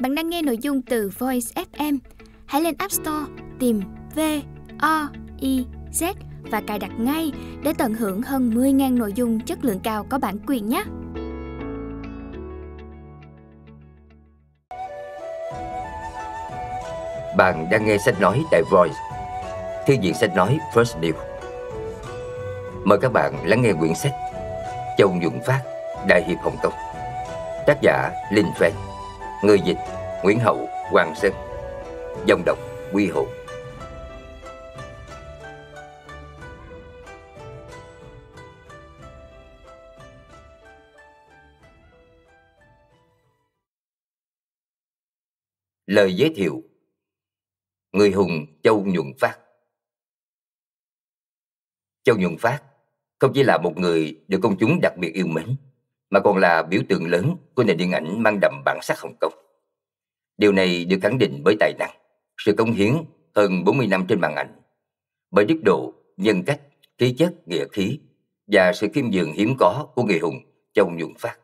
Bạn đang nghe nội dung từ Voice FM. Hãy lên App Store tìm V O I Z và cài đặt ngay để tận hưởng hơn 10.000 nội dung chất lượng cao có bản quyền nhé. Bạn đang nghe sách nói tại Voice, thư viện sách nói First Deal. Mời các bạn lắng nghe quyển sách Châu Dũng Phát, Đại Hiệp Hồng Tông tác giả Linh Phan. Người dịch Nguyễn Hậu, Hoàng Sơn Dòng đọc Quy Hữu Lời giới thiệu Người hùng Châu Nhuận Phát Châu Nhuận Phát không chỉ là một người được công chúng đặc biệt yêu mến mà còn là biểu tượng lớn của nền điện ảnh mang đậm bản sắc Hồng Kông. Điều này được khẳng định bởi tài năng, sự công hiến hơn 40 năm trên màn ảnh, bởi đức độ, nhân cách, khí chất, nghĩa khí và sự khiêm nhường hiếm có của người hùng Châu Nhuận Phát.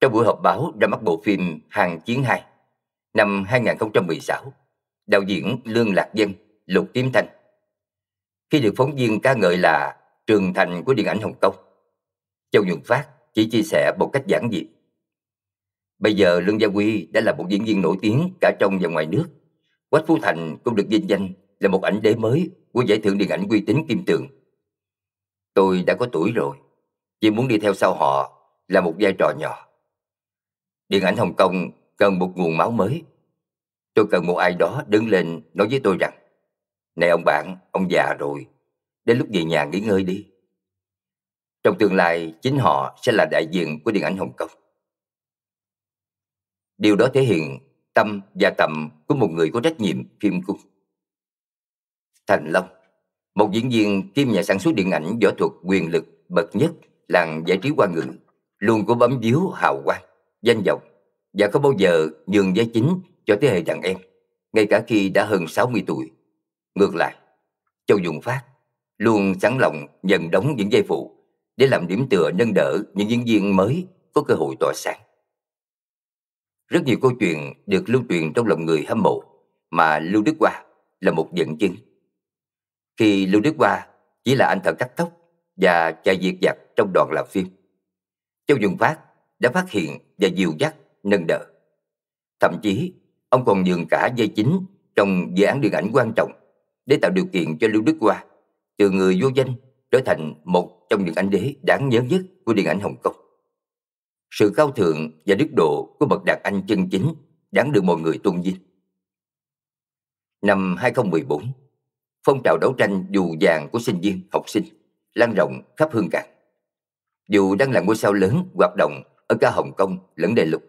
Trong buổi họp báo ra mắt bộ phim Hàng Chiến 2 năm 2016, đạo diễn Lương Lạc Dân, Lục Kiếm Thanh. Khi được phóng viên ca ngợi là trường thành của điện ảnh Hồng Kông, Châu Nhuận Phát chỉ chia sẻ một cách giản dị. Bây giờ Lương Gia Huy đã là một diễn viên nổi tiếng cả trong và ngoài nước. Quách Phú Thành cũng được vinh danh là một ảnh đế mới của giải thưởng điện ảnh uy tín Kim Tường. Tôi đã có tuổi rồi, chỉ muốn đi theo sau họ là một vai trò nhỏ. Điện ảnh Hồng Kông cần một nguồn máu mới. Tôi cần một ai đó đứng lên nói với tôi rằng Này ông bạn, ông già rồi, đến lúc về nhà nghỉ ngơi đi. Trong tương lai, chính họ sẽ là đại diện của điện ảnh Hồng Kông. Điều đó thể hiện tâm và tầm của một người có trách nhiệm phim cung. Thành Long, một diễn viên kiêm nhà sản xuất điện ảnh võ thuật quyền lực bậc nhất làng giải trí hoa ngữ, luôn có bấm víu hào quang, danh vọng và không bao giờ nhường giới chính cho thế hệ đàn em, ngay cả khi đã hơn 60 tuổi. Ngược lại, Châu Dùng Phát luôn sẵn lòng nhận đóng những giây phụ để làm điểm tựa nâng đỡ những diễn viên mới có cơ hội tỏa sáng. Rất nhiều câu chuyện được lưu truyền trong lòng người hâm mộ mà Lưu Đức Hoa là một dẫn chứng. Khi Lưu Đức Hoa chỉ là anh thợ cắt tóc và chạy diệt giặc trong đoàn làm phim, Châu Dương Phát đã phát hiện và dìu dắt nâng đỡ. Thậm chí, ông còn nhường cả dây chính trong dự án điện ảnh quan trọng để tạo điều kiện cho Lưu Đức Hoa từ người vô danh trở thành một trong những ảnh đế đáng nhớ nhất của điện ảnh Hồng Kông. Sự cao thượng và đức độ của bậc đạt anh chân chính đáng được mọi người tôn vinh. Năm 2014, phong trào đấu tranh dù vàng của sinh viên, học sinh lan rộng khắp hương cảng. Dù đang là ngôi sao lớn hoạt động ở cả Hồng Kông lẫn đại lục,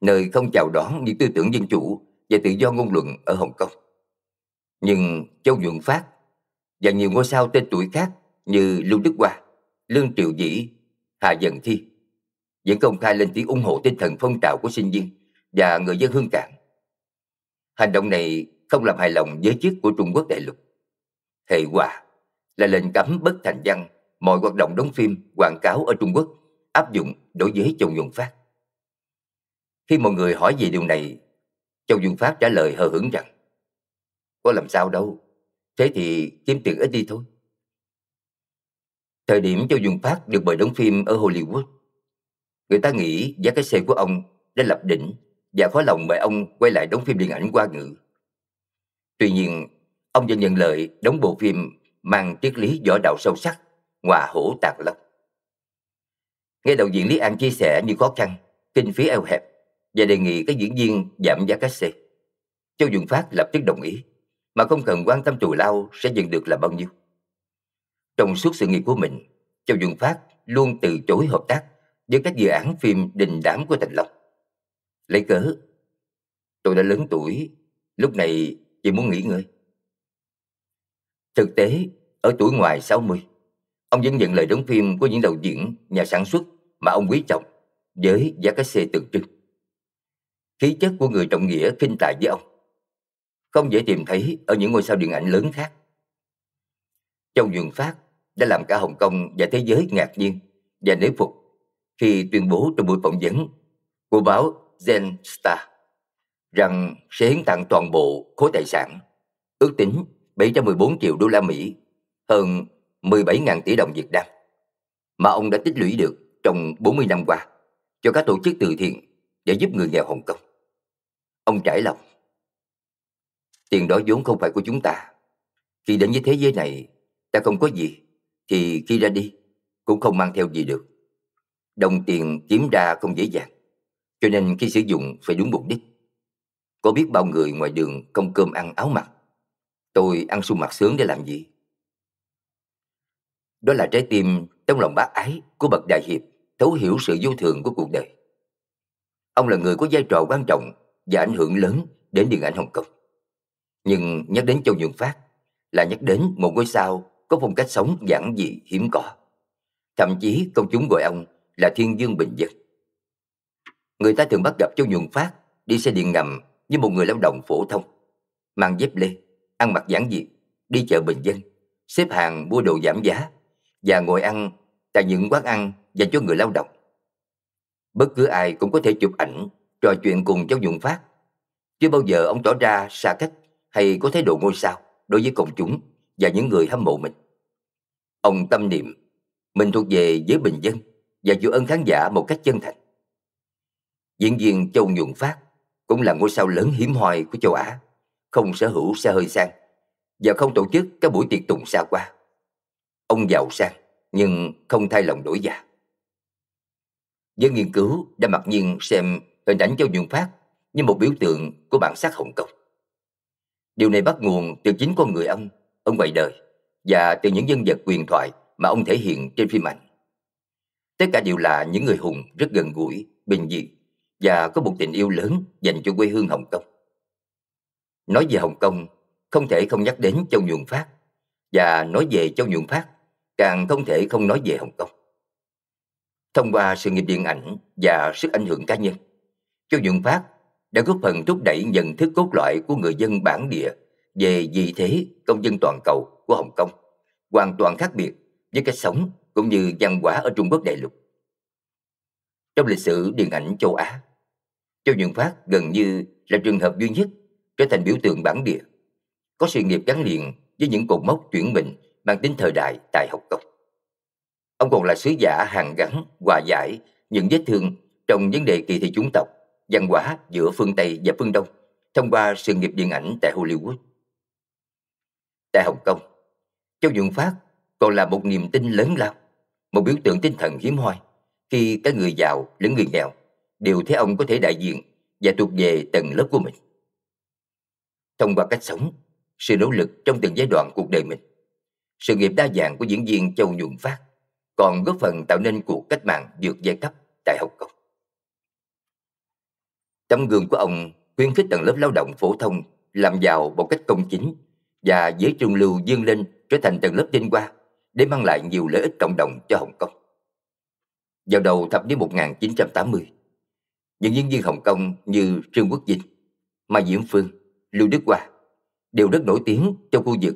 nơi không chào đón những tư tưởng dân chủ và tự do ngôn luận ở Hồng Kông. Nhưng Châu Nhuận Phát và nhiều ngôi sao tên tuổi khác như Lưu Đức Hoa, Lương Triệu Dĩ, Hà Dần Thi vẫn công khai lên tiếng ủng hộ tinh thần phong trào của sinh viên và người dân Hương Cảng. Hành động này không làm hài lòng giới chức của Trung Quốc đại lục. Hệ quả là lệnh cấm bất thành văn mọi hoạt động đóng phim, quảng cáo ở Trung Quốc áp dụng đối với Châu Dung Phát. Khi mọi người hỏi về điều này, Châu Dung Phát trả lời hờ hững rằng có làm sao đâu, thế thì kiếm tiền ít đi thôi. Thời điểm Châu Dùng Phát được mời đóng phim ở Hollywood, người ta nghĩ giá cái xe của ông đã lập đỉnh và khó lòng mời ông quay lại đóng phim điện ảnh qua ngữ. Tuy nhiên, ông vẫn nhận lời đóng bộ phim mang triết lý võ đạo sâu sắc, hòa hổ tạc lộc. Nghe đạo diễn Lý An chia sẻ như khó khăn, kinh phí eo hẹp và đề nghị các diễn viên giảm giá xe, Châu Dùng Phát lập tức đồng ý, mà không cần quan tâm thù lao sẽ nhận được là bao nhiêu. Trong suốt sự nghiệp của mình, Châu Dương Phát luôn từ chối hợp tác với các dự án phim đình đám của Thành Long. Lấy cớ, tôi đã lớn tuổi, lúc này chỉ muốn nghỉ ngơi. Thực tế, ở tuổi ngoài 60, ông vẫn nhận lời đóng phim của những đạo diễn, nhà sản xuất mà ông quý trọng với giá cái xe tượng trưng. Khí chất của người trọng nghĩa khinh tài với ông, không dễ tìm thấy ở những ngôi sao điện ảnh lớn khác. Châu Dương Phát đã làm cả Hồng Kông và thế giới ngạc nhiên và nể phục khi tuyên bố trong buổi phỏng vấn của báo Zen Star rằng sẽ hiến tặng toàn bộ khối tài sản, ước tính 714 triệu đô la Mỹ, hơn 17.000 tỷ đồng Việt Nam, mà ông đã tích lũy được trong 40 năm qua cho các tổ chức từ thiện để giúp người nghèo Hồng Kông. Ông trải lòng. Tiền đó vốn không phải của chúng ta. Khi đến với thế giới này, ta không có gì thì khi ra đi cũng không mang theo gì được. Đồng tiền kiếm ra không dễ dàng, cho nên khi sử dụng phải đúng mục đích. Có biết bao người ngoài đường không cơm ăn áo mặc. Tôi ăn sung mặt sướng để làm gì? Đó là trái tim trong lòng bác ái của bậc đại hiệp thấu hiểu sự vô thường của cuộc đời. Ông là người có vai trò quan trọng và ảnh hưởng lớn đến điện ảnh Hồng Kông. Nhưng nhắc đến Châu Nhượng Phát là nhắc đến một ngôi sao có phong cách sống giản dị hiếm có. Thậm chí công chúng gọi ông là Thiên Dương Bình Dân. Người ta thường bắt gặp Châu Nhuận Phát đi xe điện ngầm như một người lao động phổ thông, mang dép lê, ăn mặc giản dị, đi chợ bình dân, xếp hàng mua đồ giảm giá và ngồi ăn tại những quán ăn dành cho người lao động. Bất cứ ai cũng có thể chụp ảnh, trò chuyện cùng Châu Nhuận Phát. Chưa bao giờ ông tỏ ra xa cách hay có thái độ ngôi sao đối với công chúng và những người hâm mộ mình. Ông tâm niệm, mình thuộc về giới bình dân và chịu ơn khán giả một cách chân thành. Diễn viên Châu Nhuận Phát cũng là ngôi sao lớn hiếm hoi của châu Á, không sở hữu xe hơi sang và không tổ chức các buổi tiệc tùng xa qua. Ông giàu sang nhưng không thay lòng đổi dạ. Giới nghiên cứu đã mặc nhiên xem hình ảnh Châu Nhuận Phát như một biểu tượng của bản sắc Hồng Kông. Điều này bắt nguồn từ chính con người ông ông ngoài đời và từ những nhân vật quyền thoại mà ông thể hiện trên phim ảnh. Tất cả đều là những người hùng rất gần gũi, bình dị và có một tình yêu lớn dành cho quê hương Hồng Kông. Nói về Hồng Kông, không thể không nhắc đến Châu Nhuận Phát và nói về Châu Nhuận Phát càng không thể không nói về Hồng Kông. Thông qua sự nghiệp điện ảnh và sức ảnh hưởng cá nhân, Châu Nhuận Phát đã góp phần thúc đẩy nhận thức cốt lõi của người dân bản địa về vị thế công dân toàn cầu của Hồng Kông hoàn toàn khác biệt với cách sống cũng như văn hóa ở Trung Quốc đại lục. Trong lịch sử điện ảnh châu Á, Châu Nhuận Phát gần như là trường hợp duy nhất trở thành biểu tượng bản địa, có sự nghiệp gắn liền với những cột mốc chuyển mình mang tính thời đại tại Hồng Kông. Ông còn là sứ giả hàng gắn, hòa giải những vết thương trong vấn đề kỳ thị chúng tộc, văn hóa giữa phương Tây và phương Đông thông qua sự nghiệp điện ảnh tại Hollywood tại Hồng Kông. Châu Nhuận Phát còn là một niềm tin lớn lao, một biểu tượng tinh thần hiếm hoi khi cả người giàu lẫn người nghèo đều thấy ông có thể đại diện và thuộc về tầng lớp của mình. Thông qua cách sống, sự nỗ lực trong từng giai đoạn cuộc đời mình, sự nghiệp đa dạng của diễn viên Châu Nhuận Phát còn góp phần tạo nên cuộc cách mạng vượt giai cấp tại Hồng Kông. Tấm gương của ông khuyến khích tầng lớp lao động phổ thông làm giàu một cách công chính và giới trung lưu dương lên trở thành tầng lớp vinh hoa để mang lại nhiều lợi ích cộng đồng cho Hồng Kông. Vào đầu thập niên 1980, những nhân viên Hồng Kông như Trương Quốc Vinh, Mai Diễm Phương, Lưu Đức Hoa đều rất nổi tiếng trong khu vực,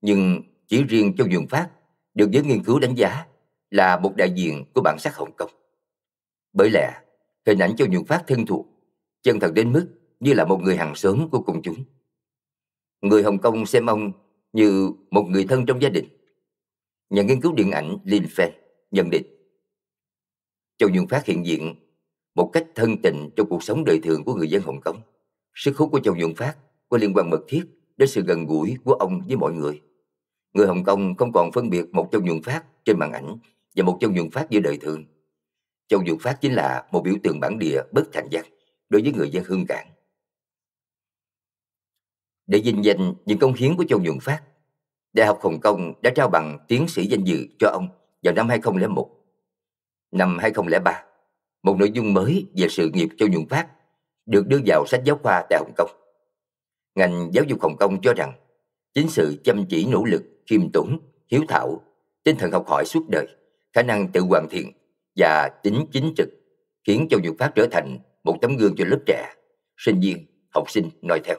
nhưng chỉ riêng Châu Dương Phát được giới nghiên cứu đánh giá là một đại diện của bản sắc Hồng Kông. Bởi lẽ, hình ảnh Châu Dương Phát thân thuộc, chân thật đến mức như là một người hàng xóm của công chúng người Hồng Kông xem ông như một người thân trong gia đình. Nhà nghiên cứu điện ảnh Lin Fei nhận định Châu Dương Phát hiện diện một cách thân tình trong cuộc sống đời thường của người dân Hồng Kông. Sức hút của Châu Dương Phát có liên quan mật thiết đến sự gần gũi của ông với mọi người. Người Hồng Kông không còn phân biệt một Châu Dương Phát trên màn ảnh và một Châu Dương Phát giữa đời thường. Châu Dương Phát chính là một biểu tượng bản địa bất thành văn đối với người dân Hương Cảng để vinh danh những công hiến của Châu Nhuận Phát. Đại học Hồng Kông đã trao bằng tiến sĩ danh dự cho ông vào năm 2001. Năm 2003, một nội dung mới về sự nghiệp Châu Nhuận Phát được đưa vào sách giáo khoa tại Hồng Kông. Ngành giáo dục Hồng Kông cho rằng chính sự chăm chỉ nỗ lực, khiêm tốn, hiếu thảo, tinh thần học hỏi suốt đời, khả năng tự hoàn thiện và tính chính trực khiến Châu Nhuận Phát trở thành một tấm gương cho lớp trẻ, sinh viên, học sinh noi theo.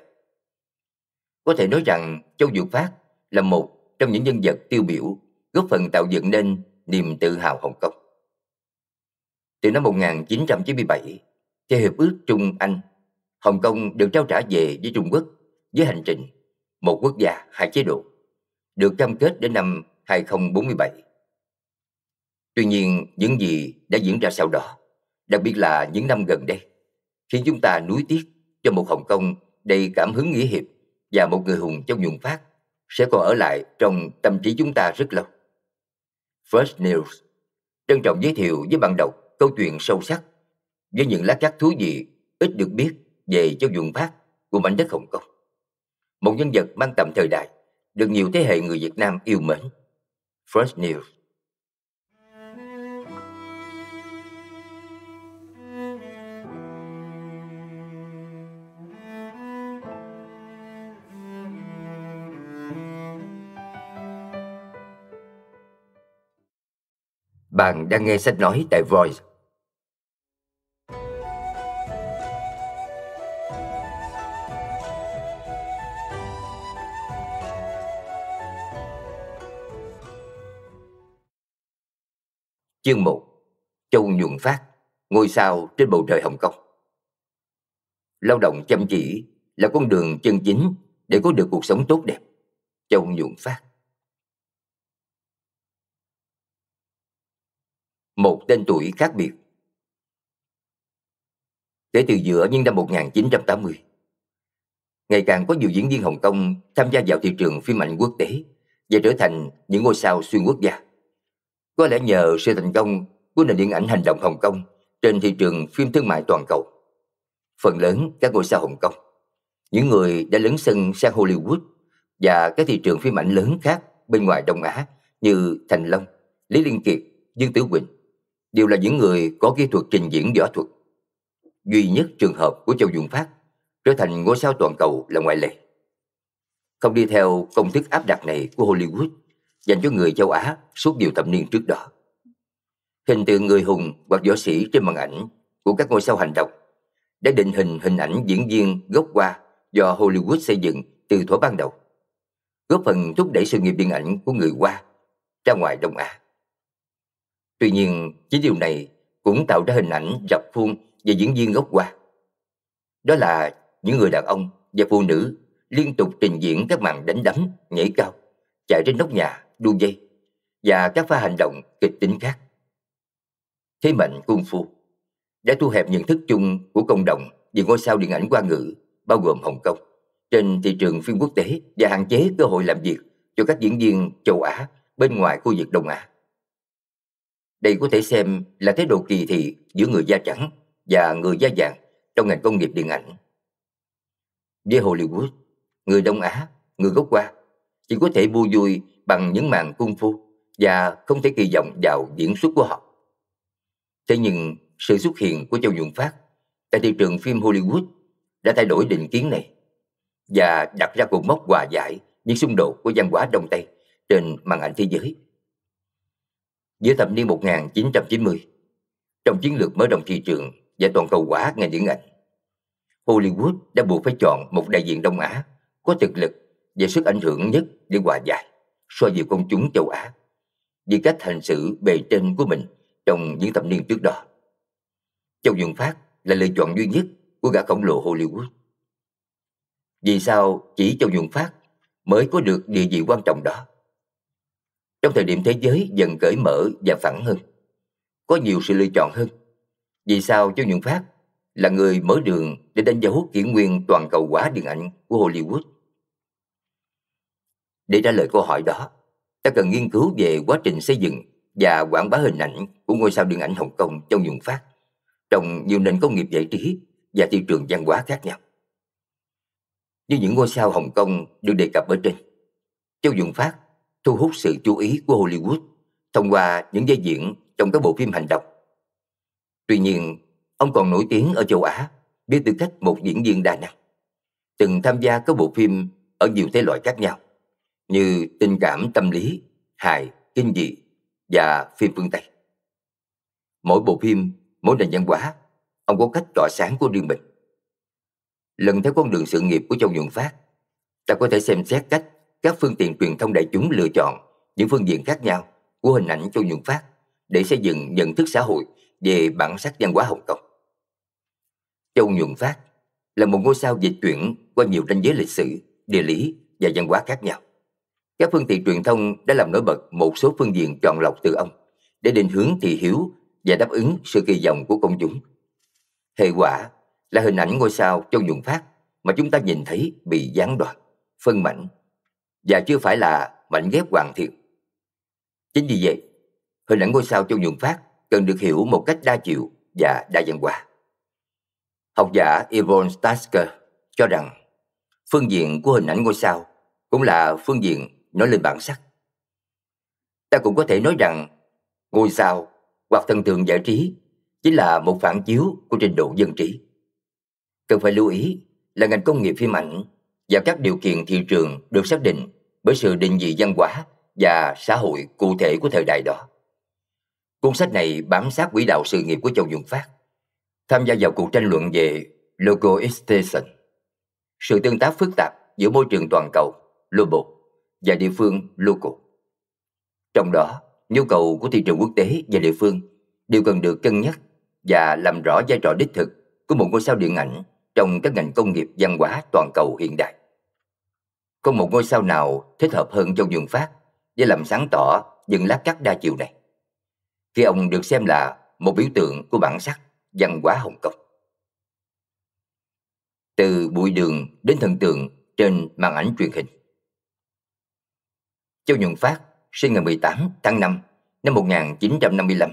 Có thể nói rằng Châu Dược Phát là một trong những nhân vật tiêu biểu góp phần tạo dựng nên niềm tự hào Hồng Kông. Từ năm 1997, theo Hiệp ước Trung Anh, Hồng Kông được trao trả về với Trung Quốc với hành trình một quốc gia hai chế độ, được cam kết đến năm 2047. Tuy nhiên, những gì đã diễn ra sau đó, đặc biệt là những năm gần đây, khiến chúng ta nuối tiếc cho một Hồng Kông đầy cảm hứng nghĩa hiệp và một người hùng trong nhuộm phát sẽ còn ở lại trong tâm trí chúng ta rất lâu. First News trân trọng giới thiệu với bạn đọc câu chuyện sâu sắc với những lá cắt thú vị ít được biết về Châu Dụng Phát của mảnh đất Hồng Kông. Một nhân vật mang tầm thời đại được nhiều thế hệ người Việt Nam yêu mến. First News Bạn đang nghe sách nói tại Voice. Chương 1 Châu Nhuận Phát Ngôi sao trên bầu trời Hồng Kông Lao động chăm chỉ là con đường chân chính để có được cuộc sống tốt đẹp. Châu Nhuận Phát một tên tuổi khác biệt. Kể từ giữa những năm 1980, ngày càng có nhiều diễn viên Hồng Kông tham gia vào thị trường phim ảnh quốc tế và trở thành những ngôi sao xuyên quốc gia. Có lẽ nhờ sự thành công của nền điện ảnh hành động Hồng Kông trên thị trường phim thương mại toàn cầu. Phần lớn các ngôi sao Hồng Kông, những người đã lớn sân sang Hollywood và các thị trường phim ảnh lớn khác bên ngoài Đông Á như Thành Long, Lý Liên Kiệt, Dương Tử Quỳnh đều là những người có kỹ thuật trình diễn võ thuật. Duy nhất trường hợp của Châu Dũng Phát trở thành ngôi sao toàn cầu là ngoại lệ. Không đi theo công thức áp đặt này của Hollywood dành cho người châu Á suốt nhiều thập niên trước đó. Hình tượng người hùng hoặc võ sĩ trên màn ảnh của các ngôi sao hành động đã định hình hình ảnh diễn viên gốc qua do Hollywood xây dựng từ thuở ban đầu, góp phần thúc đẩy sự nghiệp điện ảnh của người qua ra ngoài Đông Á. Tuy nhiên, chính điều này cũng tạo ra hình ảnh rập khuôn về diễn viên gốc Hoa. Đó là những người đàn ông và phụ nữ liên tục trình diễn các màn đánh đấm, nhảy cao, chạy trên nóc nhà, đu dây và các pha hành động kịch tính khác. Thế mạnh cung phu đã thu hẹp nhận thức chung của cộng đồng về ngôi sao điện ảnh hoa ngữ bao gồm Hồng Kông trên thị trường phim quốc tế và hạn chế cơ hội làm việc cho các diễn viên châu Á bên ngoài khu vực Đông Á. Đây có thể xem là thái độ kỳ thị giữa người da trắng và người da vàng trong ngành công nghiệp điện ảnh. Với Hollywood, người Đông Á, người gốc qua chỉ có thể vui vui bằng những màn cung phu và không thể kỳ vọng vào diễn xuất của họ. Thế nhưng sự xuất hiện của Châu Nhuận Phát tại thị trường phim Hollywood đã thay đổi định kiến này và đặt ra cột mốc hòa giải những xung đột của văn hóa Đông Tây trên màn ảnh thế giới. Giữa thập niên 1990, trong chiến lược mở rộng thị trường và toàn cầu hóa ngành điện ảnh, Hollywood đã buộc phải chọn một đại diện Đông Á có thực lực và sức ảnh hưởng nhất để hòa giải so với công chúng châu Á vì cách hành xử bề trên của mình trong những thập niên trước đó. Châu Dương Phát là lựa chọn duy nhất của gã khổng lồ Hollywood. Vì sao chỉ Châu Dương Phát mới có được địa vị quan trọng đó? trong thời điểm thế giới dần cởi mở và phẳng hơn. Có nhiều sự lựa chọn hơn. Vì sao Châu Nhuận Phát là người mở đường để đánh dấu kỷ nguyên toàn cầu hóa điện ảnh của Hollywood? Để trả lời câu hỏi đó, ta cần nghiên cứu về quá trình xây dựng và quảng bá hình ảnh của ngôi sao điện ảnh Hồng Kông trong nhuận phát trong nhiều nền công nghiệp giải trí và thị trường văn hóa khác nhau. Như những ngôi sao Hồng Kông được đề cập ở trên, Châu Dụng Phát thu hút sự chú ý của Hollywood thông qua những vai diễn trong các bộ phim hành động. Tuy nhiên, ông còn nổi tiếng ở châu Á với tư cách một diễn viên đa năng, từng tham gia các bộ phim ở nhiều thể loại khác nhau như tình cảm tâm lý, hài, kinh dị và phim phương Tây. Mỗi bộ phim, mỗi nền văn hóa, ông có cách tỏa sáng của riêng mình. Lần theo con đường sự nghiệp của Châu Nhuận Phát, ta có thể xem xét cách các phương tiện truyền thông đại chúng lựa chọn những phương diện khác nhau của hình ảnh Châu Nhuận Phát để xây dựng nhận thức xã hội về bản sắc văn hóa Hồng Kông. Châu Nhuận Phát là một ngôi sao dịch chuyển qua nhiều ranh giới lịch sử, địa lý và văn hóa khác nhau. Các phương tiện truyền thông đã làm nổi bật một số phương diện chọn lọc từ ông để định hướng thị hiếu và đáp ứng sự kỳ vọng của công chúng. Hệ quả là hình ảnh ngôi sao Châu Nhuận Phát mà chúng ta nhìn thấy bị gián đoạn, phân mảnh và chưa phải là mảnh ghép hoàn thiện. Chính vì vậy, hình ảnh ngôi sao trong Nhuận Phát cần được hiểu một cách đa chiều và đa dạng hóa. Học giả Yvonne Stasker cho rằng phương diện của hình ảnh ngôi sao cũng là phương diện nói lên bản sắc. Ta cũng có thể nói rằng ngôi sao hoặc thần tượng giải trí chính là một phản chiếu của trình độ dân trí. Cần phải lưu ý là ngành công nghiệp phim ảnh và các điều kiện thị trường được xác định bởi sự định vị văn hóa và xã hội cụ thể của thời đại đó. Cuốn sách này bám sát quỹ đạo sự nghiệp của Châu Nhuận Phát, tham gia vào cuộc tranh luận về Logoization, sự tương tác phức tạp giữa môi trường toàn cầu Global và địa phương Local. Trong đó, nhu cầu của thị trường quốc tế và địa phương đều cần được cân nhắc và làm rõ vai trò đích thực của một ngôi sao điện ảnh trong các ngành công nghiệp văn hóa toàn cầu hiện đại có một ngôi sao nào thích hợp hơn cho Nhường Phát để làm sáng tỏ những lát cắt đa chiều này. Khi ông được xem là một biểu tượng của bản sắc văn hóa Hồng Kông. Từ bụi đường đến thần tượng trên màn ảnh truyền hình. Châu Nhuận Phát sinh ngày 18 tháng 5 năm 1955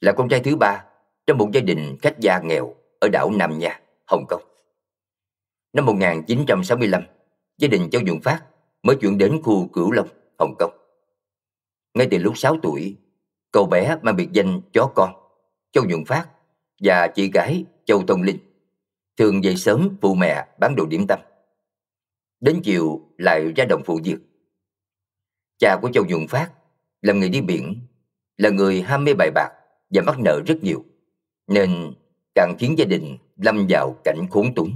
là con trai thứ ba trong một gia đình cách gia nghèo ở đảo Nam Nha, Hồng Kông. Năm 1965, gia đình Châu Nhuận Phát mới chuyển đến khu Cửu Long, Hồng Kông. Ngay từ lúc 6 tuổi, cậu bé mang biệt danh chó con, Châu Nhuận Phát và chị gái Châu Tông Linh thường dậy sớm phụ mẹ bán đồ điểm tâm. Đến chiều lại ra đồng phụ việc. Cha của Châu Nhuận Phát làm người đi biển, là người ham mê bài bạc và mắc nợ rất nhiều, nên càng khiến gia đình lâm vào cảnh khốn túng.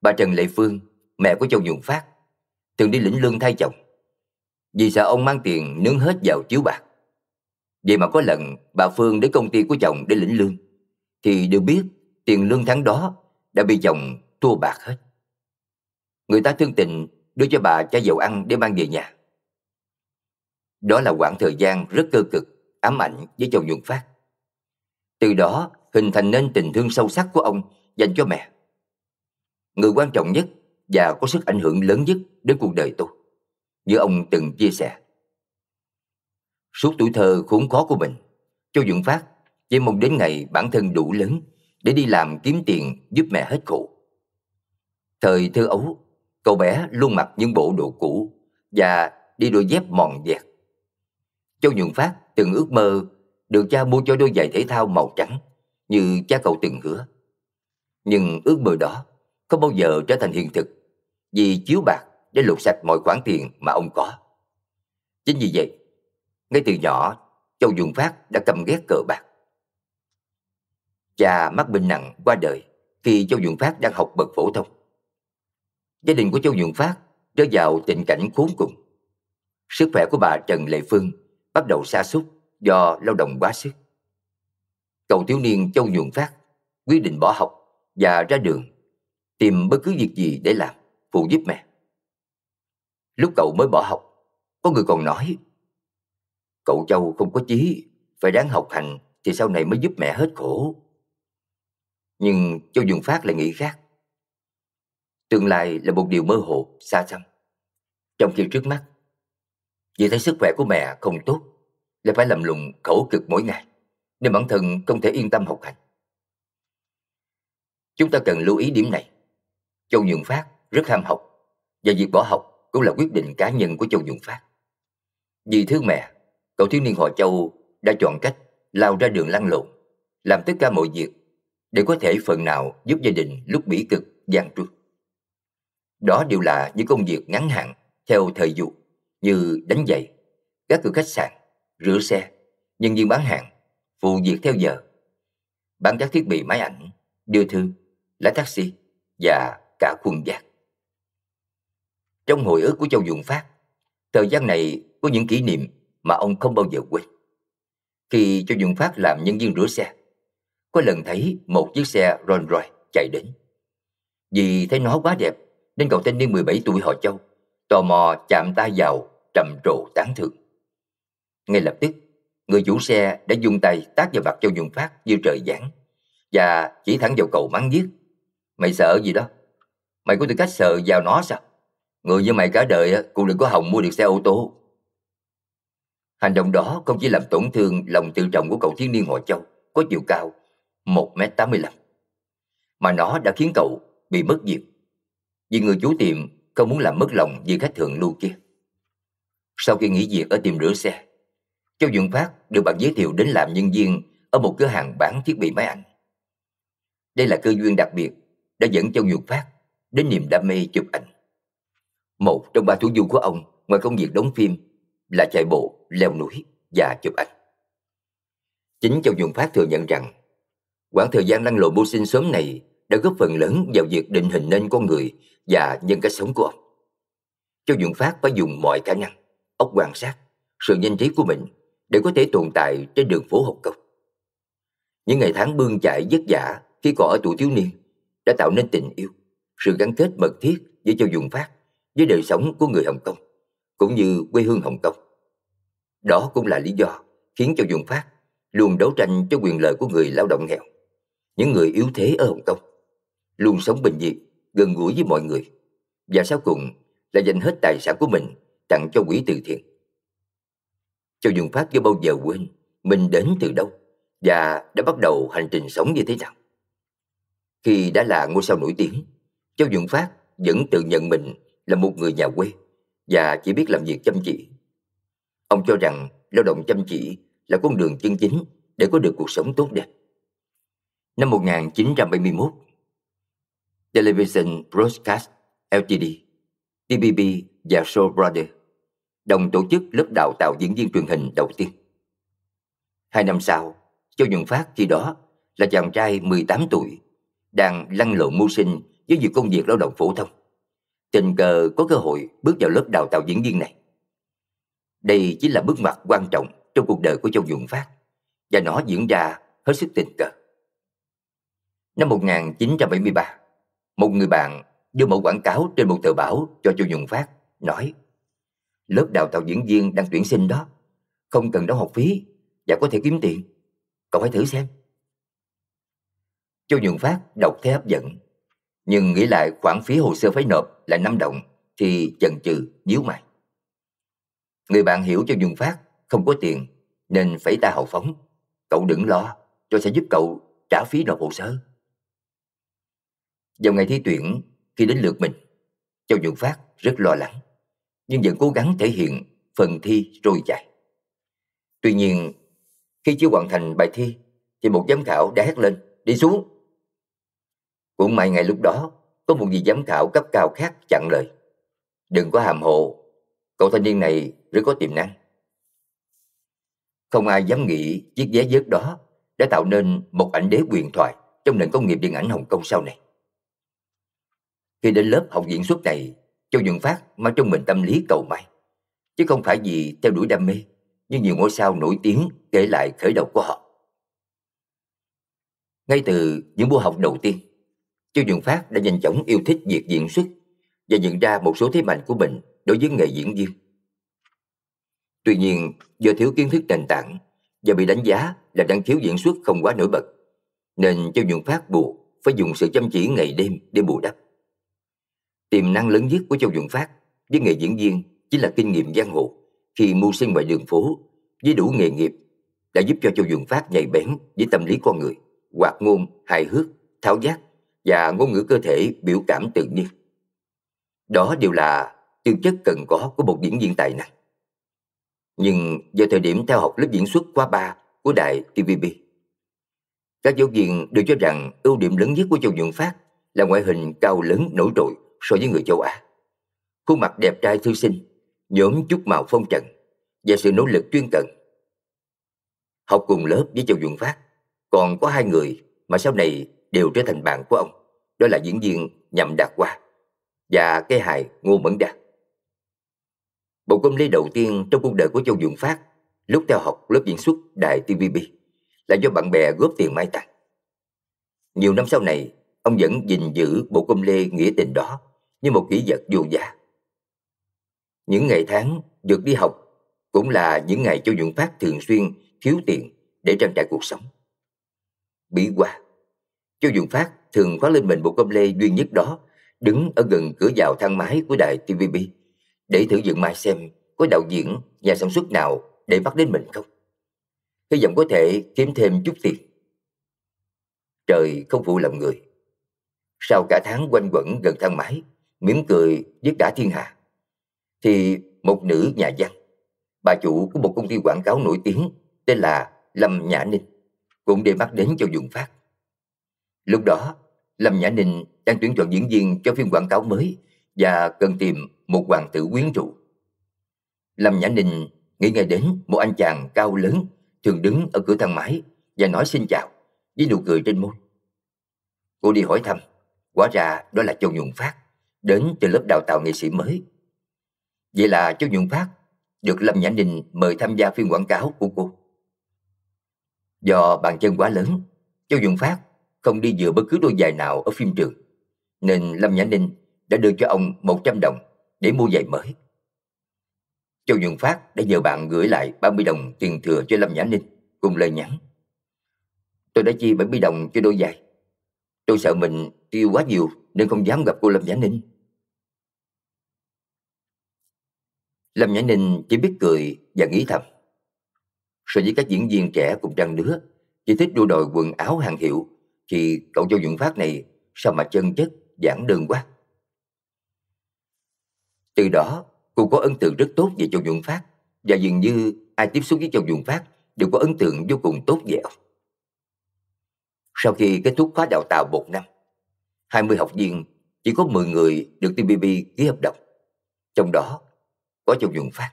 Bà Trần Lệ Phương mẹ của Châu Nhuận Phát, từng đi lĩnh lương thay chồng. Vì sợ ông mang tiền nướng hết vào chiếu bạc. Vậy mà có lần bà Phương đến công ty của chồng để lĩnh lương, thì được biết tiền lương tháng đó đã bị chồng thua bạc hết. Người ta thương tình đưa cho bà chai dầu ăn để mang về nhà. Đó là khoảng thời gian rất cơ cực, ám ảnh với chồng Nhuận Phát. Từ đó hình thành nên tình thương sâu sắc của ông dành cho mẹ. Người quan trọng nhất và có sức ảnh hưởng lớn nhất đến cuộc đời tôi. Như ông từng chia sẻ. Suốt tuổi thơ khốn khó của mình, Châu Dũng Phát chỉ mong đến ngày bản thân đủ lớn để đi làm kiếm tiền giúp mẹ hết khổ. Thời thơ ấu, cậu bé luôn mặc những bộ đồ cũ và đi đôi dép mòn dẹt. Châu Nhượng Phát từng ước mơ được cha mua cho đôi giày thể thao màu trắng như cha cậu từng hứa. Nhưng ước mơ đó không bao giờ trở thành hiện thực vì chiếu bạc để lột sạch mọi khoản tiền mà ông có. Chính vì vậy, ngay từ nhỏ, Châu Dùng Phát đã căm ghét cờ bạc. Cha mắc bệnh nặng qua đời khi Châu Dùng Phát đang học bậc phổ thông. Gia đình của Châu Dùng Phát rơi vào tình cảnh khốn cùng. Sức khỏe của bà Trần Lệ Phương bắt đầu sa sút do lao động quá sức. Cậu thiếu niên Châu Nhuận Phát quyết định bỏ học và ra đường, tìm bất cứ việc gì để làm phụ giúp mẹ. Lúc cậu mới bỏ học, có người còn nói Cậu Châu không có chí, phải đáng học hành thì sau này mới giúp mẹ hết khổ. Nhưng Châu Dương Phát lại nghĩ khác. Tương lai là một điều mơ hồ, xa xăm. Trong khi trước mắt, vì thấy sức khỏe của mẹ không tốt, lại phải làm lùng khẩu cực mỗi ngày, nên bản thân không thể yên tâm học hành. Chúng ta cần lưu ý điểm này. Châu Nhượng Phát rất ham học và việc bỏ học cũng là quyết định cá nhân của Châu Nhuận Phát. Vì thương mẹ, cậu thiếu niên họ Châu đã chọn cách lao ra đường lăn lộn, làm tất cả mọi việc để có thể phần nào giúp gia đình lúc bỉ cực, gian truất. Đó đều là những công việc ngắn hạn theo thời vụ như đánh giày, các cửa khách sạn, rửa xe, nhân viên bán hàng, phụ việc theo giờ, bán các thiết bị máy ảnh, đưa thư, lái taxi và cả khuôn giác. Trong hồi ức của Châu Dùng Phát, thời gian này có những kỷ niệm mà ông không bao giờ quên. Khi Châu Dùng Phát làm nhân viên rửa xe, có lần thấy một chiếc xe Rolls Royce chạy đến. Vì thấy nó quá đẹp nên cậu thanh niên 17 tuổi họ Châu tò mò chạm tay vào trầm trồ tán thưởng. Ngay lập tức, người chủ xe đã dùng tay tát vào mặt Châu Dùng Phát như trời giáng và chỉ thẳng vào cầu mắng giết. Mày sợ gì đó? Mày có tư cách sợ vào nó sao? Người như mày cả đời cũng đừng có hòng mua được xe ô tô. Hành động đó không chỉ làm tổn thương lòng tự trọng của cậu thiếu niên Hòa Châu có chiều cao 1m85 mà nó đã khiến cậu bị mất việc vì người chủ tiệm không muốn làm mất lòng vì khách thượng lưu kia. Sau khi nghỉ việc ở tiệm rửa xe, Châu Dương Phát được bạn giới thiệu đến làm nhân viên ở một cửa hàng bán thiết bị máy ảnh. Đây là cơ duyên đặc biệt đã dẫn Châu Dương Phát đến niềm đam mê chụp ảnh. Một trong ba thú vui của ông ngoài công việc đóng phim là chạy bộ, leo núi và chụp ảnh. Chính Châu Nhuận Phát thừa nhận rằng quãng thời gian lăn lộn mưu sinh sớm này đã góp phần lớn vào việc định hình nên con người và nhân cách sống của ông. Châu Nhuận Phát phải dùng mọi khả năng, óc quan sát, sự nhanh trí của mình để có thể tồn tại trên đường phố học công. Những ngày tháng bươn chải vất vả khi còn ở tuổi thiếu niên đã tạo nên tình yêu, sự gắn kết mật thiết với Châu Nhuận Phát với đời sống của người Hồng Kông, cũng như quê hương Hồng Kông. Đó cũng là lý do khiến cho Dùng Phát luôn đấu tranh cho quyền lợi của người lao động nghèo, những người yếu thế ở Hồng Kông, luôn sống bình dị, gần gũi với mọi người, và sau cùng là dành hết tài sản của mình tặng cho quỹ từ thiện. Cho Dùng Phát chưa bao giờ quên mình đến từ đâu và đã bắt đầu hành trình sống như thế nào. Khi đã là ngôi sao nổi tiếng, Châu Dũng Phát vẫn tự nhận mình là một người nhà quê và chỉ biết làm việc chăm chỉ. Ông cho rằng lao động chăm chỉ là con đường chân chính để có được cuộc sống tốt đẹp. Năm 1971, Television Broadcast Ltd, TBB và Show Brother đồng tổ chức lớp đào tạo diễn viên truyền hình đầu tiên. Hai năm sau, Châu Nhuận Phát khi đó là chàng trai 18 tuổi, đang lăn lộn mưu sinh với việc công việc lao động phổ thông tình cờ có cơ hội bước vào lớp đào tạo diễn viên này. Đây chính là bước ngoặt quan trọng trong cuộc đời của Châu Dũng Phát và nó diễn ra hết sức tình cờ. Năm 1973, một người bạn đưa mẫu quảng cáo trên một tờ báo cho Châu Dũng Phát, nói lớp đào tạo diễn viên đang tuyển sinh đó, không cần đóng học phí và có thể kiếm tiền. Cậu hãy thử xem. Châu Dũng Phát đọc thấy hấp dẫn nhưng nghĩ lại khoản phí hồ sơ phải nộp là 5 đồng thì chần chừ nhíu mày. Người bạn hiểu cho Dung Phát không có tiền nên phải ta hậu phóng. Cậu đừng lo, tôi sẽ giúp cậu trả phí nộp hồ sơ. Vào ngày thi tuyển, khi đến lượt mình, Châu Dung Phát rất lo lắng, nhưng vẫn cố gắng thể hiện phần thi trôi chảy. Tuy nhiên, khi chưa hoàn thành bài thi, thì một giám khảo đã hét lên, đi xuống, cũng may ngay lúc đó, có một vị giám khảo cấp cao khác chặn lời. Đừng có hàm hộ, cậu thanh niên này rất có tiềm năng. Không ai dám nghĩ chiếc vé vớt đó đã tạo nên một ảnh đế quyền thoại trong nền công nghiệp điện ảnh Hồng Kông sau này. Khi đến lớp học diễn xuất này, Châu Nhuận Phát mang trong mình tâm lý cầu may, chứ không phải vì theo đuổi đam mê, như nhiều ngôi sao nổi tiếng kể lại khởi đầu của họ. Ngay từ những buổi học đầu tiên, Chu Nhuận Phát đã nhanh chóng yêu thích việc diễn xuất và nhận ra một số thế mạnh của mình đối với nghề diễn viên. Tuy nhiên, do thiếu kiến thức nền tảng và bị đánh giá là đang thiếu diễn xuất không quá nổi bật, nên Chu Nhuận Phát buộc phải dùng sự chăm chỉ ngày đêm để bù đắp. Tiềm năng lớn nhất của Châu Nhuận Phát với nghề diễn viên chính là kinh nghiệm giang hồ khi mưu sinh ngoài đường phố với đủ nghề nghiệp đã giúp cho Châu Nhuận Phát nhạy bén với tâm lý con người, hoạt ngôn, hài hước, tháo giác và ngôn ngữ cơ thể biểu cảm tự nhiên. Đó đều là tư chất cần có của một diễn viên tài năng. Nhưng do thời điểm theo học lớp diễn xuất khóa 3 của đài TVB, các giáo viên đều cho rằng ưu điểm lớn nhất của Châu Nhuận Phát là ngoại hình cao lớn nổi trội so với người châu Á. Khuôn mặt đẹp trai thư sinh, nhóm chút màu phong trần và sự nỗ lực chuyên cần. Học cùng lớp với Châu Nhuận Phát còn có hai người mà sau này đều trở thành bạn của ông. Đó là diễn viên Nhậm Đạt qua và cái hài Ngô Mẫn Đạt. Bộ công comedy đầu tiên trong cuộc đời của Châu Dượng Phát lúc theo học lớp diễn xuất đài TVB là do bạn bè góp tiền mai tặng. Nhiều năm sau này, ông vẫn gìn giữ bộ công lê nghĩa tình đó như một kỷ vật vô giá. Những ngày tháng được đi học cũng là những ngày Châu Dượng Phát thường xuyên thiếu tiền để trang trải cuộc sống. Bí qua, Châu Dũng Phát thường khoác lên mình bộ công lê duy nhất đó, đứng ở gần cửa vào thang máy của đài TVB để thử dựng mai xem có đạo diễn, nhà sản xuất nào để bắt đến mình không. Hy vọng có thể kiếm thêm chút tiền. Trời không phụ lòng người. Sau cả tháng quanh quẩn gần thang máy, mỉm cười với cả thiên hạ, thì một nữ nhà văn, bà chủ của một công ty quảng cáo nổi tiếng tên là Lâm Nhã Ninh, cũng để mắt đến cho Dũng Phát. Lúc đó, Lâm Nhã Ninh đang tuyển chọn diễn viên cho phim quảng cáo mới và cần tìm một hoàng tử quyến rũ. Lâm Nhã Ninh nghĩ ngay đến một anh chàng cao lớn thường đứng ở cửa thang máy và nói xin chào với nụ cười trên môi. Cô đi hỏi thăm, quả ra đó là Châu Nhuận Phát, đến từ lớp đào tạo nghệ sĩ mới. Vậy là Châu Nhuận Phát được Lâm Nhã Ninh mời tham gia phim quảng cáo của cô. Do bàn chân quá lớn, Châu Nhuận Phát không đi dựa bất cứ đôi giày nào ở phim trường. Nên Lâm Nhã Ninh đã đưa cho ông 100 đồng để mua giày mới. Châu Dương Phát đã nhờ bạn gửi lại 30 đồng tiền thừa cho Lâm Nhã Ninh cùng lời nhắn. Tôi đã chi 70 đồng cho đôi giày. Tôi sợ mình tiêu quá nhiều nên không dám gặp cô Lâm Nhã Ninh. Lâm Nhã Ninh chỉ biết cười và nghĩ thầm. So với các diễn viên trẻ cùng trang lứa, chỉ thích đua đòi quần áo hàng hiệu thì cậu Châu Nhuận Phát này sao mà chân chất, giảng đơn quá. Từ đó, cô có ấn tượng rất tốt về Châu Nhuận Phát và dường như ai tiếp xúc với Châu Nhuận Phát đều có ấn tượng vô cùng tốt về ông. Sau khi kết thúc khóa đào tạo một năm, 20 học viên chỉ có 10 người được TPP ký hợp đồng. Trong đó có Châu Nhuận Phát.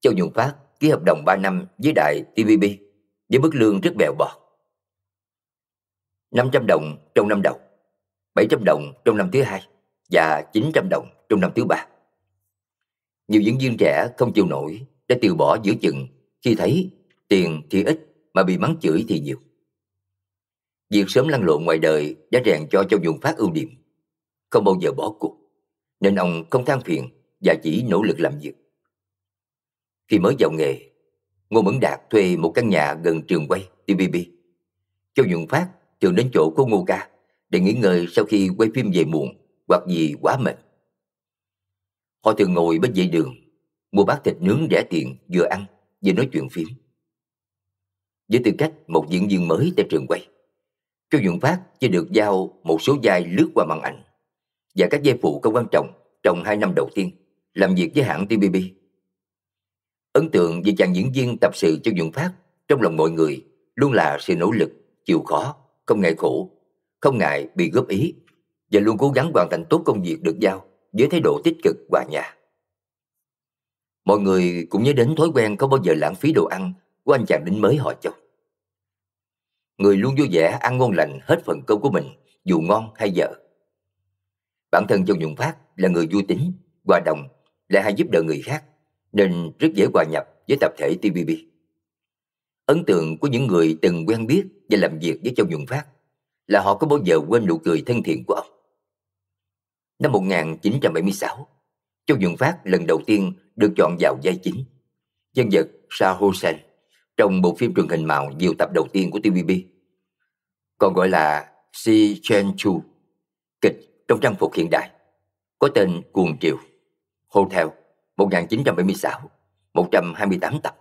Châu Nhuận Phát ký hợp đồng 3 năm với đại TPP với mức lương rất bèo bọt. 500 đồng trong năm đầu, 700 đồng trong năm thứ hai và 900 đồng trong năm thứ ba. Nhiều diễn viên trẻ không chịu nổi đã từ bỏ giữa chừng khi thấy tiền thì ít mà bị mắng chửi thì nhiều. Việc sớm lăn lộn ngoài đời đã rèn cho Châu Nhuận Phát ưu điểm, không bao giờ bỏ cuộc, nên ông không than phiền và chỉ nỗ lực làm việc. Khi mới vào nghề, Ngô Mẫn Đạt thuê một căn nhà gần trường quay TVB. Châu Nhuận Phát trường đến chỗ của Ngô Ca để nghỉ ngơi sau khi quay phim về muộn hoặc vì quá mệt. Họ thường ngồi bên dãy đường, mua bát thịt nướng rẻ tiền vừa ăn vừa nói chuyện phim. Với tư cách một diễn viên mới tại trường quay, châu Dũng Phát chỉ được giao một số vai lướt qua màn ảnh và các giai phụ có quan trọng trong hai năm đầu tiên làm việc với hãng tbb. Ấn tượng về chàng diễn viên tập sự châu Dũng Phát trong lòng mọi người luôn là sự nỗ lực, chịu khó không ngại khổ, không ngại bị góp ý và luôn cố gắng hoàn thành tốt công việc được giao với thái độ tích cực hòa nhã. Mọi người cũng nhớ đến thói quen không bao giờ lãng phí đồ ăn của anh chàng lính mới họ châu. Người luôn vui vẻ ăn ngon lành hết phần cơm của mình, dù ngon hay dở. Bản thân Châu Nhung Phát là người vui tính, hòa đồng, lại hay giúp đỡ người khác, nên rất dễ hòa nhập với tập thể TVB. Ấn tượng của những người từng quen biết và làm việc với Châu Nhuận Phát là họ có bao giờ quên nụ cười thân thiện của ông. Năm 1976, Châu Nhuận Phát lần đầu tiên được chọn vào vai chính. Nhân vật Shah Hussein trong bộ phim truyền hình màu nhiều tập đầu tiên của TVB. Còn gọi là Si Chen Chu, kịch trong trang phục hiện đại, có tên Cuồng Triều, Hotel 1976, 128 tập.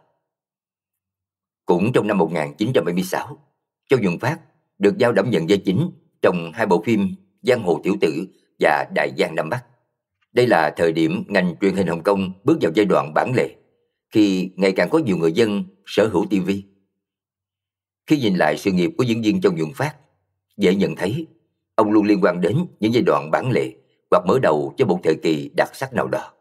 Cũng trong năm 1976, Châu Dương Phát được giao đảm nhận vai chính trong hai bộ phim Giang Hồ Tiểu Tử và Đại Giang Nam Bắc. Đây là thời điểm ngành truyền hình Hồng Kông bước vào giai đoạn bản lề, khi ngày càng có nhiều người dân sở hữu TV. Khi nhìn lại sự nghiệp của diễn viên Châu Dương Phát, dễ nhận thấy ông luôn liên quan đến những giai đoạn bản lề hoặc mở đầu cho một thời kỳ đặc sắc nào đó.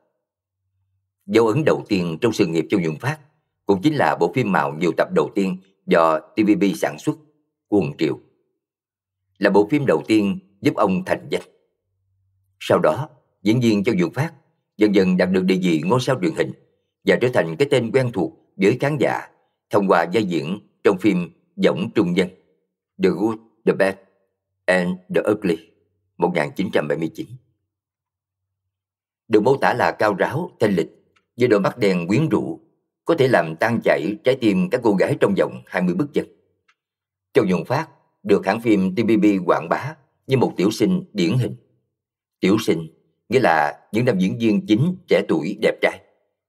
Dấu ấn đầu tiên trong sự nghiệp Châu Dương Phát cũng chính là bộ phim mạo nhiều tập đầu tiên do TVB sản xuất Cuồng Triều là bộ phim đầu tiên giúp ông thành danh. Sau đó, diễn viên Châu Dượng Phát dần dần đạt được địa vị ngôi sao truyền hình và trở thành cái tên quen thuộc với khán giả thông qua vai diễn trong phim Giọng Trung Nhân The Good, The Bad and The Ugly 1979. Được mô tả là cao ráo, thanh lịch, với đôi mắt đen quyến rũ, có thể làm tan chảy trái tim các cô gái trong vòng 20 bước chân. Châu Nhuận Phát được hãng phim TPP quảng bá như một tiểu sinh điển hình. Tiểu sinh nghĩa là những nam diễn viên chính trẻ tuổi đẹp trai,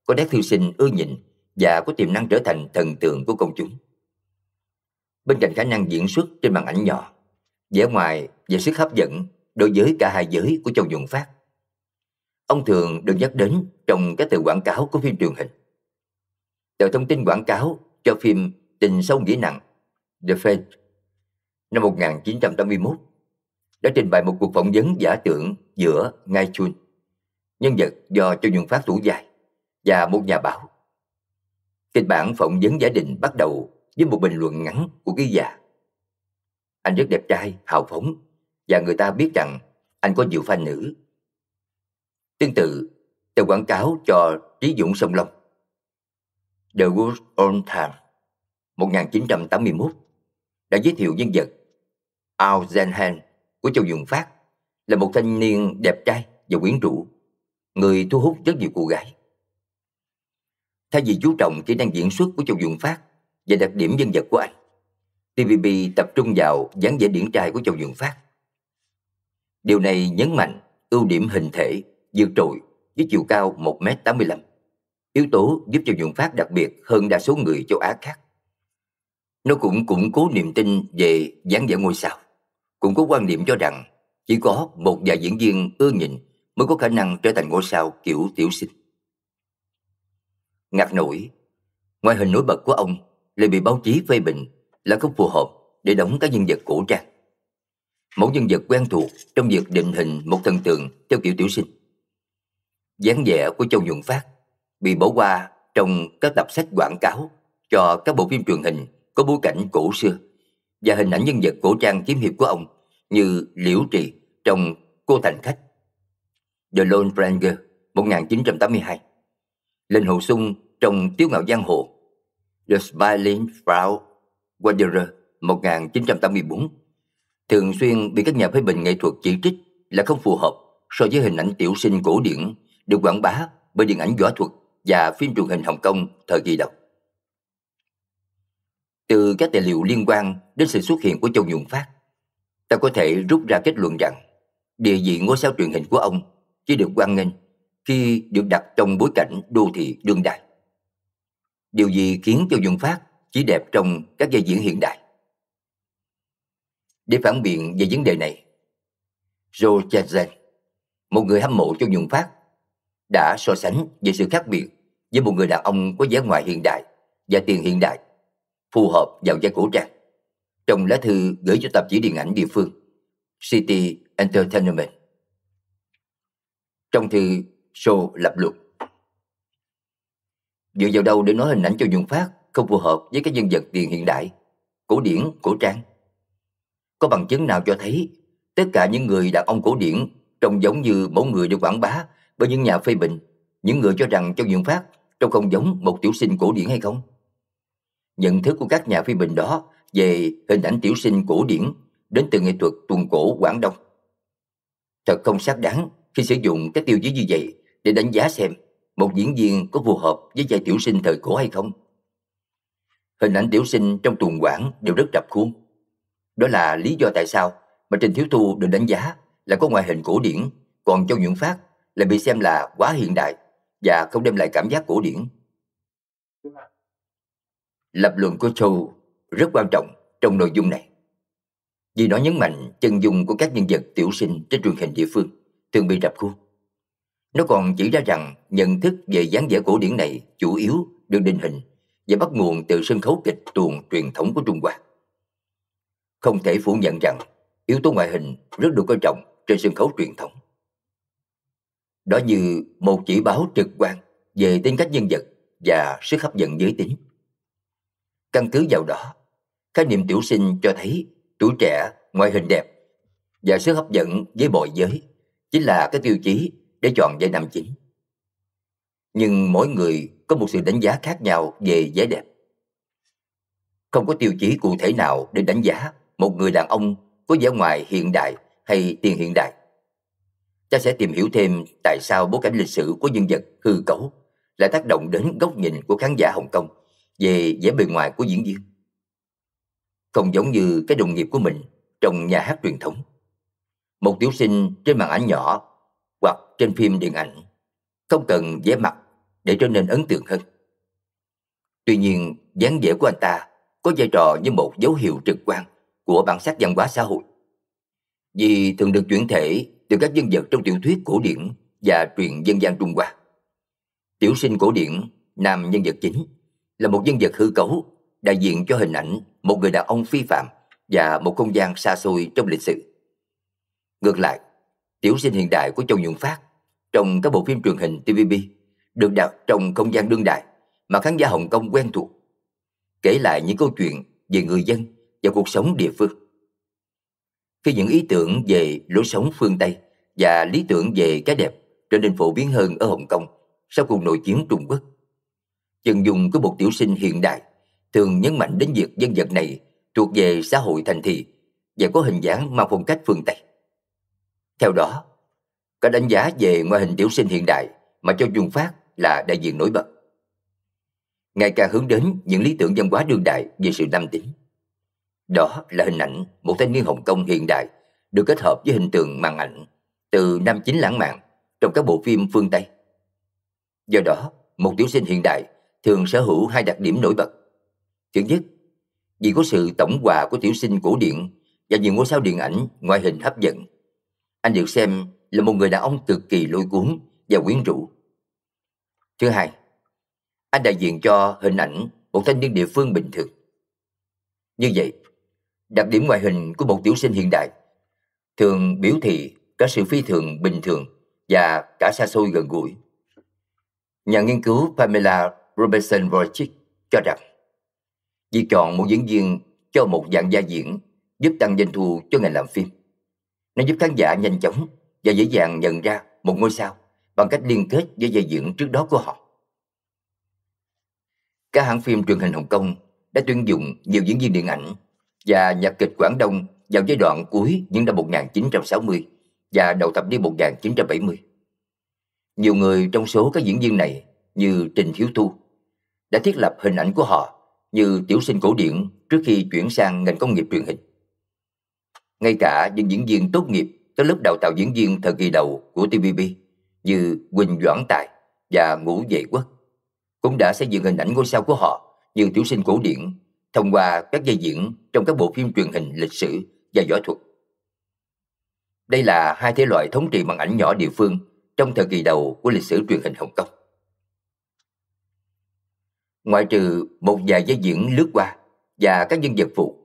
có nét thư sinh ưa nhịn và có tiềm năng trở thành thần tượng của công chúng. Bên cạnh khả năng diễn xuất trên màn ảnh nhỏ, vẻ ngoài và sức hấp dẫn đối với cả hai giới của Châu Nhuận Phát. Ông thường được nhắc đến trong các từ quảng cáo của phim truyền hình. Tờ thông tin quảng cáo cho phim Tình sâu nghĩa nặng The năm 1981 đã trình bày một cuộc phỏng vấn giả tưởng giữa Ngai Chun, nhân vật do cho Nhuận Phát thủ dài và một nhà báo. Kịch bản phỏng vấn giả định bắt đầu với một bình luận ngắn của ký giả. Anh rất đẹp trai, hào phóng và người ta biết rằng anh có nhiều fan nữ. Tương tự, tờ quảng cáo cho Trí Dũng Sông Long. The World on Time 1981 đã giới thiệu nhân vật Ao Zenhan của Châu Dùng Phát là một thanh niên đẹp trai và quyến rũ, người thu hút rất nhiều cô gái. Thay vì chú trọng kỹ năng diễn xuất của Châu Dùng Phát và đặc điểm nhân vật của anh, TVB tập trung vào dáng vẻ điển trai của Châu Dùng Phát. Điều này nhấn mạnh ưu điểm hình thể vượt trội với chiều cao 1m85, yếu tố giúp Châu Dùng Phát đặc biệt hơn đa số người châu Á khác. Nó cũng củng cố niềm tin về gián vẻ ngôi sao, cũng có quan niệm cho rằng chỉ có một vài diễn viên ưa nhìn mới có khả năng trở thành ngôi sao kiểu tiểu sinh. Ngạc nổi, ngoại hình nổi bật của ông lại bị báo chí phê bình là không phù hợp để đóng các nhân vật cổ trang. Mẫu nhân vật quen thuộc trong việc định hình một thần tượng theo kiểu tiểu sinh. dáng vẻ của Châu Nhuận Phát bị bỏ qua trong các tập sách quảng cáo cho các bộ phim truyền hình có bối cảnh cổ xưa và hình ảnh nhân vật cổ trang kiếm hiệp của ông như Liễu Trì trong Cô Thành Khách. The Lone Ranger 1982 lên Hồ Sung trong Tiếu Ngạo Giang Hồ The Smiling Frau Wanderer 1984 thường xuyên bị các nhà phê bình nghệ thuật chỉ trích là không phù hợp so với hình ảnh tiểu sinh cổ điển được quảng bá bởi điện ảnh võ thuật và phim truyền hình Hồng Kông thời kỳ đầu. Từ các tài liệu liên quan đến sự xuất hiện của Châu Nhuận Phát, ta có thể rút ra kết luận rằng địa vị ngôi sao truyền hình của ông chỉ được quan nghênh khi được đặt trong bối cảnh đô thị đương đại. Điều gì khiến Châu Nhuận Phát chỉ đẹp trong các giai diễn hiện đại? Để phản biện về vấn đề này, Joe Jensen, một người hâm mộ Châu Nhuận Phát, đã so sánh về sự khác biệt với một người đàn ông có vẻ ngoài hiện đại và tiền hiện đại phù hợp vào vai cổ trang. Trong lá thư gửi cho tạp chí điện ảnh địa phương, City Entertainment. Trong thư, show lập luận. Dựa vào đâu để nói hình ảnh cho Dương Phát không phù hợp với các nhân vật tiền hiện đại, cổ điển, cổ trang? Có bằng chứng nào cho thấy tất cả những người đàn ông cổ điển trông giống như mẫu người được quảng bá bởi những nhà phê bình, những người cho rằng cho Dương Phát trông không giống một tiểu sinh cổ điển hay không? nhận thức của các nhà phê bình đó về hình ảnh tiểu sinh cổ điển đến từ nghệ thuật tuồng cổ Quảng Đông. Thật không xác đáng khi sử dụng các tiêu chí như vậy để đánh giá xem một diễn viên có phù hợp với vai tiểu sinh thời cổ hay không. Hình ảnh tiểu sinh trong tuồng quảng đều rất rập khuôn. Đó là lý do tại sao mà Trình Thiếu Thu được đánh giá là có ngoại hình cổ điển, còn Châu những Phát lại bị xem là quá hiện đại và không đem lại cảm giác cổ điển. Lập luận của Châu rất quan trọng trong nội dung này. Vì nó nhấn mạnh chân dung của các nhân vật tiểu sinh trên truyền hình địa phương thường bị rập khuôn. Nó còn chỉ ra rằng nhận thức về dáng vẻ cổ điển này chủ yếu được định hình và bắt nguồn từ sân khấu kịch tuồng truyền thống của Trung Hoa. Không thể phủ nhận rằng yếu tố ngoại hình rất được coi trọng trên sân khấu truyền thống. Đó như một chỉ báo trực quan về tính cách nhân vật và sức hấp dẫn giới tính. Căn cứ vào đó, khái niệm tiểu sinh cho thấy tuổi trẻ, ngoại hình đẹp và sức hấp dẫn với mọi giới chính là cái tiêu chí để chọn giải nam chính. Nhưng mỗi người có một sự đánh giá khác nhau về vẻ đẹp. Không có tiêu chí cụ thể nào để đánh giá một người đàn ông có vẻ ngoài hiện đại hay tiền hiện đại. Ta sẽ tìm hiểu thêm tại sao bối cảnh lịch sử của nhân vật hư cấu lại tác động đến góc nhìn của khán giả Hồng Kông về vẻ bề ngoài của diễn viên. Không giống như cái đồng nghiệp của mình trong nhà hát truyền thống. Một tiểu sinh trên màn ảnh nhỏ hoặc trên phim điện ảnh không cần vẻ mặt để trở nên ấn tượng hơn. Tuy nhiên, dáng vẻ của anh ta có vai trò như một dấu hiệu trực quan của bản sắc văn hóa xã hội. Vì thường được chuyển thể từ các nhân vật trong tiểu thuyết cổ điển và truyền dân gian Trung Hoa. Tiểu sinh cổ điển, nam nhân vật chính, là một nhân vật hư cấu, đại diện cho hình ảnh một người đàn ông phi phạm và một không gian xa xôi trong lịch sử. Ngược lại, tiểu sinh hiện đại của Châu Nhuận Phát trong các bộ phim truyền hình TVB được đặt trong không gian đương đại mà khán giả Hồng Kông quen thuộc, kể lại những câu chuyện về người dân và cuộc sống địa phương. Khi những ý tưởng về lối sống phương Tây và lý tưởng về cái đẹp trở nên phổ biến hơn ở Hồng Kông sau cuộc nội chiến Trung Quốc, chân dung của một tiểu sinh hiện đại thường nhấn mạnh đến việc dân vật này thuộc về xã hội thành thị và có hình dáng mang phong cách phương Tây. Theo đó, có đánh giá về ngoại hình tiểu sinh hiện đại mà cho Dung Phát là đại diện nổi bật. Ngày càng hướng đến những lý tưởng văn hóa đương đại về sự nam tính. Đó là hình ảnh một thanh niên Hồng Kông hiện đại được kết hợp với hình tượng màn ảnh từ năm chính lãng mạn trong các bộ phim phương Tây. Do đó, một tiểu sinh hiện đại thường sở hữu hai đặc điểm nổi bật. Thứ nhất, vì có sự tổng hòa của tiểu sinh cổ điển và nhiều ngôi sao điện ảnh ngoại hình hấp dẫn. Anh được xem là một người đàn ông cực kỳ lôi cuốn và quyến rũ. Thứ hai, anh đại diện cho hình ảnh một thanh niên địa phương bình thường. Như vậy, đặc điểm ngoại hình của một tiểu sinh hiện đại thường biểu thị cả sự phi thường bình thường và cả xa xôi gần gũi. Nhà nghiên cứu Pamela Robinson Wojcik cho rằng việc chọn một diễn viên cho một dạng gia diễn giúp tăng doanh thu cho ngành làm phim. Nó giúp khán giả nhanh chóng và dễ dàng nhận ra một ngôi sao bằng cách liên kết với gia diễn trước đó của họ. Các hãng phim truyền hình Hồng Kông đã tuyển dụng nhiều diễn viên điện ảnh và nhạc kịch Quảng Đông vào giai đoạn cuối những năm 1960 và đầu thập niên 1970. Nhiều người trong số các diễn viên này như Trình Thiếu Thu, đã thiết lập hình ảnh của họ như tiểu sinh cổ điển trước khi chuyển sang ngành công nghiệp truyền hình. Ngay cả những diễn viên tốt nghiệp các lớp đào tạo diễn viên thời kỳ đầu của TVB như Quỳnh Doãn Tài và Ngũ Vệ Quốc cũng đã xây dựng hình ảnh ngôi sao của họ như tiểu sinh cổ điển thông qua các vai diễn trong các bộ phim truyền hình lịch sử và võ thuật. Đây là hai thể loại thống trị màn ảnh nhỏ địa phương trong thời kỳ đầu của lịch sử truyền hình Hồng Kông ngoại trừ một vài giấy diễn lướt qua và các nhân vật phụ.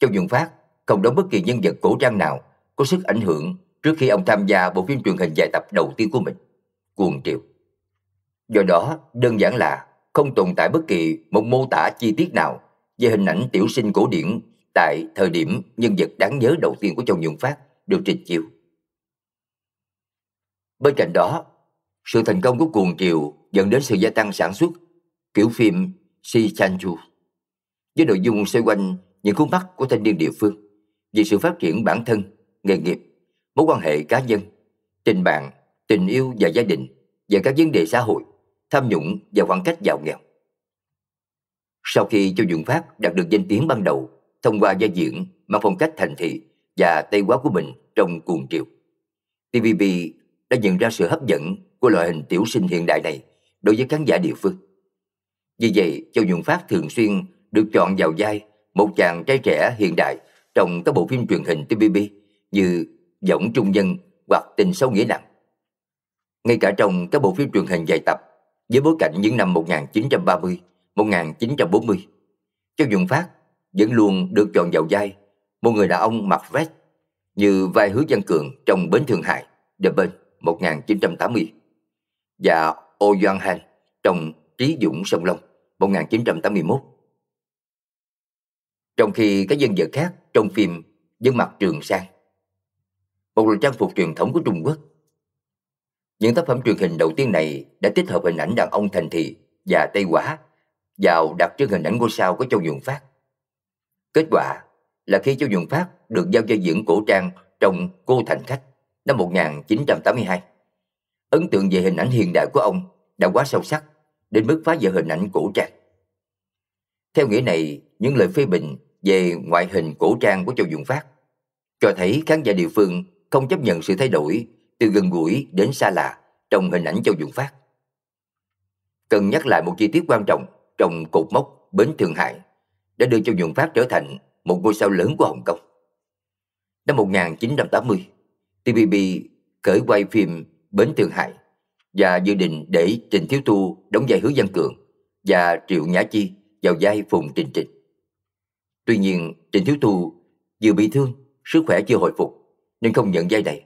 Châu Dương Phát không đóng bất kỳ nhân vật cổ trang nào có sức ảnh hưởng trước khi ông tham gia bộ phim truyền hình dài tập đầu tiên của mình, Cuồng Triệu. Do đó, đơn giản là không tồn tại bất kỳ một mô tả chi tiết nào về hình ảnh tiểu sinh cổ điển tại thời điểm nhân vật đáng nhớ đầu tiên của Châu Dương Phát được trình chiếu. Bên cạnh đó, sự thành công của Cuồng Triệu dẫn đến sự gia tăng sản xuất kiểu phim Si Chanju với nội dung xoay quanh những khuôn mắt của thanh niên địa phương về sự phát triển bản thân, nghề nghiệp, mối quan hệ cá nhân, tình bạn, tình yêu và gia đình và các vấn đề xã hội, tham nhũng và khoảng cách giàu nghèo. Sau khi Châu Dũng Phát đạt được danh tiếng ban đầu thông qua gia diễn mang phong cách thành thị và Tây quá của mình trong cuồng triều, TVB đã nhận ra sự hấp dẫn của loại hình tiểu sinh hiện đại này đối với khán giả địa phương. Vì vậy, Châu Nhuận Phát thường xuyên được chọn vào vai một chàng trai trẻ hiện đại trong các bộ phim truyền hình TPP như Giọng Trung Nhân hoặc Tình Sâu Nghĩa Nặng. Ngay cả trong các bộ phim truyền hình dài tập với bối cảnh những năm 1930, 1940, Châu Nhuận Phát vẫn luôn được chọn vào vai một người đàn ông mặc vest như vai Hứa Văn Cường trong Bến Thượng Hải, The Bên 1980 và Ô Doan Hành trong Trí Dũng Sông Long 1981. Trong khi các dân vật khác trong phim dân mặc trường sang, một loại trang phục truyền thống của Trung Quốc. Những tác phẩm truyền hình đầu tiên này đã tích hợp hình ảnh đàn ông thành thị và Tây Quả vào đặc trưng hình ảnh ngôi sao của Châu Nhuận Phát. Kết quả là khi Châu Nhuận Phát được giao cho diễn cổ trang trong Cô Thành Khách năm 1982. Ấn tượng về hình ảnh hiện đại của ông đã quá sâu sắc đến mức phá vỡ hình ảnh cổ trang. Theo nghĩa này, những lời phê bình về ngoại hình cổ trang của Châu Dung Phát cho thấy khán giả địa phương không chấp nhận sự thay đổi từ gần gũi đến xa lạ trong hình ảnh Châu Dung Phát. Cần nhắc lại một chi tiết quan trọng trong cột mốc Bến Thượng Hải đã đưa Châu Dung Phát trở thành một ngôi sao lớn của Hồng Kông. Năm 1980, TVB khởi quay phim Bến Thượng Hải và dự định để Trình Thiếu thu đóng vai Hứa Văn Cường và Triệu Nhã Chi vào vai Phùng Trình Trình. Tuy nhiên, Trình Thiếu thu vừa bị thương, sức khỏe chưa hồi phục nên không nhận vai này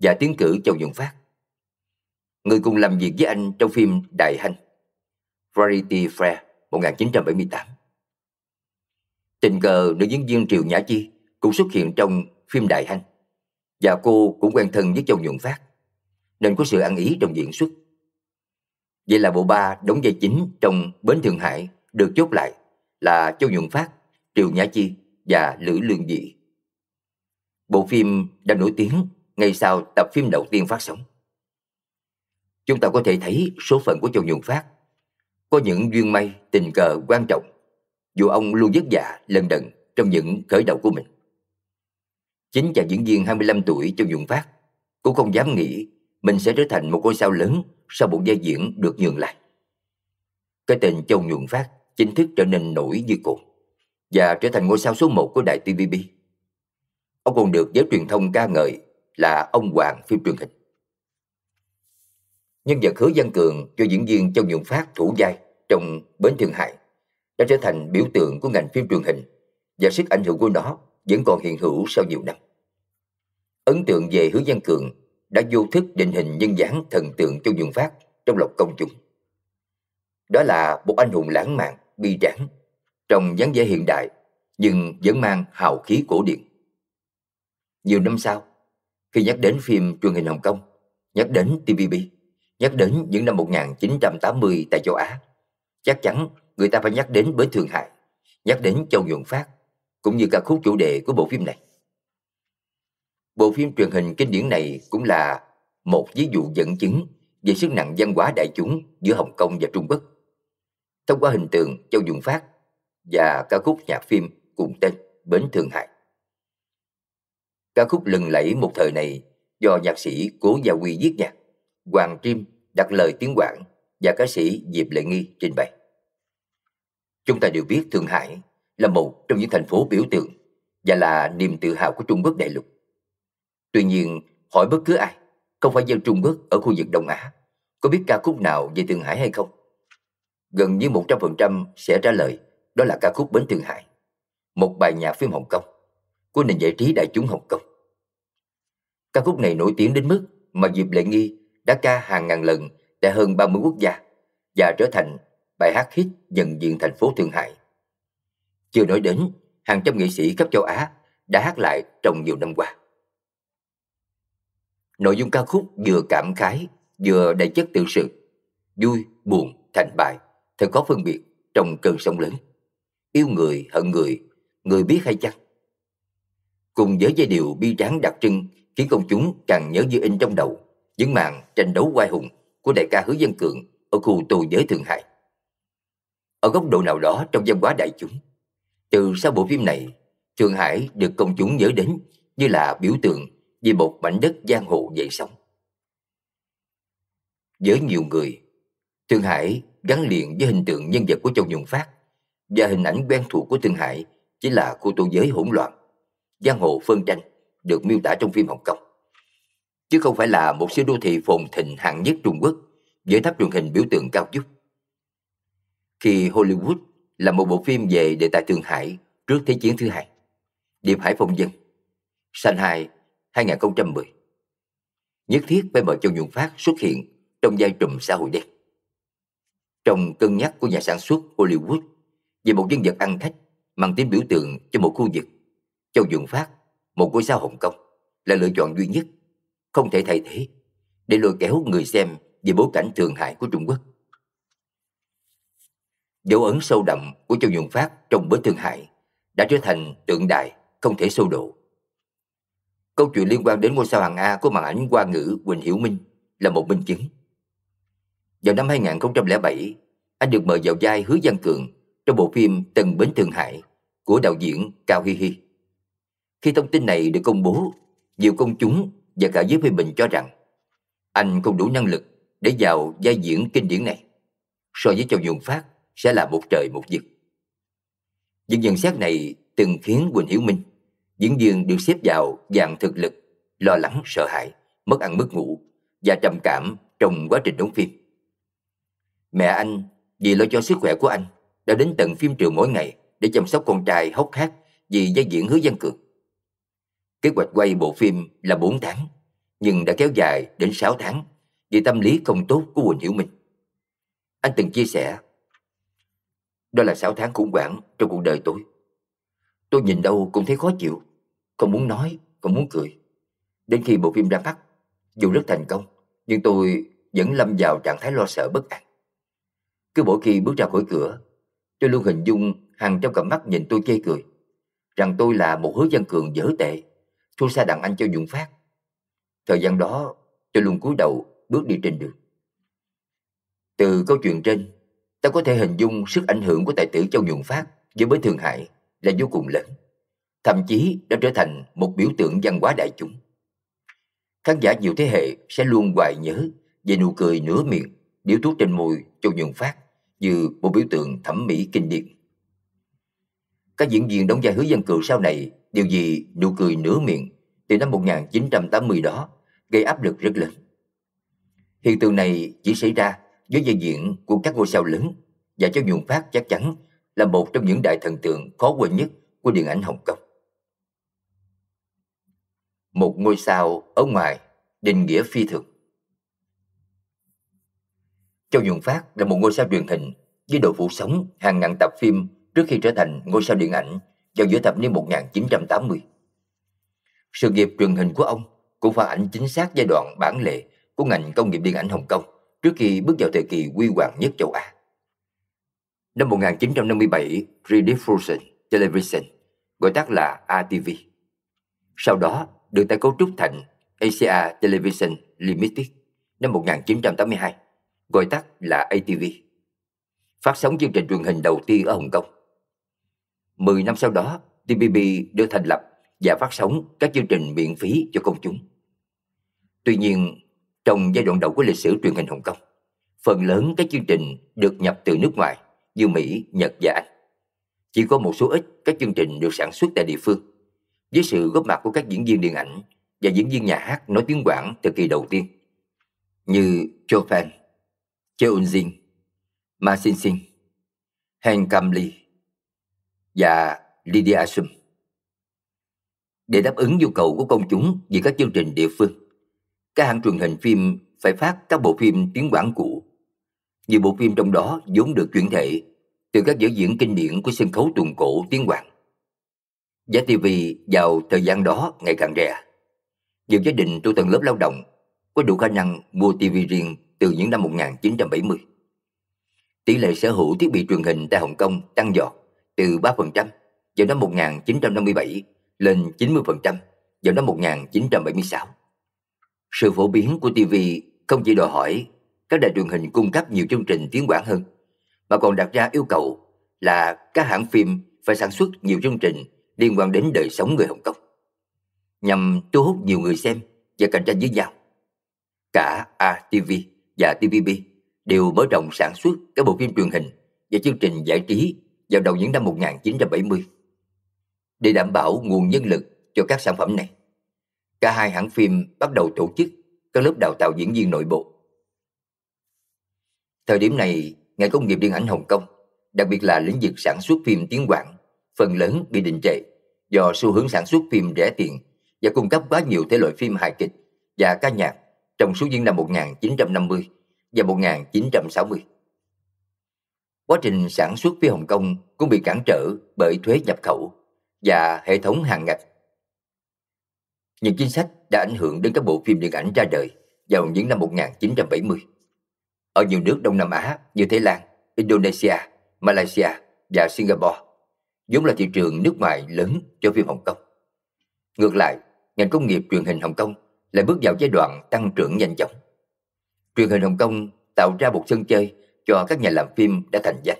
và tiến cử Châu Nhuận Phát. Người cùng làm việc với anh trong phim Đại Hành Variety Fair 1978. Tình cờ nữ diễn viên Triệu Nhã Chi cũng xuất hiện trong phim Đại Hành và cô cũng quen thân với Châu Nhuận Phát nên có sự ăn ý trong diễn xuất. Vậy là bộ ba đóng vai chính trong Bến Thượng Hải được chốt lại là Châu Nhuận Phát, Triều Nhã Chi và Lữ Lương Dị. Bộ phim đã nổi tiếng ngay sau tập phim đầu tiên phát sóng. Chúng ta có thể thấy số phận của Châu Nhuận Phát có những duyên may tình cờ quan trọng dù ông luôn vất vả lần đần trong những khởi đầu của mình. Chính chàng diễn viên 25 tuổi Châu Nhuận Phát cũng không dám nghĩ mình sẽ trở thành một ngôi sao lớn sau một giai diễn được nhường lại. Cái tên Châu Nhuận Phát chính thức trở nên nổi như cồn và trở thành ngôi sao số 1 của đài TVB. Ông còn được giới truyền thông ca ngợi là ông hoàng phim truyền hình. Nhân vật Hứa Văn Cường cho diễn viên Châu Nhuận Phát thủ vai trong Bến Thượng Hải đã trở thành biểu tượng của ngành phim truyền hình và sức ảnh hưởng của nó vẫn còn hiện hữu sau nhiều năm. Ấn tượng về Hứa Văn Cường đã vô thức định hình nhân dáng thần tượng Châu Dương Phát trong lòng công chúng. Đó là một anh hùng lãng mạn, bi tráng, trong dáng vẻ hiện đại nhưng vẫn mang hào khí cổ điển. Nhiều năm sau, khi nhắc đến phim truyền hình Hồng Kông, nhắc đến TVB, nhắc đến những năm 1980 tại châu Á, chắc chắn người ta phải nhắc đến Bến Thượng Hải, nhắc đến Châu Dương Phát, cũng như ca khúc chủ đề của bộ phim này. Bộ phim truyền hình kinh điển này cũng là một ví dụ dẫn chứng về sức nặng văn hóa đại chúng giữa Hồng Kông và Trung Quốc. Thông qua hình tượng Châu Dung Phát và ca khúc nhạc phim cùng tên Bến Thượng Hải. Ca khúc lừng lẫy một thời này do nhạc sĩ Cố Gia Huy viết nhạc, Hoàng Trim đặt lời tiếng Quảng và ca sĩ Diệp Lệ Nghi trình bày. Chúng ta đều biết Thượng Hải là một trong những thành phố biểu tượng và là niềm tự hào của Trung Quốc đại lục. Tuy nhiên, hỏi bất cứ ai, không phải dân Trung Quốc ở khu vực Đông Á, có biết ca khúc nào về Thượng Hải hay không? Gần như 100% sẽ trả lời đó là ca khúc Bến Thượng Hải, một bài nhạc phim Hồng Kông của nền giải trí đại chúng Hồng Kông. Ca khúc này nổi tiếng đến mức mà Diệp Lệ Nghi đã ca hàng ngàn lần tại hơn 30 quốc gia và trở thành bài hát hit dần diện thành phố Thượng Hải. Chưa nói đến, hàng trăm nghệ sĩ khắp châu Á đã hát lại trong nhiều năm qua. Nội dung ca khúc vừa cảm khái, vừa đầy chất tự sự. Vui, buồn, thành bại, thật khó phân biệt trong cơn sóng lớn. Yêu người, hận người, người biết hay chăng? Cùng với giai điệu bi tráng đặc trưng khiến công chúng càng nhớ như in trong đầu những màn tranh đấu oai hùng của đại ca Hứa Dân Cường ở khu tù giới Thượng Hải. Ở góc độ nào đó trong văn hóa đại chúng, từ sau bộ phim này, Trường Hải được công chúng nhớ đến như là biểu tượng vì một mảnh đất giang hồ dậy sóng. Với nhiều người, Thượng Hải gắn liền với hình tượng nhân vật của Châu Nhuận Phát và hình ảnh quen thuộc của Thượng Hải chỉ là khu tô giới hỗn loạn, giang hồ phân tranh được miêu tả trong phim Hồng Kông. Chứ không phải là một siêu đô thị phồn thịnh hạng nhất Trung Quốc với tháp truyền hình biểu tượng cao nhất. Khi Hollywood là một bộ phim về đề tài Thượng Hải trước Thế chiến thứ hai, điểm Hải phong dân, Shanghai 2010. Nhất thiết phải mời Châu Nhuận Phát xuất hiện trong giai trùm xã hội đen. Trong cân nhắc của nhà sản xuất Hollywood về một nhân vật ăn khách mang tính biểu tượng cho một khu vực, Châu Nhuận Phát, một ngôi sao Hồng Kông, là lựa chọn duy nhất, không thể thay thế, để lôi kéo người xem về bối cảnh thường hại của Trung Quốc. Dấu ấn sâu đậm của Châu Nhuận Phát trong bối thương hại đã trở thành tượng đài không thể sâu độ Câu chuyện liên quan đến ngôi sao hàng A của màn ảnh Hoa ngữ Quỳnh Hiểu Minh là một minh chứng. Vào năm 2007, anh được mời vào vai Hứa Văn Cường trong bộ phim Tần Bến Thượng Hải của đạo diễn Cao Hi Hi. Khi thông tin này được công bố, nhiều công chúng và cả giới phê bình cho rằng anh không đủ năng lực để vào vai diễn kinh điển này. So với Châu Nhuận Phát sẽ là một trời một vực. Những nhận xét này từng khiến Quỳnh Hiểu Minh Diễn viên được xếp vào dạng thực lực, lo lắng, sợ hãi, mất ăn mất ngủ và trầm cảm trong quá trình đóng phim. Mẹ anh vì lo cho sức khỏe của anh đã đến tận phim trường mỗi ngày để chăm sóc con trai hốc hác vì gia diễn hứa văn cường. Kế hoạch quay bộ phim là 4 tháng, nhưng đã kéo dài đến 6 tháng vì tâm lý không tốt của Quỳnh Hiểu Minh. Anh từng chia sẻ, đó là 6 tháng khủng hoảng trong cuộc đời tôi. Tôi nhìn đâu cũng thấy khó chịu. Không muốn nói, không muốn cười. Đến khi bộ phim ra mắt, dù rất thành công, nhưng tôi vẫn lâm vào trạng thái lo sợ bất an. Cứ mỗi khi bước ra khỏi cửa, tôi luôn hình dung hàng trong cặp mắt nhìn tôi chê cười, rằng tôi là một hứa dân cường dở tệ, thua xa đàn anh cho dụng phát. Thời gian đó, tôi luôn cúi đầu bước đi trên đường. Từ câu chuyện trên, ta có thể hình dung sức ảnh hưởng của tài tử Châu Nhuận Phát với bới Thượng Hải là vô cùng lớn thậm chí đã trở thành một biểu tượng văn hóa đại chúng. Khán giả nhiều thế hệ sẽ luôn hoài nhớ về nụ cười nửa miệng, điếu thuốc trên môi cho nhường Phát như một biểu tượng thẩm mỹ kinh điển. Các diễn viên đóng vai hứa dân cựu sau này đều vì nụ cười nửa miệng từ năm 1980 đó gây áp lực rất lớn. Hiện tượng này chỉ xảy ra với vai diễn của các ngôi sao lớn và cho nhường Phát chắc chắn là một trong những đại thần tượng khó quên nhất của điện ảnh Hồng Kông một ngôi sao ở ngoài định nghĩa phi thực. Châu Nhuận Phát là một ngôi sao truyền hình với độ phủ sóng hàng ngàn tập phim trước khi trở thành ngôi sao điện ảnh vào giữa thập niên 1980. Sự nghiệp truyền hình của ông cũng phản ảnh chính xác giai đoạn bản lề của ngành công nghiệp điện ảnh Hồng Kông trước khi bước vào thời kỳ huy hoàng nhất châu Á. Năm 1957, Rediffusion Television, gọi tắt là ATV. Sau đó được tái cấu trúc thành ACA Television Limited năm 1982, gọi tắt là ATV, phát sóng chương trình truyền hình đầu tiên ở Hồng Kông. Mười năm sau đó, TPP được thành lập và phát sóng các chương trình miễn phí cho công chúng. Tuy nhiên, trong giai đoạn đầu của lịch sử truyền hình Hồng Kông, phần lớn các chương trình được nhập từ nước ngoài như Mỹ, Nhật và Anh. Chỉ có một số ít các chương trình được sản xuất tại địa phương với sự góp mặt của các diễn viên điện ảnh và diễn viên nhà hát nói tiếng Quảng từ kỳ đầu tiên như Cho Fan, Cheo Jin, Ma Sin Sin, Han Kam Lee và Lydia Sum. Để đáp ứng nhu cầu của công chúng về các chương trình địa phương, các hãng truyền hình phim phải phát các bộ phim tiếng Quảng cũ. Nhiều bộ phim trong đó vốn được chuyển thể từ các vở diễn kinh điển của sân khấu tuồng cổ tiếng Quảng. Giá tivi vào thời gian đó ngày càng rẻ. Nhiều gia đình tôi tầng lớp lao động có đủ khả năng mua tivi riêng từ những năm 1970. Tỷ lệ sở hữu thiết bị truyền hình tại Hồng Kông tăng giọt từ 3% vào năm 1957 lên 90% vào năm 1976. Sự phổ biến của TV không chỉ đòi hỏi các đài truyền hình cung cấp nhiều chương trình tiếng quảng hơn, mà còn đặt ra yêu cầu là các hãng phim phải sản xuất nhiều chương trình liên quan đến đời sống người Hồng Kông nhằm thu hút nhiều người xem và cạnh tranh với nhau. Cả ATV và TVB đều mở rộng sản xuất các bộ phim truyền hình và chương trình giải trí vào đầu những năm 1970. Để đảm bảo nguồn nhân lực cho các sản phẩm này, cả hai hãng phim bắt đầu tổ chức các lớp đào tạo diễn viên nội bộ. Thời điểm này, ngành công nghiệp điện ảnh Hồng Kông, đặc biệt là lĩnh vực sản xuất phim tiếng Quảng, phần lớn bị đình trệ do xu hướng sản xuất phim rẻ tiền và cung cấp quá nhiều thể loại phim hài kịch và ca nhạc trong suốt những năm 1950 và 1960. Quá trình sản xuất phía Hồng Kông cũng bị cản trở bởi thuế nhập khẩu và hệ thống hàng ngạch. Những chính sách đã ảnh hưởng đến các bộ phim điện ảnh ra đời vào những năm 1970. Ở nhiều nước Đông Nam Á như Thái Lan, Indonesia, Malaysia và Singapore, vốn là thị trường nước ngoài lớn cho phim Hồng Kông. Ngược lại, ngành công nghiệp truyền hình Hồng Kông lại bước vào giai đoạn tăng trưởng nhanh chóng. Truyền hình Hồng Kông tạo ra một sân chơi cho các nhà làm phim đã thành danh.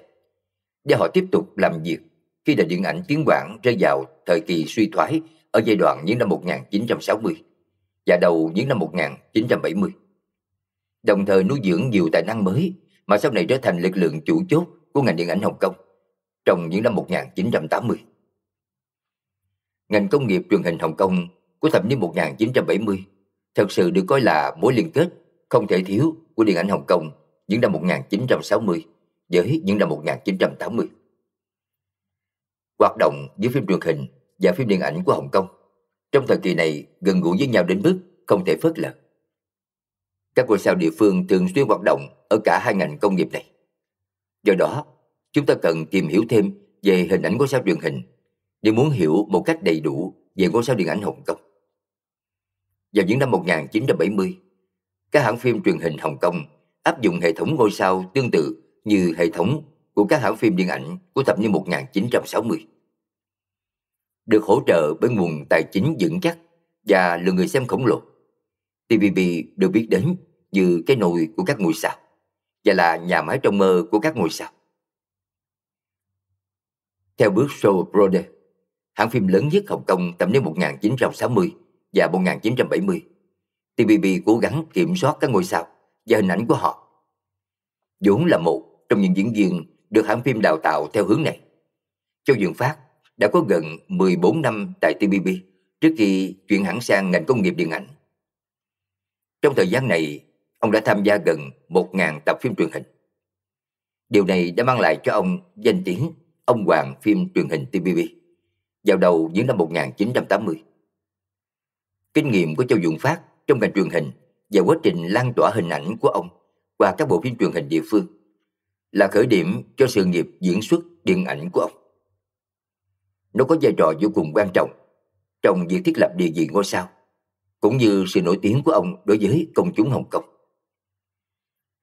Và họ tiếp tục làm việc khi nền điện ảnh tiếng Quảng rơi vào thời kỳ suy thoái ở giai đoạn những năm 1960 và đầu những năm 1970. Đồng thời nuôi dưỡng nhiều tài năng mới mà sau này trở thành lực lượng chủ chốt của ngành điện ảnh Hồng Kông trong những năm 1980. Ngành công nghiệp truyền hình Hồng Kông của thập niên 1970 thật sự được coi là mối liên kết không thể thiếu của điện ảnh Hồng Kông những năm 1960 với những năm 1980. Hoạt động giữa phim truyền hình và phim điện ảnh của Hồng Kông trong thời kỳ này gần gũi với nhau đến mức không thể phớt lờ. Các ngôi sao địa phương thường xuyên hoạt động ở cả hai ngành công nghiệp này. Do đó, chúng ta cần tìm hiểu thêm về hình ảnh của sao truyền hình để muốn hiểu một cách đầy đủ về ngôi sao điện ảnh Hồng Kông. Vào những năm 1970, các hãng phim truyền hình Hồng Kông áp dụng hệ thống ngôi sao tương tự như hệ thống của các hãng phim điện ảnh của thập niên 1960. Được hỗ trợ bởi nguồn tài chính vững chắc và lượng người xem khổng lồ, TVB được biết đến như cái nồi của các ngôi sao và là nhà máy trong mơ của các ngôi sao. Theo bước show Brode, hãng phim lớn nhất Hồng Kông tầm đến 1960 và 1970. TBB cố gắng kiểm soát các ngôi sao và hình ảnh của họ. vốn là một trong những diễn viên được hãng phim đào tạo theo hướng này. Châu Dương Phát đã có gần 14 năm tại TBB trước khi chuyển hẳn sang ngành công nghiệp điện ảnh. Trong thời gian này, ông đã tham gia gần 1.000 tập phim truyền hình. Điều này đã mang lại cho ông danh tiếng ông Hoàng phim truyền hình TPV vào đầu những năm 1980. Kinh nghiệm của Châu Dũng Phát trong ngành truyền hình và quá trình lan tỏa hình ảnh của ông qua các bộ phim truyền hình địa phương là khởi điểm cho sự nghiệp diễn xuất điện ảnh của ông. Nó có vai trò vô cùng quan trọng trong việc thiết lập địa vị ngôi sao, cũng như sự nổi tiếng của ông đối với công chúng Hồng Kông.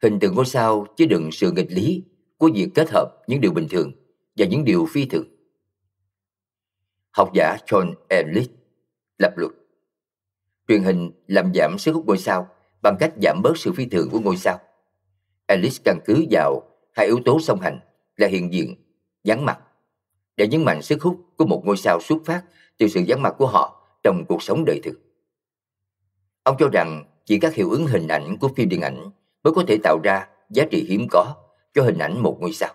Hình tượng ngôi sao chứa đựng sự nghịch lý của việc kết hợp những điều bình thường và những điều phi thường. Học giả John Ellis lập luật truyền hình làm giảm sức hút ngôi sao bằng cách giảm bớt sự phi thường của ngôi sao. Ellis căn cứ vào hai yếu tố song hành là hiện diện, dáng mặt để nhấn mạnh sức hút của một ngôi sao xuất phát từ sự vắng mặt của họ trong cuộc sống đời thực. Ông cho rằng chỉ các hiệu ứng hình ảnh của phim điện ảnh mới có thể tạo ra giá trị hiếm có cho hình ảnh một ngôi sao.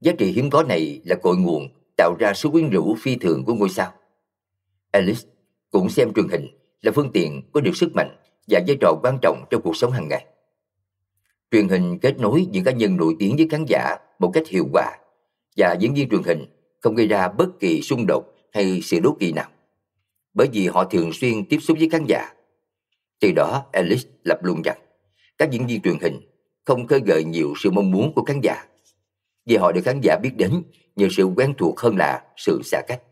Giá trị hiếm có này là cội nguồn tạo ra số quyến rũ phi thường của ngôi sao. Alice cũng xem truyền hình là phương tiện có được sức mạnh và vai trò quan trọng trong cuộc sống hàng ngày. Truyền hình kết nối những cá nhân nổi tiếng với khán giả một cách hiệu quả và diễn viên truyền hình không gây ra bất kỳ xung đột hay sự đố kỵ nào bởi vì họ thường xuyên tiếp xúc với khán giả. Từ đó, Alice lập luôn rằng các diễn viên truyền hình không khơi gợi nhiều sự mong muốn của khán giả vì họ được khán giả biết đến nhờ sự quen thuộc hơn là sự xa cách.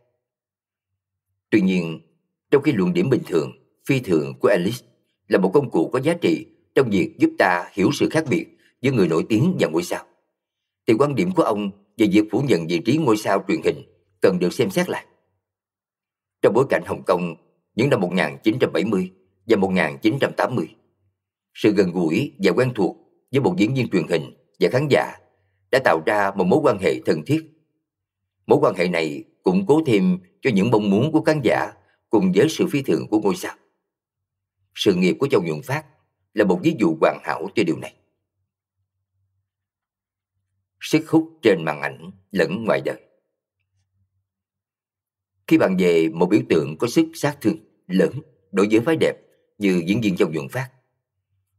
Tuy nhiên, trong khi luận điểm bình thường, phi thường của Alice là một công cụ có giá trị trong việc giúp ta hiểu sự khác biệt giữa người nổi tiếng và ngôi sao, thì quan điểm của ông về việc phủ nhận vị trí ngôi sao truyền hình cần được xem xét lại. Trong bối cảnh Hồng Kông những năm 1970 và 1980, sự gần gũi và quen thuộc với một diễn viên truyền hình và khán giả đã tạo ra một mối quan hệ thân thiết. Mối quan hệ này củng cố thêm cho những mong muốn của khán giả cùng với sự phi thường của ngôi sao. Sự nghiệp của Châu Nhuận Phát là một ví dụ hoàn hảo cho điều này. Sức hút trên màn ảnh lẫn ngoài đời. Khi bàn về một biểu tượng có sức sát thương lớn đối với phái đẹp như diễn viên Châu Nhuận Phát,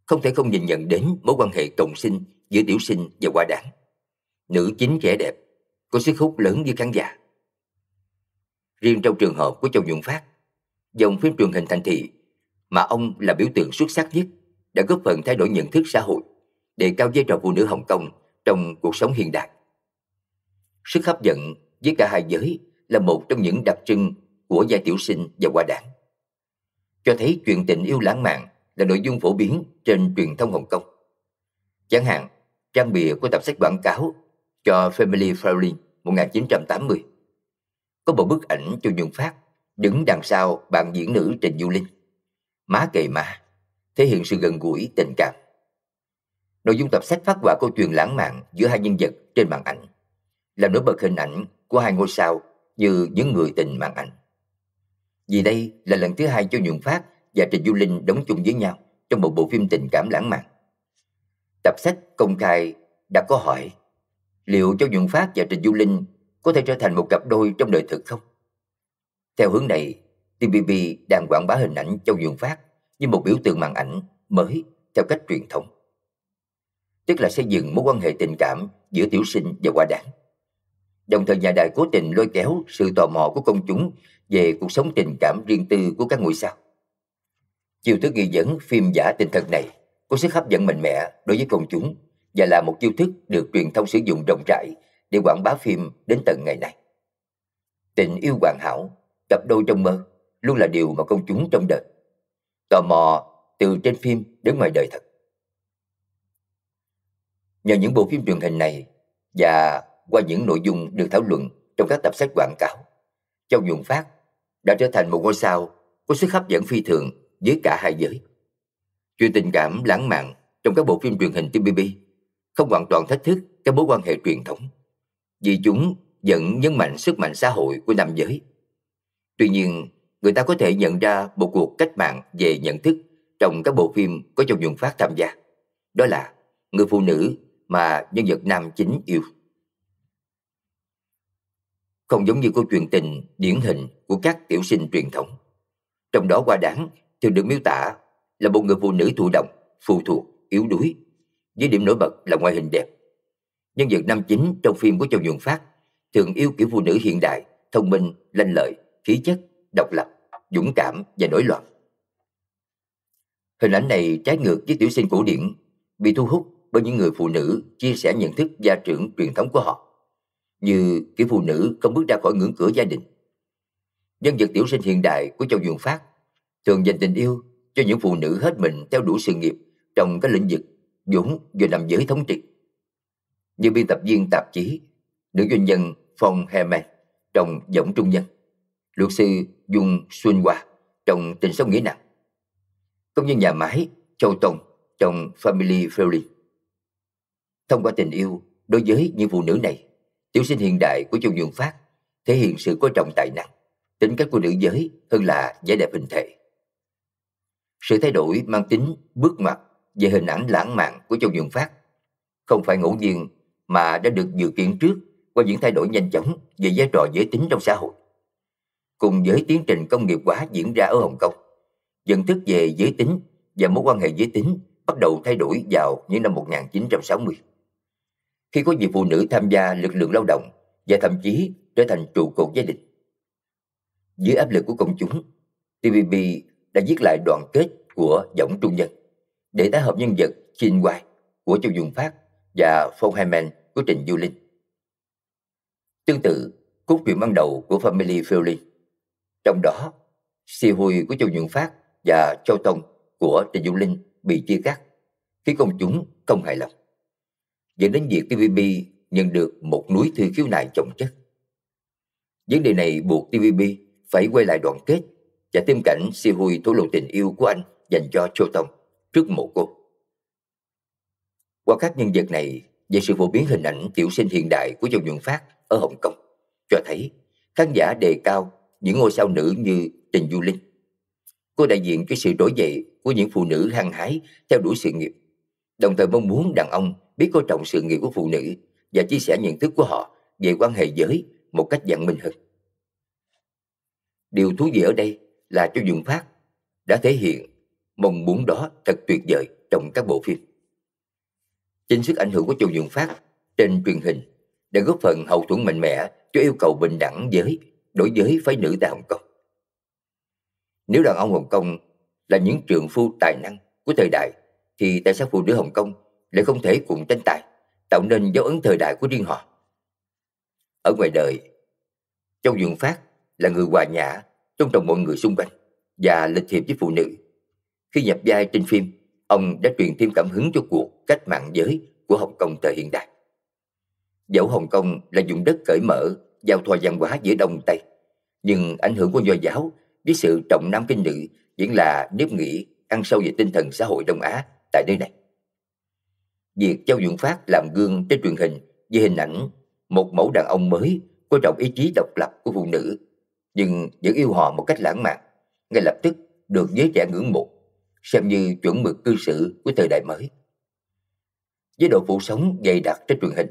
không thể không nhìn nhận đến mối quan hệ cộng sinh giữa tiểu sinh và quả đáng nữ chính trẻ đẹp, có sức hút lớn với khán giả. Riêng trong trường hợp của Châu Nhuận Phát, dòng phim truyền hình thành thị mà ông là biểu tượng xuất sắc nhất đã góp phần thay đổi nhận thức xã hội, đề cao vai trò phụ nữ Hồng Kông trong cuộc sống hiện đại. Sức hấp dẫn với cả hai giới là một trong những đặc trưng của giai tiểu sinh và hoa đảng. Cho thấy chuyện tình yêu lãng mạn là nội dung phổ biến trên truyền thông Hồng Kông. Chẳng hạn, trang bìa của tạp sách quảng cáo cho Family Filing 1980. Có một bức ảnh Chu Nhung Phát đứng đằng sau bạn diễn nữ Trịnh Du Linh. Má kề má, thể hiện sự gần gũi tình cảm. Nội dung tập sách phát quả câu chuyện lãng mạn giữa hai nhân vật trên màn ảnh, làm nổi bật hình ảnh của hai ngôi sao như những người tình màn ảnh. Vì đây là lần thứ hai Chu Nhung Phát và Trịnh Du Linh đóng chung với nhau trong một bộ phim tình cảm lãng mạn. Tập sách công khai đã có hỏi liệu Châu Nhuận Phát và Trịnh Du Linh có thể trở thành một cặp đôi trong đời thực không? Theo hướng này, TPP đang quảng bá hình ảnh Châu Nhuận Phát như một biểu tượng màn ảnh mới theo cách truyền thống. Tức là xây dựng mối quan hệ tình cảm giữa tiểu sinh và quả đảng. Đồng thời nhà đài cố tình lôi kéo sự tò mò của công chúng về cuộc sống tình cảm riêng tư của các ngôi sao. Chiều thức nghi dẫn phim giả tình thật này có sức hấp dẫn mạnh mẽ đối với công chúng và là một chiêu thức được truyền thông sử dụng rộng rãi để quảng bá phim đến tận ngày nay. Tình yêu hoàn hảo, cặp đôi trong mơ luôn là điều mà công chúng trong đời tò mò từ trên phim đến ngoài đời thật. Nhờ những bộ phim truyền hình này và qua những nội dung được thảo luận trong các tập sách quảng cáo, Châu Nhuận Phát đã trở thành một ngôi sao có sức hấp dẫn phi thường với cả hai giới. Chuyện tình cảm lãng mạn trong các bộ phim truyền hình TPP không hoàn toàn thách thức các mối quan hệ truyền thống, vì chúng vẫn nhấn mạnh sức mạnh xã hội của nam giới. Tuy nhiên, người ta có thể nhận ra một cuộc cách mạng về nhận thức trong các bộ phim có trong dùng phát tham gia. Đó là người phụ nữ mà nhân vật nam chính yêu. Không giống như câu chuyện tình điển hình của các tiểu sinh truyền thống. Trong đó qua đáng thường được miêu tả là một người phụ nữ thụ động, phụ thuộc, yếu đuối với điểm nổi bật là ngoại hình đẹp. Nhân vật nam chính trong phim của Châu Nhuận Phát thường yêu kiểu phụ nữ hiện đại, thông minh, lanh lợi, khí chất, độc lập, dũng cảm và nổi loạn. Hình ảnh này trái ngược với tiểu sinh cổ điển, bị thu hút bởi những người phụ nữ chia sẻ nhận thức gia trưởng truyền thống của họ, như kiểu phụ nữ không bước ra khỏi ngưỡng cửa gia đình. Nhân vật tiểu sinh hiện đại của Châu Nhuận Phát thường dành tình yêu cho những phụ nữ hết mình theo đuổi sự nghiệp trong các lĩnh vực Dũng vừa làm giới thống trị. Như biên tập viên tạp chí, nữ doanh nhân Phong Hemen trong giọng Trung Nhân, luật sư Dung Xuân Hoa trong Tình Sống Nghĩa Nặng, công nhân nhà máy Châu Tông trong Family Fairy. Thông qua tình yêu đối với những phụ nữ này, tiểu sinh hiện đại của Châu Nhượng Phát thể hiện sự coi trọng tài năng, tính cách của nữ giới hơn là vẻ đẹp hình thể. Sự thay đổi mang tính bước ngoặt về hình ảnh lãng mạn của Châu Dương Phát. Không phải ngẫu nhiên mà đã được dự kiến trước qua những thay đổi nhanh chóng về vai trò giới tính trong xã hội. Cùng với tiến trình công nghiệp hóa diễn ra ở Hồng Kông, nhận thức về giới tính và mối quan hệ giới tính bắt đầu thay đổi vào những năm 1960. Khi có nhiều phụ nữ tham gia lực lượng lao động và thậm chí trở thành trụ cột gia đình. Dưới áp lực của công chúng, TVB đã viết lại đoàn kết của giọng trung nhân để tái hợp nhân vật Chin Wai của Châu Dung Phát và Phong Hai Hyman của Trịnh Du Linh. Tương tự, cốt truyện ban đầu của Family Feeling. Trong đó, Si Hui của Châu Dung Phát và Châu Tông của Trịnh Du Linh bị chia cắt, khiến công chúng không hài lòng. Dẫn đến việc TVB nhận được một núi thư khiếu nại chồng chất. Vấn đề này buộc TVB phải quay lại đoạn kết và thêm cảnh Si Hui thổ lộ tình yêu của anh dành cho Châu Tông trước mộ cô. Qua các nhân vật này về sự phổ biến hình ảnh tiểu sinh hiện đại của dòng nhuận phát ở Hồng Kông cho thấy khán giả đề cao những ngôi sao nữ như Trình Du Linh. Cô đại diện cho sự đổi dậy của những phụ nữ hăng hái theo đuổi sự nghiệp, đồng thời mong muốn đàn ông biết coi trọng sự nghiệp của phụ nữ và chia sẻ nhận thức của họ về quan hệ giới một cách dạng minh hơn. Điều thú vị ở đây là cho Dùng Phát đã thể hiện mong muốn đó thật tuyệt vời trong các bộ phim. Chính sức ảnh hưởng của Châu Dương Phát trên truyền hình đã góp phần hậu thuẫn mạnh mẽ cho yêu cầu bình đẳng giới đối với phái nữ tại Hồng Kông. Nếu đàn ông Hồng Kông là những trường phu tài năng của thời đại, thì tại sao phụ nữ Hồng Kông lại không thể cùng tranh tài, tạo nên dấu ấn thời đại của riêng họ? Ở ngoài đời, Châu Dương Phát là người hòa nhã trong lòng mọi người xung quanh và lịch thiệp với phụ nữ khi nhập vai trên phim, ông đã truyền thêm cảm hứng cho cuộc cách mạng giới của Hồng Kông thời hiện đại. Dẫu Hồng Kông là vùng đất cởi mở, giao thoa văn hóa giữa Đông Tây, nhưng ảnh hưởng của do giáo với sự trọng nam kinh nữ vẫn là nếp nghĩ ăn sâu về tinh thần xã hội Đông Á tại nơi này. Việc Châu Dũng Phát làm gương trên truyền hình với hình ảnh một mẫu đàn ông mới coi trọng ý chí độc lập của phụ nữ nhưng vẫn yêu họ một cách lãng mạn ngay lập tức được giới trẻ ngưỡng mộ xem như chuẩn mực cư xử của thời đại mới. Với độ phủ sống dày đặc trên truyền hình,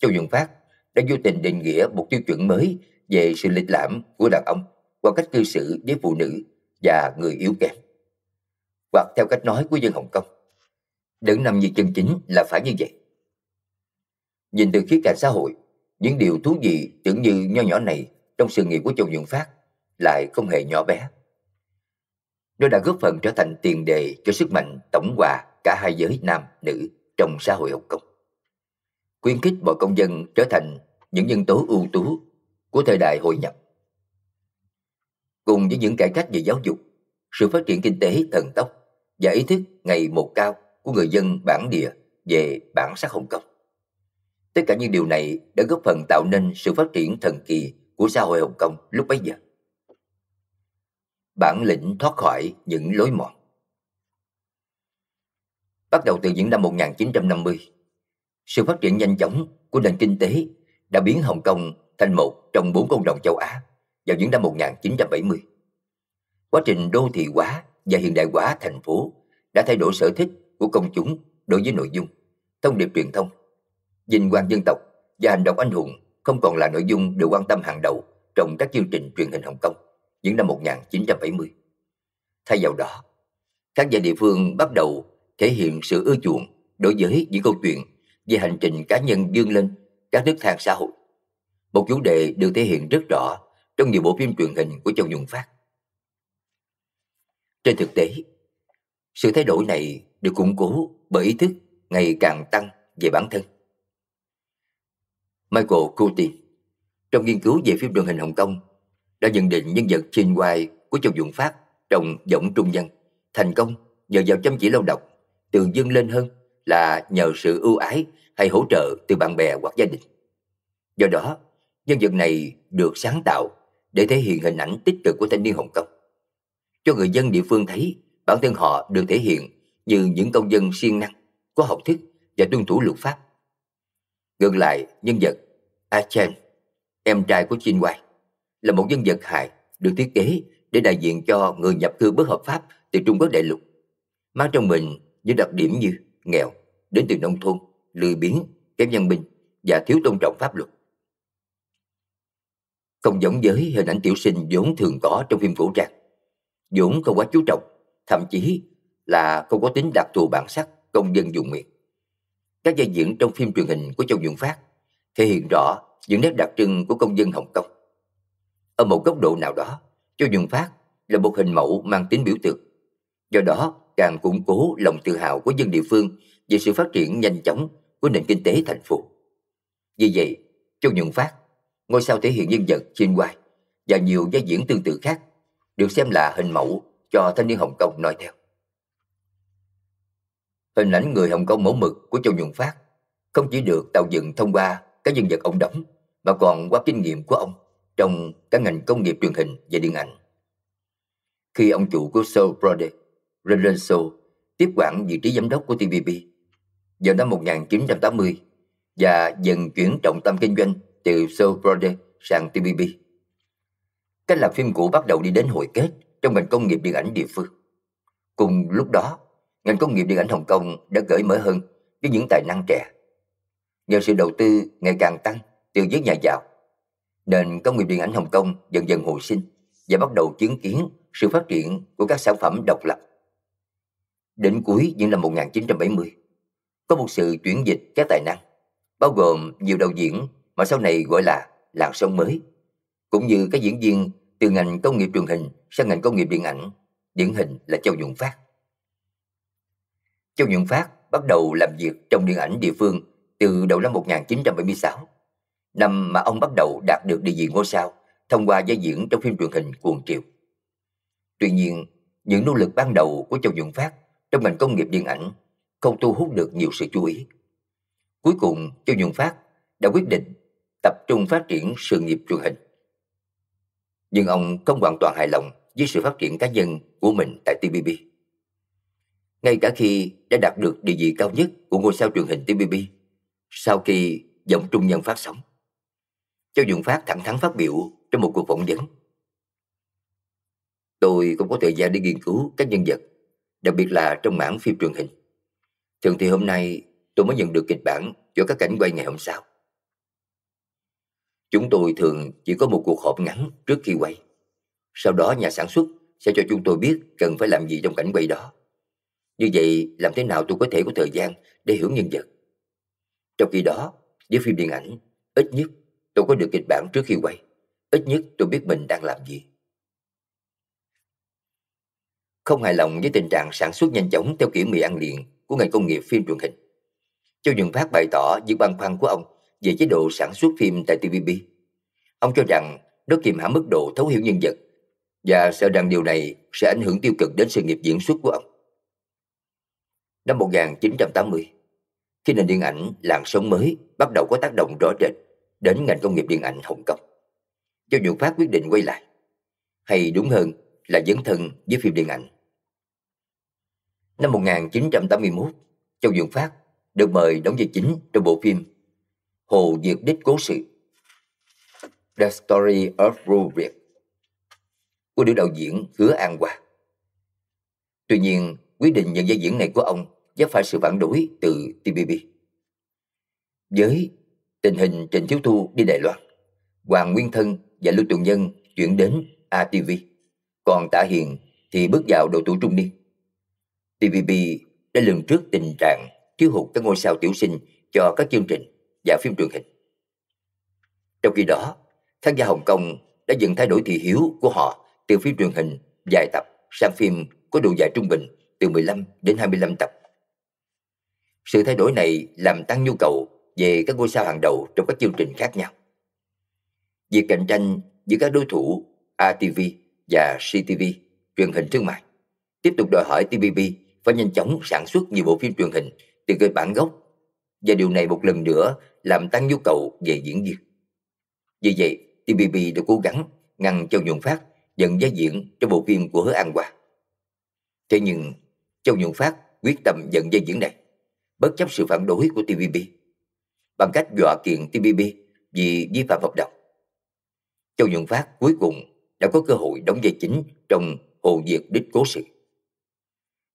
Châu Dương Phát đã vô tình định nghĩa một tiêu chuẩn mới về sự lịch lãm của đàn ông qua cách cư xử với phụ nữ và người yếu kém. Hoặc theo cách nói của dân Hồng Kông, đứng nằm như chân chính là phải như vậy. Nhìn từ khía cạnh xã hội, những điều thú vị tưởng như nho nhỏ này trong sự nghiệp của Châu Dương Phát lại không hề nhỏ bé. Nó đã góp phần trở thành tiền đề cho sức mạnh tổng hòa cả hai giới nam, nữ trong xã hội Hồng Kông. Khuyến khích mọi công dân trở thành những nhân tố ưu tú của thời đại hội nhập. Cùng với những cải cách về giáo dục, sự phát triển kinh tế thần tốc và ý thức ngày một cao của người dân bản địa về bản sắc Hồng Kông. Tất cả những điều này đã góp phần tạo nên sự phát triển thần kỳ của xã hội Hồng Kông lúc bấy giờ bản lĩnh thoát khỏi những lối mòn. Bắt đầu từ những năm 1950, sự phát triển nhanh chóng của nền kinh tế đã biến Hồng Kông thành một trong bốn công đồng châu Á vào những năm 1970. Quá trình đô thị hóa và hiện đại hóa thành phố đã thay đổi sở thích của công chúng đối với nội dung, thông điệp truyền thông, dinh quang dân tộc và hành động anh hùng không còn là nội dung được quan tâm hàng đầu trong các chương trình truyền hình Hồng Kông những năm 1970. Thay vào đó, các giả địa phương bắt đầu thể hiện sự ưa chuộng đối với những câu chuyện về hành trình cá nhân vươn lên các nước thang xã hội. Một chủ đề được thể hiện rất rõ trong nhiều bộ phim truyền hình của Châu Nhuận Phát. Trên thực tế, sự thay đổi này được củng cố bởi ý thức ngày càng tăng về bản thân. Michael Curtin, trong nghiên cứu về phim truyền hình Hồng Kông đã nhận định nhân vật Chin Wai của Châu Dụng Phát trong giọng trung dân thành công nhờ vào chăm chỉ lao động từ dâng lên hơn là nhờ sự ưu ái hay hỗ trợ từ bạn bè hoặc gia đình. Do đó, nhân vật này được sáng tạo để thể hiện hình ảnh tích cực của thanh niên Hồng Kông. Cho người dân địa phương thấy bản thân họ được thể hiện như những công dân siêng năng, có học thức và tuân thủ luật pháp. Ngược lại, nhân vật A Achen, em trai của Chin Wai, là một nhân vật hài được thiết kế để đại diện cho người nhập cư bất hợp pháp từ Trung Quốc đại lục, mang trong mình những đặc điểm như nghèo, đến từ nông thôn, lười biếng, kém văn minh và thiếu tôn trọng pháp luật. Không giống với hình ảnh tiểu sinh vốn thường có trong phim cổ trang, vốn không quá chú trọng, thậm chí là không có tính đặc thù bản sắc công dân dùng miền. Các giai diễn trong phim truyền hình của Châu Dũng Phát thể hiện rõ những nét đặc trưng của công dân Hồng Kông ở một góc độ nào đó, Châu Dương Phát là một hình mẫu mang tính biểu tượng. Do đó, càng củng cố lòng tự hào của dân địa phương về sự phát triển nhanh chóng của nền kinh tế thành phố. Vì vậy, Châu Dương Phát, ngôi sao thể hiện nhân vật Jin Wai và nhiều vai diễn tương tự khác được xem là hình mẫu cho thanh niên Hồng Kông noi theo. Hình ảnh người Hồng Kông mẫu mực của Châu Nhuận Phát không chỉ được tạo dựng thông qua các nhân vật ông đóng mà còn qua kinh nghiệm của ông trong các ngành công nghiệp truyền hình và điện ảnh. Khi ông chủ của Soul Project, Lorenzo, tiếp quản vị trí giám đốc của TPP vào năm 1980 và dần chuyển trọng tâm kinh doanh từ Soul Project sang TPP. Cách làm phim cũ bắt đầu đi đến hồi kết trong ngành công nghiệp điện ảnh địa phương. Cùng lúc đó, ngành công nghiệp điện ảnh Hồng Kông đã cởi mở hơn với những tài năng trẻ. Nhờ sự đầu tư ngày càng tăng từ giới nhà giàu nên công nghiệp điện ảnh Hồng Kông dần dần hồi sinh và bắt đầu chứng kiến sự phát triển của các sản phẩm độc lập. Đến cuối những năm 1970, có một sự chuyển dịch các tài năng, bao gồm nhiều đạo diễn mà sau này gọi là làn sóng mới, cũng như các diễn viên từ ngành công nghiệp truyền hình sang ngành công nghiệp điện ảnh, điển hình là Châu Nhuận Phát. Châu Nhuận Phát bắt đầu làm việc trong điện ảnh địa phương từ đầu năm 1976 năm mà ông bắt đầu đạt được địa vị ngôi sao thông qua vai diễn trong phim truyền hình Cuồng Triều. Tuy nhiên, những nỗ lực ban đầu của Châu Nhuận Phát trong ngành công nghiệp điện ảnh không thu hút được nhiều sự chú ý. Cuối cùng, Châu Nhuận Phát đã quyết định tập trung phát triển sự nghiệp truyền hình. Nhưng ông không hoàn toàn hài lòng với sự phát triển cá nhân của mình tại TPP. Ngay cả khi đã đạt được địa vị cao nhất của ngôi sao truyền hình TPP, sau khi giọng trung nhân phát sóng. Châu Dũng Phát thẳng thắn phát biểu trong một cuộc phỏng vấn. Tôi cũng có thời gian để nghiên cứu các nhân vật, đặc biệt là trong mảng phim truyền hình. Thường thì hôm nay tôi mới nhận được kịch bản cho các cảnh quay ngày hôm sau. Chúng tôi thường chỉ có một cuộc họp ngắn trước khi quay. Sau đó nhà sản xuất sẽ cho chúng tôi biết cần phải làm gì trong cảnh quay đó. Như vậy làm thế nào tôi có thể có thời gian để hiểu nhân vật. Trong khi đó, với phim điện ảnh, ít nhất Tôi có được kịch bản trước khi quay. Ít nhất tôi biết mình đang làm gì. Không hài lòng với tình trạng sản xuất nhanh chóng theo kiểu mì ăn liền của ngành công nghiệp phim truyền hình. Châu Nhuận Phát bày tỏ những băn khoăn của ông về chế độ sản xuất phim tại TVB. Ông cho rằng nó kiềm hãm mức độ thấu hiểu nhân vật và sợ rằng điều này sẽ ảnh hưởng tiêu cực đến sự nghiệp diễn xuất của ông. Năm 1980, khi nền điện ảnh làn sóng mới bắt đầu có tác động rõ rệt đến ngành công nghiệp điện ảnh Hồng Kông. Châu Nhuận Phát quyết định quay lại, hay đúng hơn là dấn thân với phim điện ảnh. Năm 1981, Châu Nhuận Phát được mời đóng vai chính trong bộ phim Hồ Diệt Đích Cố Sự The Story of Rubric của nữ đạo diễn Hứa An Hoa. Tuy nhiên, quyết định nhận vai diễn này của ông vấp phải sự phản đối từ TPP. Với tình hình Trịnh Thiếu Thu đi Đài Loan, Hoàng Nguyên Thân và Lưu Tùng Nhân chuyển đến ATV, còn Tạ Hiền thì bước vào độ tuổi trung niên. TVB đã lường trước tình trạng thiếu hụt các ngôi sao tiểu sinh cho các chương trình và phim truyền hình. Trong khi đó, khán giả Hồng Kông đã dần thay đổi thị hiếu của họ từ phim truyền hình dài tập sang phim có độ dài trung bình từ 15 đến 25 tập. Sự thay đổi này làm tăng nhu cầu về các ngôi sao hàng đầu trong các chương trình khác nhau. Việc cạnh tranh giữa các đối thủ ATV và CTV, truyền hình thương mại, tiếp tục đòi hỏi TPP phải nhanh chóng sản xuất nhiều bộ phim truyền hình từ kịch bản gốc và điều này một lần nữa làm tăng nhu cầu về diễn viên. Vì vậy, TPP đã cố gắng ngăn Châu Nhuận Phát nhận giá diễn cho bộ phim của Hứa An hòa. Thế nhưng, Châu Nhuận Phát quyết tâm nhận giá diễn này, bất chấp sự phản đối của TPP bằng cách dọa kiện TPP vì vi phạm hợp đồng. Châu Nhuận Phát cuối cùng đã có cơ hội đóng vai chính trong hồ diệt đích cố sự.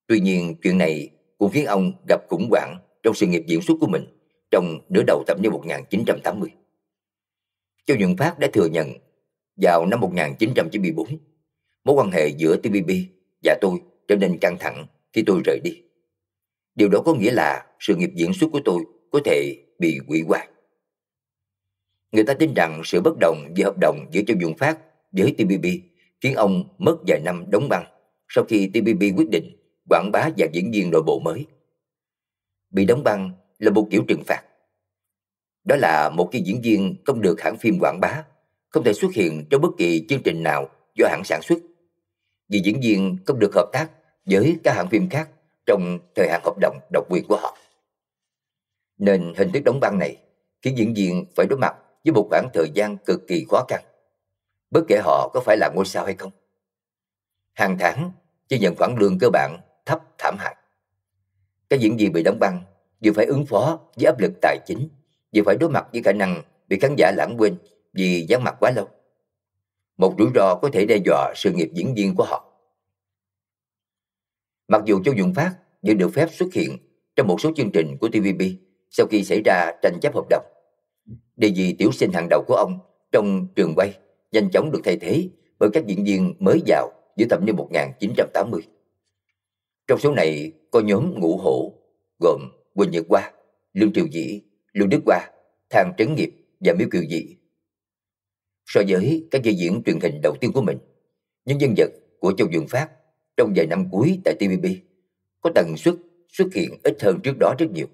Tuy nhiên, chuyện này cũng khiến ông gặp khủng hoảng trong sự nghiệp diễn xuất của mình trong nửa đầu thập niên 1980. Châu Nhuận Phát đã thừa nhận vào năm 1994, mối quan hệ giữa TPP và tôi trở nên căng thẳng khi tôi rời đi. Điều đó có nghĩa là sự nghiệp diễn xuất của tôi có thể bị quỷ hoại. Người ta tin rằng sự bất đồng về hợp đồng giữa Châu Dung Phát với TPP khiến ông mất vài năm đóng băng sau khi TPP quyết định quảng bá và diễn viên nội bộ mới. Bị đóng băng là một kiểu trừng phạt. Đó là một khi diễn viên không được hãng phim quảng bá, không thể xuất hiện trong bất kỳ chương trình nào do hãng sản xuất. Vì diễn viên không được hợp tác với các hãng phim khác trong thời hạn hợp đồng độc quyền của họ nên hình thức đóng băng này khiến diễn viên phải đối mặt với một khoảng thời gian cực kỳ khó khăn, bất kể họ có phải là ngôi sao hay không. Hàng tháng chỉ nhận khoản lương cơ bản thấp thảm hại. Các diễn viên bị đóng băng đều phải ứng phó với áp lực tài chính, đều phải đối mặt với khả năng bị khán giả lãng quên vì vắng mặt quá lâu. Một rủi ro có thể đe dọa sự nghiệp diễn viên của họ. Mặc dù Châu Dụng Phát vẫn được phép xuất hiện trong một số chương trình của TVB, sau khi xảy ra tranh chấp hợp đồng. Địa gì tiểu sinh hàng đầu của ông trong trường quay nhanh chóng được thay thế bởi các diễn viên mới vào giữa thập niên 1980. Trong số này có nhóm ngũ hổ gồm Quỳnh Nhật Hoa, Lương Triều Dĩ, lương Đức Hoa, Thang Trấn Nghiệp và Miếu Kiều Dĩ. So với các dây diễn truyền hình đầu tiên của mình, những nhân vật của Châu dương Phát trong vài năm cuối tại TVB có tần suất xuất hiện ít hơn trước đó rất nhiều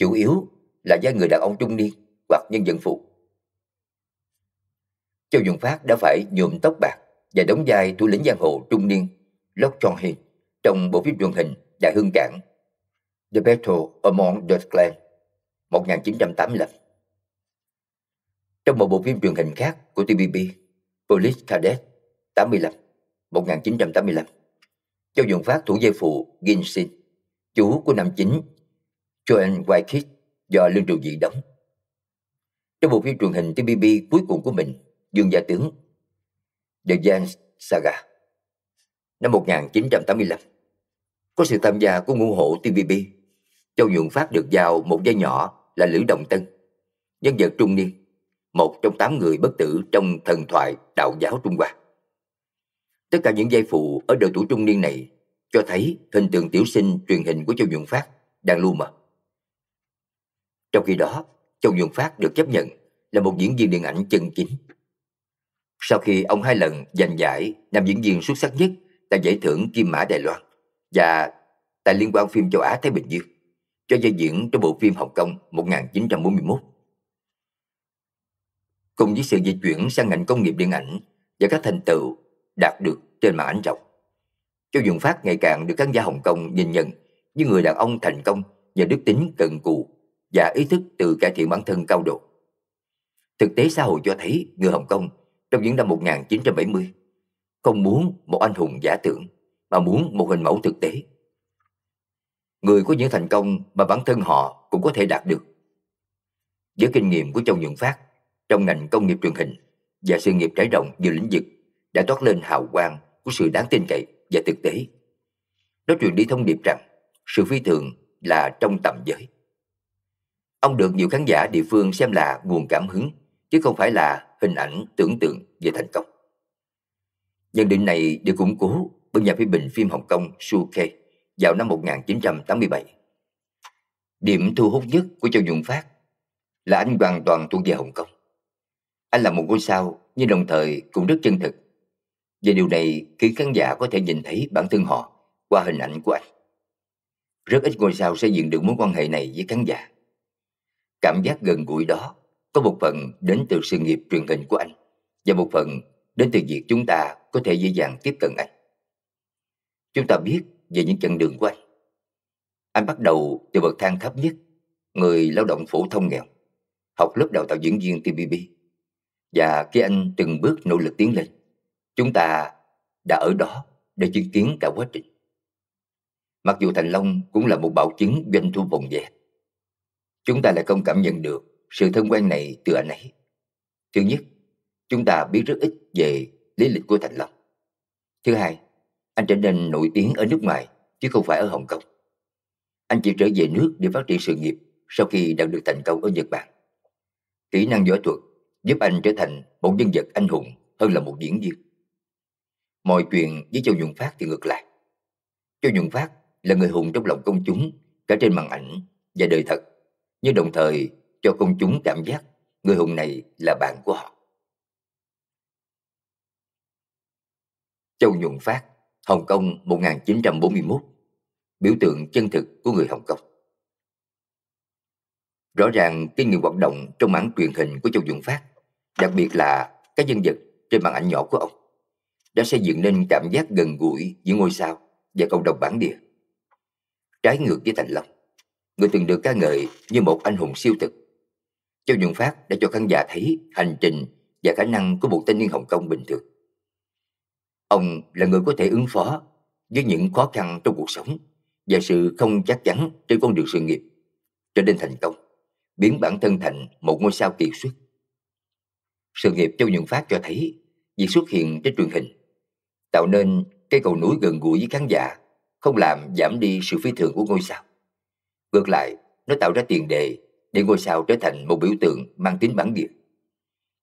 chủ yếu là do người đàn ông trung niên hoặc nhân dân phụ. Châu Dung Phát đã phải nhuộm tóc bạc và đóng vai thủ lĩnh giang hồ trung niên Lok Chong Hee trong bộ phim truyền hình Đại Hương Cảng The Battle Among the Clans 1985. Trong một bộ phim truyền hình khác của TPP, Police Cadet 85, 1985, Châu Dung Phát thủ dây phụ Gin Shin, chú của nam chính Joan Whitehead do Lương Triều Dị đóng. Trong bộ phim truyền hình TPP cuối cùng của mình, Dương Gia Tướng, The Giant Saga, năm 1985, có sự tham gia của ngũ hộ TPP. Châu Nhuận Phát được giao một vai nhỏ là Lữ Đồng Tân, nhân vật trung niên, một trong tám người bất tử trong thần thoại đạo giáo Trung Hoa. Tất cả những giai phụ ở độ tuổi trung niên này cho thấy hình tượng tiểu sinh truyền hình của Châu Nhuận Phát đang lu mờ. Trong khi đó, Châu Dương Phát được chấp nhận là một diễn viên điện ảnh chân chính. Sau khi ông hai lần giành giải nam diễn viên xuất sắc nhất tại giải thưởng Kim Mã Đài Loan và tại Liên quan phim châu Á-Thái Bình Dương cho vai diễn trong bộ phim Hồng Kông 1941. Cùng với sự di chuyển sang ngành công nghiệp điện ảnh và các thành tựu đạt được trên màn ảnh rộng, Châu Dương Phát ngày càng được khán giả Hồng Kông nhìn nhận như người đàn ông thành công và đức tính cần cù và ý thức tự cải thiện bản thân cao độ. Thực tế xã hội cho thấy người Hồng Kông trong những năm 1970 không muốn một anh hùng giả tưởng mà muốn một hình mẫu thực tế. Người có những thành công mà bản thân họ cũng có thể đạt được. Với kinh nghiệm của Châu Nhuận Phát trong ngành công nghiệp truyền hình và sự nghiệp trải rộng nhiều lĩnh vực đã toát lên hào quang của sự đáng tin cậy và thực tế. Nó truyền đi thông điệp rằng sự phi thường là trong tầm giới. Ông được nhiều khán giả địa phương xem là nguồn cảm hứng, chứ không phải là hình ảnh tưởng tượng về thành công. Nhận định này được củng cố bởi nhà phê bình phim Hồng Kông Su Ke vào năm 1987. Điểm thu hút nhất của Châu Dung Phát là anh hoàn toàn thuộc về Hồng Kông. Anh là một ngôi sao nhưng đồng thời cũng rất chân thực. Về điều này khiến khán giả có thể nhìn thấy bản thân họ qua hình ảnh của anh. Rất ít ngôi sao xây dựng được mối quan hệ này với khán giả. Cảm giác gần gũi đó có một phần đến từ sự nghiệp truyền hình của anh và một phần đến từ việc chúng ta có thể dễ dàng tiếp cận anh. Chúng ta biết về những chặng đường của anh. Anh bắt đầu từ bậc thang thấp nhất, người lao động phổ thông nghèo, học lớp đào tạo diễn viên TPP. Và khi anh từng bước nỗ lực tiến lên, chúng ta đã ở đó để chứng kiến cả quá trình. Mặc dù Thành Long cũng là một bảo chứng doanh thu vòng vẹt, Chúng ta lại không cảm nhận được sự thân quen này từ anh ấy. Thứ nhất, chúng ta biết rất ít về lý lịch của Thành Long. Thứ hai, anh trở nên nổi tiếng ở nước ngoài chứ không phải ở Hồng Kông. Anh chỉ trở về nước để phát triển sự nghiệp sau khi đạt được thành công ở Nhật Bản. Kỹ năng võ thuật giúp anh trở thành một nhân vật anh hùng hơn là một diễn viên. Mọi chuyện với Châu Nhuận Phát thì ngược lại. Châu Nhuận Phát là người hùng trong lòng công chúng cả trên màn ảnh và đời thật nhưng đồng thời cho công chúng cảm giác người hùng này là bạn của họ. Châu Nhuận Phát, Hồng Kông 1941 Biểu tượng chân thực của người Hồng Kông Rõ ràng kinh nghiệm hoạt động trong mảng truyền hình của Châu Nhuận Phát đặc biệt là các nhân vật trên màn ảnh nhỏ của ông đã xây dựng nên cảm giác gần gũi giữa ngôi sao và cộng đồng bản địa. Trái ngược với Thành Long, người từng được ca ngợi như một anh hùng siêu thực. Châu Nhuận Phát đã cho khán giả thấy hành trình và khả năng của một thanh niên Hồng Kông bình thường. Ông là người có thể ứng phó với những khó khăn trong cuộc sống và sự không chắc chắn trên con đường sự nghiệp cho đến thành công, biến bản thân thành một ngôi sao kiệt xuất. Sự nghiệp Châu Nhuận Phát cho thấy việc xuất hiện trên truyền hình tạo nên cây cầu núi gần gũi với khán giả không làm giảm đi sự phi thường của ngôi sao. Ngược lại, nó tạo ra tiền đề để ngôi sao trở thành một biểu tượng mang tính bản địa.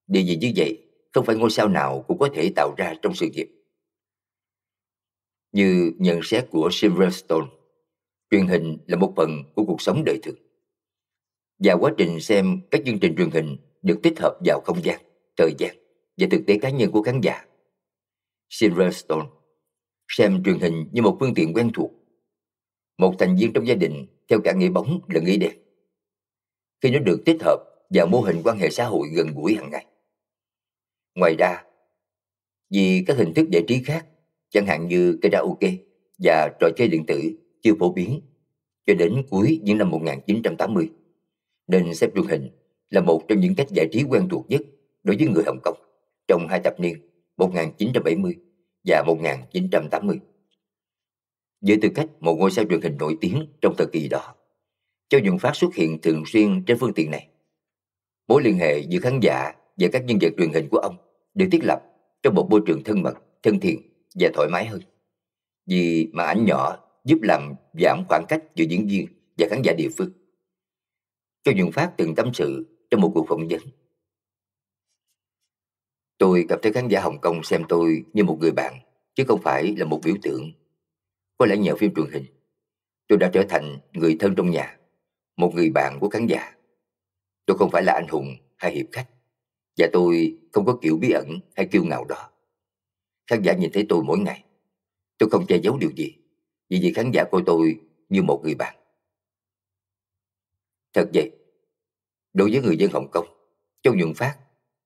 Điều gì như vậy, không phải ngôi sao nào cũng có thể tạo ra trong sự nghiệp. Như nhận xét của Silverstone, truyền hình là một phần của cuộc sống đời thực Và quá trình xem các chương trình truyền hình được tích hợp vào không gian, thời gian và thực tế cá nhân của khán giả. Silverstone xem truyền hình như một phương tiện quen thuộc. Một thành viên trong gia đình theo cả nghĩa bóng là nghĩa đẹp Khi nó được tích hợp vào mô hình quan hệ xã hội gần gũi hàng ngày. Ngoài ra, vì các hình thức giải trí khác, chẳng hạn như karaoke và trò chơi điện tử chưa phổ biến cho đến cuối những năm 1980, nên xem truyền hình là một trong những cách giải trí quen thuộc nhất đối với người Hồng Kông trong hai thập niên 1970 và 1980 với tư cách một ngôi sao truyền hình nổi tiếng trong thời kỳ đó. Châu Dung Phát xuất hiện thường xuyên trên phương tiện này. Mối liên hệ giữa khán giả và các nhân vật truyền hình của ông được thiết lập trong một môi trường thân mật, thân thiện và thoải mái hơn. Vì mà ảnh nhỏ giúp làm giảm khoảng cách giữa diễn viên và khán giả địa phương. Châu Dung Phát từng tâm sự trong một cuộc phỏng vấn. Tôi cảm thấy khán giả Hồng Kông xem tôi như một người bạn, chứ không phải là một biểu tượng có lẽ nhờ phim truyền hình, tôi đã trở thành người thân trong nhà, một người bạn của khán giả. Tôi không phải là anh hùng hay hiệp khách, và tôi không có kiểu bí ẩn hay kiêu ngạo đó. Khán giả nhìn thấy tôi mỗi ngày. Tôi không che giấu điều gì, vì vậy khán giả coi tôi như một người bạn. Thật vậy, đối với người dân Hồng Kông, Châu Nhuận Phát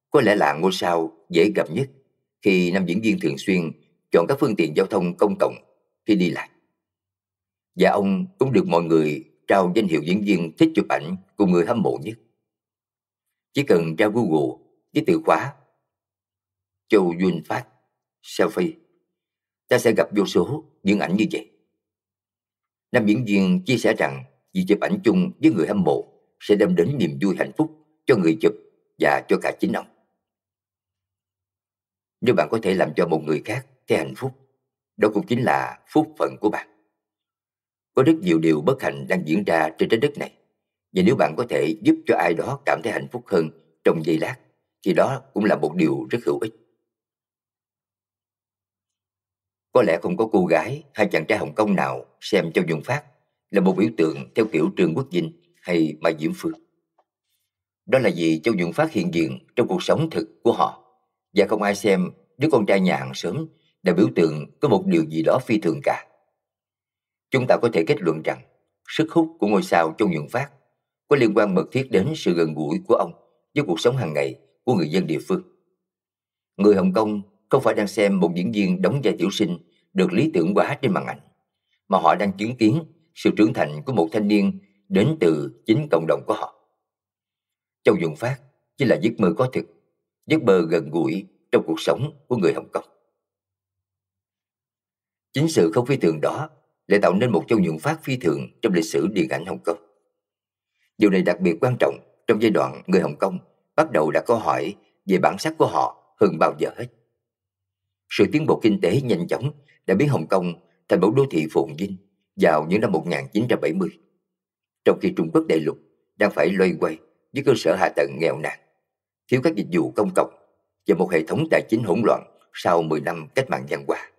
có lẽ là ngôi sao dễ gặp nhất khi nam diễn viên thường xuyên chọn các phương tiện giao thông công cộng khi đi lại. Và ông cũng được mọi người trao danh hiệu diễn viên thích chụp ảnh của người hâm mộ nhất. Chỉ cần ra Google với từ khóa Châu Duyên Phát selfie, ta sẽ gặp vô số những ảnh như vậy. Nam diễn viên chia sẻ rằng việc chụp ảnh chung với người hâm mộ sẽ đem đến niềm vui hạnh phúc cho người chụp và cho cả chính ông. Nếu bạn có thể làm cho một người khác thấy hạnh phúc, đó cũng chính là phúc phận của bạn. Có rất nhiều điều bất hạnh đang diễn ra trên trái đất này. Và nếu bạn có thể giúp cho ai đó cảm thấy hạnh phúc hơn trong giây lát, thì đó cũng là một điều rất hữu ích. Có lẽ không có cô gái hay chàng trai Hồng Kông nào xem Châu Dung Phát là một biểu tượng theo kiểu Trương Quốc Vinh hay Mai Diễm Phương. Đó là vì Châu Dung Phát hiện diện trong cuộc sống thực của họ và không ai xem đứa con trai nhà hàng sớm đều biểu tượng có một điều gì đó phi thường cả. Chúng ta có thể kết luận rằng sức hút của ngôi sao Châu Nhuận Phát có liên quan mật thiết đến sự gần gũi của ông với cuộc sống hàng ngày của người dân địa phương. Người Hồng Kông không phải đang xem một diễn viên đóng vai tiểu sinh được lý tưởng hóa trên màn ảnh, mà họ đang chứng kiến sự trưởng thành của một thanh niên đến từ chính cộng đồng của họ. Châu Nhuận Phát chỉ là giấc mơ có thực, giấc mơ gần gũi trong cuộc sống của người Hồng Kông. Chính sự không phi thường đó lại tạo nên một trong những phát phi thường trong lịch sử điện ảnh Hồng Kông. Điều này đặc biệt quan trọng trong giai đoạn người Hồng Kông bắt đầu đặt câu hỏi về bản sắc của họ hơn bao giờ hết. Sự tiến bộ kinh tế nhanh chóng đã biến Hồng Kông thành một đô thị phồn vinh vào những năm 1970, trong khi Trung Quốc đại lục đang phải loay quay với cơ sở hạ tầng nghèo nàn, thiếu các dịch vụ công cộng và một hệ thống tài chính hỗn loạn sau 10 năm cách mạng gian qua.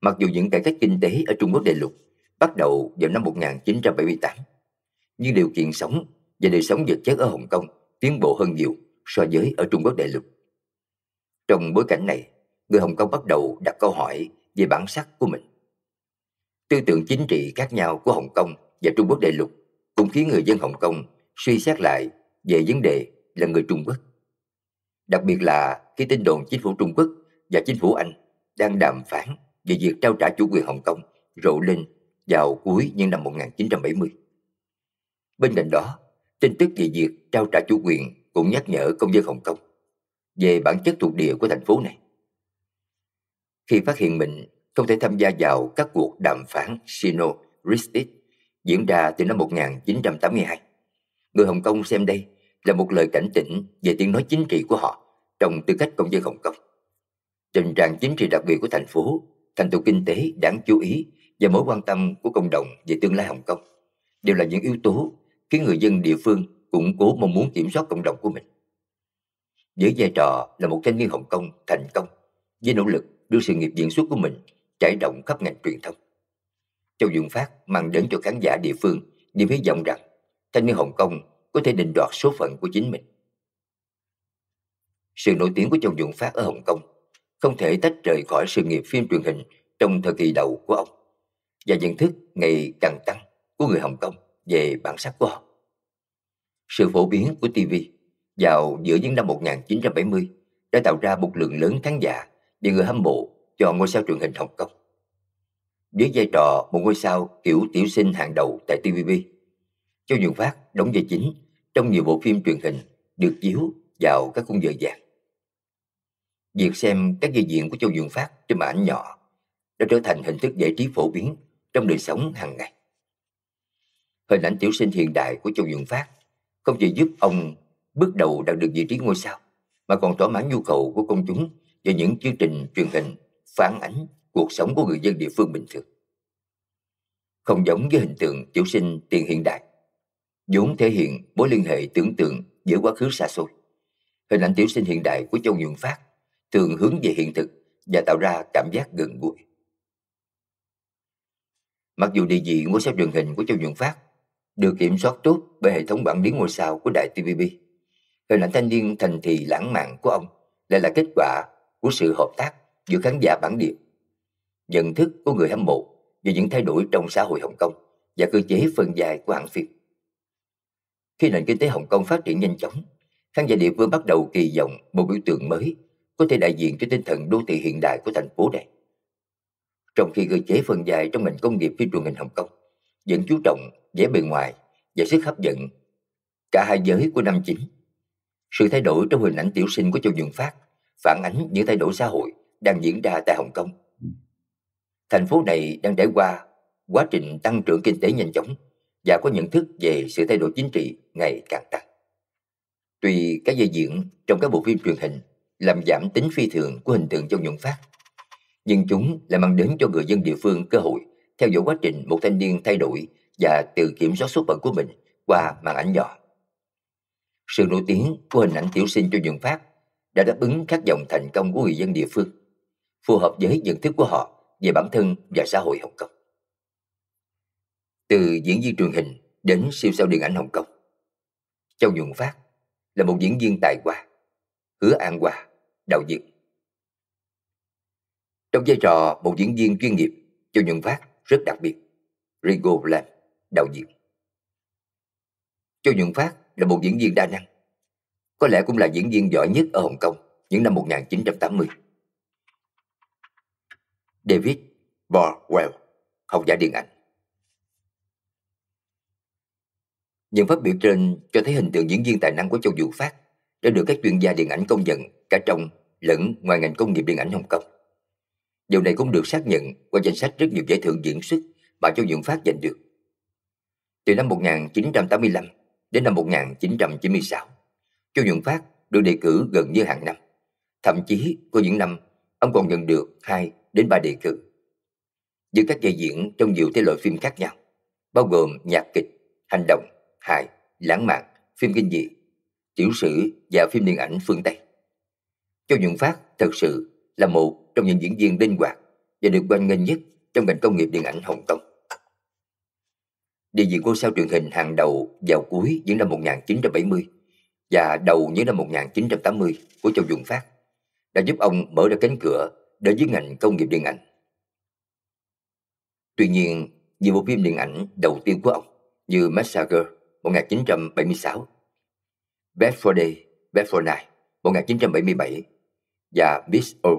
Mặc dù những cải cách kinh tế ở Trung Quốc đại lục bắt đầu vào năm 1978, nhưng điều kiện sống và đời sống vật chất ở Hồng Kông tiến bộ hơn nhiều so với ở Trung Quốc đại lục. Trong bối cảnh này, người Hồng Kông bắt đầu đặt câu hỏi về bản sắc của mình. Tư tưởng chính trị khác nhau của Hồng Kông và Trung Quốc đại lục cũng khiến người dân Hồng Kông suy xét lại về vấn đề là người Trung Quốc. Đặc biệt là khi tin đồn chính phủ Trung Quốc và chính phủ Anh đang đàm phán về việc trao trả chủ quyền Hồng Kông rộ lên vào cuối những năm 1970. Bên cạnh đó, tin tức về việc trao trả chủ quyền cũng nhắc nhở công dân Hồng Kông về bản chất thuộc địa của thành phố này. Khi phát hiện mình không thể tham gia vào các cuộc đàm phán Sino-Ristit diễn ra từ năm 1982, người Hồng Kông xem đây là một lời cảnh tỉnh về tiếng nói chính trị của họ trong tư cách công dân Hồng Kông. Tình trạng chính trị đặc biệt của thành phố thành tựu kinh tế đáng chú ý và mối quan tâm của cộng đồng về tương lai Hồng Kông đều là những yếu tố khiến người dân địa phương củng cố mong muốn kiểm soát cộng đồng của mình. Với vai trò là một thanh niên Hồng Kông thành công với nỗ lực đưa sự nghiệp diễn xuất của mình trải rộng khắp ngành truyền thông. Châu Dũng Phát mang đến cho khán giả địa phương niềm hy vọng rằng thanh niên Hồng Kông có thể định đoạt số phận của chính mình. Sự nổi tiếng của Châu Dũng Phát ở Hồng Kông không thể tách rời khỏi sự nghiệp phim truyền hình trong thời kỳ đầu của ông và nhận thức ngày càng tăng của người Hồng Kông về bản sắc của họ. Sự phổ biến của TV vào giữa những năm 1970 đã tạo ra một lượng lớn khán giả và người hâm mộ cho ngôi sao truyền hình Hồng Kông. Với vai trò một ngôi sao kiểu tiểu sinh hàng đầu tại TVB, Châu Nhuận Phát đóng vai chính trong nhiều bộ phim truyền hình được chiếu vào các khung giờ vàng. Việc xem các ghi diện của Châu Dương Phát trên màn ảnh nhỏ đã trở thành hình thức giải trí phổ biến trong đời sống hàng ngày. Hình ảnh tiểu sinh hiện đại của Châu Dương Phát không chỉ giúp ông bước đầu đạt được vị trí ngôi sao, mà còn thỏa mãn nhu cầu của công chúng về những chương trình truyền hình phản ánh cuộc sống của người dân địa phương bình thường. Không giống với hình tượng tiểu sinh tiền hiện đại, vốn thể hiện mối liên hệ tưởng tượng giữa quá khứ xa xôi. Hình ảnh tiểu sinh hiện đại của Châu Dương Phát thường hướng về hiện thực và tạo ra cảm giác gần gũi. Mặc dù địa vị ngôi sao truyền hình của Châu Nhuận Phát được kiểm soát tốt bởi hệ thống quản lý ngôi sao của đài TVB, hình ảnh thanh niên thành thị lãng mạn của ông lại là kết quả của sự hợp tác giữa khán giả bản địa, nhận thức của người hâm mộ về những thay đổi trong xã hội Hồng Kông và cơ chế phân dài của hãng phim. Khi nền kinh tế Hồng Kông phát triển nhanh chóng, khán giả địa phương bắt đầu kỳ vọng một biểu tượng mới có thể đại diện cho tinh thần đô thị hiện đại của thành phố này. Trong khi cơ chế phân dài trong ngành công nghiệp phim truyền hình Hồng Kông vẫn chú trọng vẻ bề ngoài và sức hấp dẫn cả hai giới của năm chính. Sự thay đổi trong hình ảnh tiểu sinh của Châu Dương Phát phản ánh những thay đổi xã hội đang diễn ra tại Hồng Kông. Thành phố này đang trải qua quá trình tăng trưởng kinh tế nhanh chóng và có nhận thức về sự thay đổi chính trị ngày càng tăng. Tuy các dây diễn trong các bộ phim truyền hình làm giảm tính phi thường của hình tượng Châu Nhuận Phát. Nhưng chúng lại mang đến cho người dân địa phương cơ hội theo dõi quá trình một thanh niên thay đổi và tự kiểm soát số phận của mình qua màn ảnh nhỏ. Sự nổi tiếng của hình ảnh tiểu sinh Châu Nhuận Phát đã đáp ứng các dòng thành công của người dân địa phương, phù hợp với nhận thức của họ về bản thân và xã hội Hồng Kông. Từ diễn viên truyền hình đến siêu sao điện ảnh Hồng Kông, Châu Nhuận Phát là một diễn viên tài hoa, Hứa An Hòa, đạo diễn. Trong vai trò một diễn viên chuyên nghiệp, Châu Nhuận Phát rất đặc biệt. Rigo Lam, đạo diễn. Châu Nhuận Phát là một diễn viên đa năng. Có lẽ cũng là diễn viên giỏi nhất ở Hồng Kông những năm 1980. David Borwell, học giả điện ảnh. Những phát biểu trên cho thấy hình tượng diễn viên tài năng của Châu Dụ Phát đã được các chuyên gia điện ảnh công nhận cả trong lẫn ngoài ngành công nghiệp điện ảnh Hồng Kông. Điều này cũng được xác nhận qua danh sách rất nhiều giải thưởng diễn xuất mà Châu Nhuận Phát giành được. Từ năm 1985 đến năm 1996, Châu Nhuận Phát được đề cử gần như hàng năm. Thậm chí có những năm, ông còn nhận được 2 đến 3 đề cử. Giữa các vai diễn trong nhiều thể loại phim khác nhau, bao gồm nhạc kịch, hành động, hài, lãng mạn, phim kinh dị, tiểu sử và phim điện ảnh phương Tây. Châu dũng Phát thật sự là một trong những diễn viên linh hoạt và được quan nghênh nhất trong ngành công nghiệp điện ảnh Hồng Kông. Địa vị ngôi sao truyền hình hàng đầu vào cuối những năm 1970 và đầu những năm 1980 của Châu dũng Phát đã giúp ông mở ra cánh cửa đến với ngành công nghiệp điện ảnh. Tuy nhiên, nhiều bộ phim điện ảnh đầu tiên của ông như Massacre 1976 Bedford Bedford Night 1977 và Miss O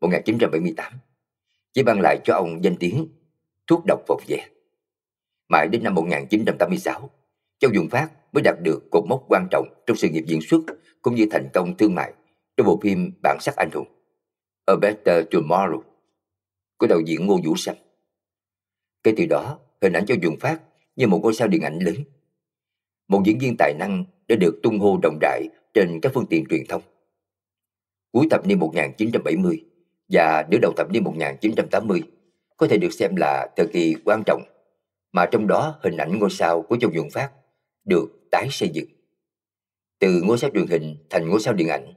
1978 chỉ mang lại cho ông danh tiếng thuốc độc phục dè. Mãi đến năm 1986, Châu Dùng Phát mới đạt được cột mốc quan trọng trong sự nghiệp diễn xuất cũng như thành công thương mại trong bộ phim Bản sắc anh hùng A Better Tomorrow của đạo diễn Ngô Vũ Sâm. Kể từ đó, hình ảnh Châu Dùng Phát như một ngôi sao điện ảnh lớn. Một diễn viên tài năng đã được tung hô rộng đại trên các phương tiện truyền thông. Cuối thập niên 1970 và nửa đầu thập niên 1980 có thể được xem là thời kỳ quan trọng mà trong đó hình ảnh ngôi sao của Châu Nhuận Phát được tái xây dựng. Từ ngôi sao truyền hình thành ngôi sao điện ảnh.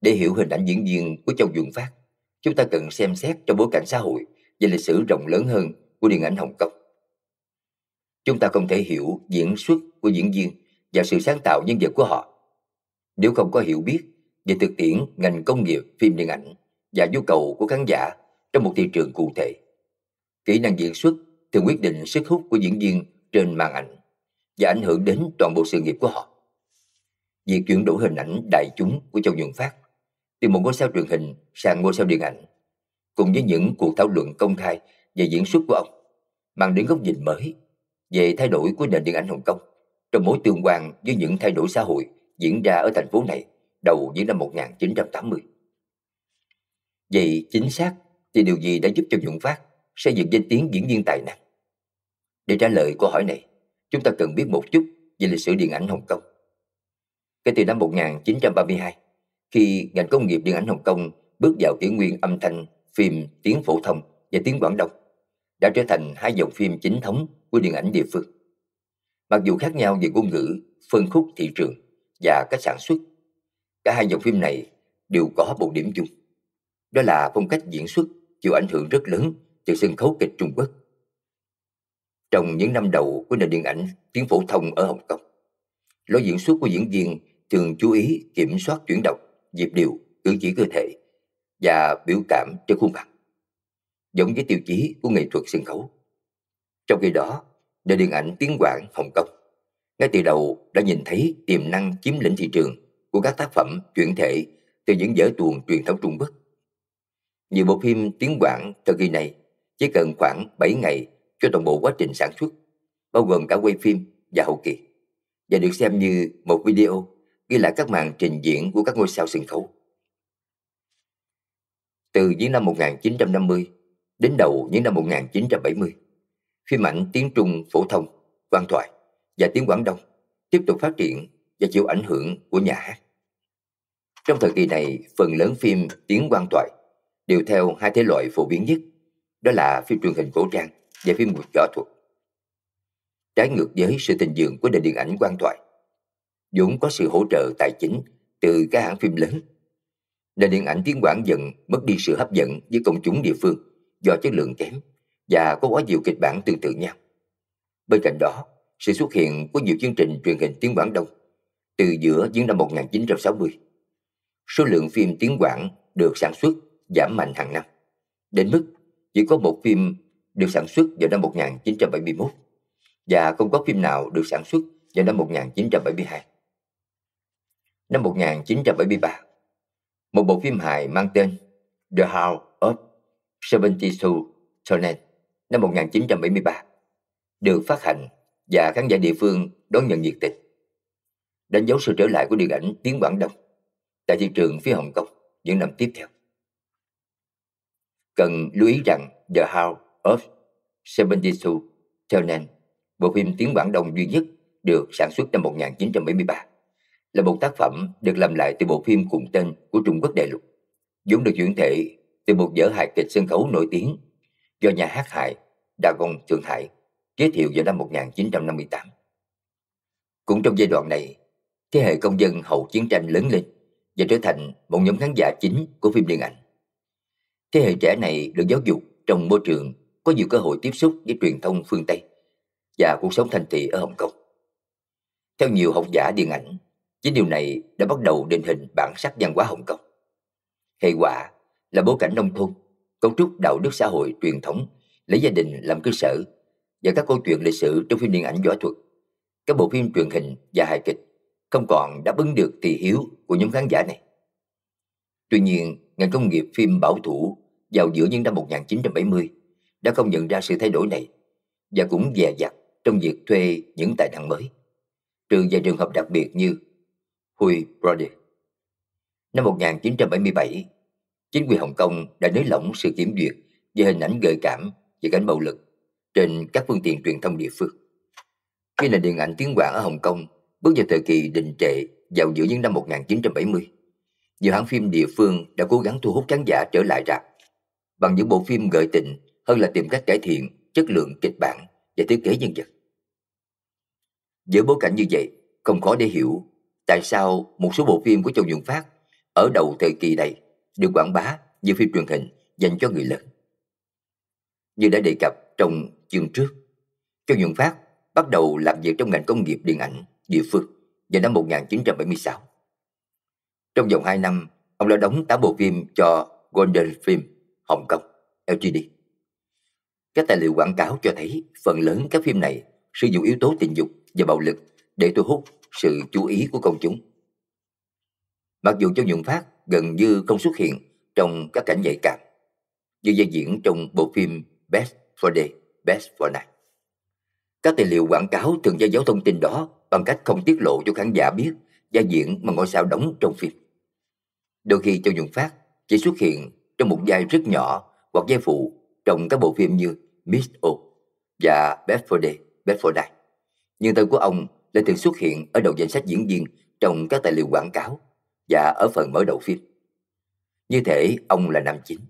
Để hiểu hình ảnh diễn viên của Châu Nhuận Phát, chúng ta cần xem xét trong bối cảnh xã hội và lịch sử rộng lớn hơn của điện ảnh Hồng Kông. Chúng ta không thể hiểu diễn xuất của diễn viên và sự sáng tạo nhân vật của họ. Nếu không có hiểu biết về thực tiễn ngành công nghiệp phim điện ảnh và nhu cầu của khán giả trong một thị trường cụ thể, kỹ năng diễn xuất thường quyết định sức hút của diễn viên trên màn ảnh và ảnh hưởng đến toàn bộ sự nghiệp của họ. Việc chuyển đổi hình ảnh đại chúng của Châu Nhuận Phát từ một ngôi sao truyền hình sang ngôi sao điện ảnh cùng với những cuộc thảo luận công khai về diễn xuất của ông mang đến góc nhìn mới về thay đổi của nền điện ảnh Hồng Kông trong mối tương quan với những thay đổi xã hội diễn ra ở thành phố này đầu những năm 1980. Vậy chính xác thì điều gì đã giúp cho Nhuận Phát xây dựng danh tiếng diễn viên tài năng? Để trả lời câu hỏi này, chúng ta cần biết một chút về lịch sử điện ảnh Hồng Kông. Kể từ năm 1932, khi ngành công nghiệp điện ảnh Hồng Kông bước vào kỷ nguyên âm thanh, phim tiếng phổ thông và tiếng Quảng Đông, đã trở thành hai dòng phim chính thống của điện ảnh địa phương mặc dù khác nhau về ngôn ngữ, phân khúc thị trường và cách sản xuất. Cả hai dòng phim này đều có một điểm chung. Đó là phong cách diễn xuất chịu ảnh hưởng rất lớn từ sân khấu kịch Trung Quốc. Trong những năm đầu của nền điện ảnh tiếng phổ thông ở Hồng Kông, lối diễn xuất của diễn viên thường chú ý kiểm soát chuyển động, nhịp điệu, cử chỉ cơ thể và biểu cảm trên khuôn mặt, giống với tiêu chí của nghệ thuật sân khấu. Trong khi đó, do điện ảnh tiếng Quảng, Hồng Kông. Ngay từ đầu đã nhìn thấy tiềm năng chiếm lĩnh thị trường của các tác phẩm chuyển thể từ những vở tuồng truyền thống Trung Quốc. Nhiều bộ phim tiếng Quảng thời kỳ này chỉ cần khoảng 7 ngày cho toàn bộ quá trình sản xuất, bao gồm cả quay phim và hậu kỳ, và được xem như một video ghi lại các màn trình diễn của các ngôi sao sân khấu. Từ những năm 1950 đến đầu những năm 1970, phim ảnh tiếng Trung phổ thông, quan thoại và tiếng Quảng Đông tiếp tục phát triển và chịu ảnh hưởng của nhà hát. Trong thời kỳ này, phần lớn phim tiếng quan thoại đều theo hai thể loại phổ biến nhất, đó là phim truyền hình cổ trang và phim võ thuật. Trái ngược với sự tình dường của nền điện ảnh quan thoại, vốn có sự hỗ trợ tài chính từ các hãng phim lớn. Nền điện ảnh tiếng Quảng dần mất đi sự hấp dẫn với công chúng địa phương do chất lượng kém và có quá nhiều kịch bản tương tự nhau. Bên cạnh đó, sự xuất hiện của nhiều chương trình truyền hình tiếng Quảng Đông từ giữa những năm 1960. Số lượng phim tiếng Quảng được sản xuất giảm mạnh hàng năm, đến mức chỉ có một phim được sản xuất vào năm 1971 và không có phim nào được sản xuất vào năm 1972. Năm 1973, một bộ phim hài mang tên The House of Seventy Two Tonnet năm 1973, được phát hành và khán giả địa phương đón nhận nhiệt tình. Đánh dấu sự trở lại của điện ảnh tiếng Quảng Đông tại thị trường phía Hồng Kông những năm tiếp theo. Cần lưu ý rằng The House of 72 Shonen, bộ phim tiếng Quảng Đông duy nhất được sản xuất năm 1973, là một tác phẩm được làm lại từ bộ phim cùng tên của Trung Quốc đại lục, vốn được chuyển thể từ một vở hài kịch sân khấu nổi tiếng do nhà hát hại Dagon Thượng Hải giới thiệu vào năm 1958. Cũng trong giai đoạn này, thế hệ công dân hậu chiến tranh lớn lên và trở thành một nhóm khán giả chính của phim điện ảnh. Thế hệ trẻ này được giáo dục trong môi trường có nhiều cơ hội tiếp xúc với truyền thông phương Tây và cuộc sống thành thị ở Hồng Kông. Theo nhiều học giả điện ảnh, chính điều này đã bắt đầu định hình bản sắc văn hóa Hồng Kông. Hệ quả là bối cảnh nông thôn cấu trúc đạo đức xã hội truyền thống lấy gia đình làm cơ sở và các câu chuyện lịch sử trong phim điện ảnh võ thuật các bộ phim truyền hình và hài kịch không còn đáp ứng được tỳ hiếu của nhóm khán giả này tuy nhiên ngành công nghiệp phim bảo thủ vào giữa những năm 1970 đã không nhận ra sự thay đổi này và cũng dè dặt trong việc thuê những tài năng mới trừ vài trường hợp đặc biệt như Huy Brody năm 1977 Chính quyền Hồng Kông đã nới lỏng sự kiểm duyệt về hình ảnh gợi cảm và cảnh bạo lực trên các phương tiện truyền thông địa phương. Khi nền điện ảnh tiếng Quảng ở Hồng Kông bước vào thời kỳ đình trệ vào giữa những năm 1970, nhiều hãng phim địa phương đã cố gắng thu hút khán giả trở lại rạp bằng những bộ phim gợi tình hơn là tìm cách cải thiện chất lượng kịch bản và thiết kế nhân vật. Giữa bối cảnh như vậy, không khó để hiểu tại sao một số bộ phim của Châu Nhuận Phát ở đầu thời kỳ này được quảng bá như phim truyền hình dành cho người lớn. Như đã đề cập trong chương trước, Châu Nhuận Phát bắt đầu làm việc trong ngành công nghiệp điện ảnh địa phương vào năm 1976. Trong vòng 2 năm, ông đã đóng 8 bộ phim cho Golden Film Hồng Kông, LGD. Các tài liệu quảng cáo cho thấy phần lớn các phim này sử dụng yếu tố tình dục và bạo lực để thu hút sự chú ý của công chúng. Mặc dù Châu Nhuận Phát gần như không xuất hiện trong các cảnh nhạy cảm như dây diễn trong bộ phim Best for Day, Best for Night. Các tài liệu quảng cáo thường giao giáo thông tin đó bằng cách không tiết lộ cho khán giả biết gia diễn mà ngôi sao đóng trong phim. Đôi khi Châu Nhuận Phát chỉ xuất hiện trong một vai rất nhỏ hoặc vai phụ trong các bộ phim như Miss O và Best for Day, Best for Night. Nhưng tên của ông lại thường xuất hiện ở đầu danh sách diễn viên trong các tài liệu quảng cáo và ở phần mở đầu phim. Như thể ông là nam chính.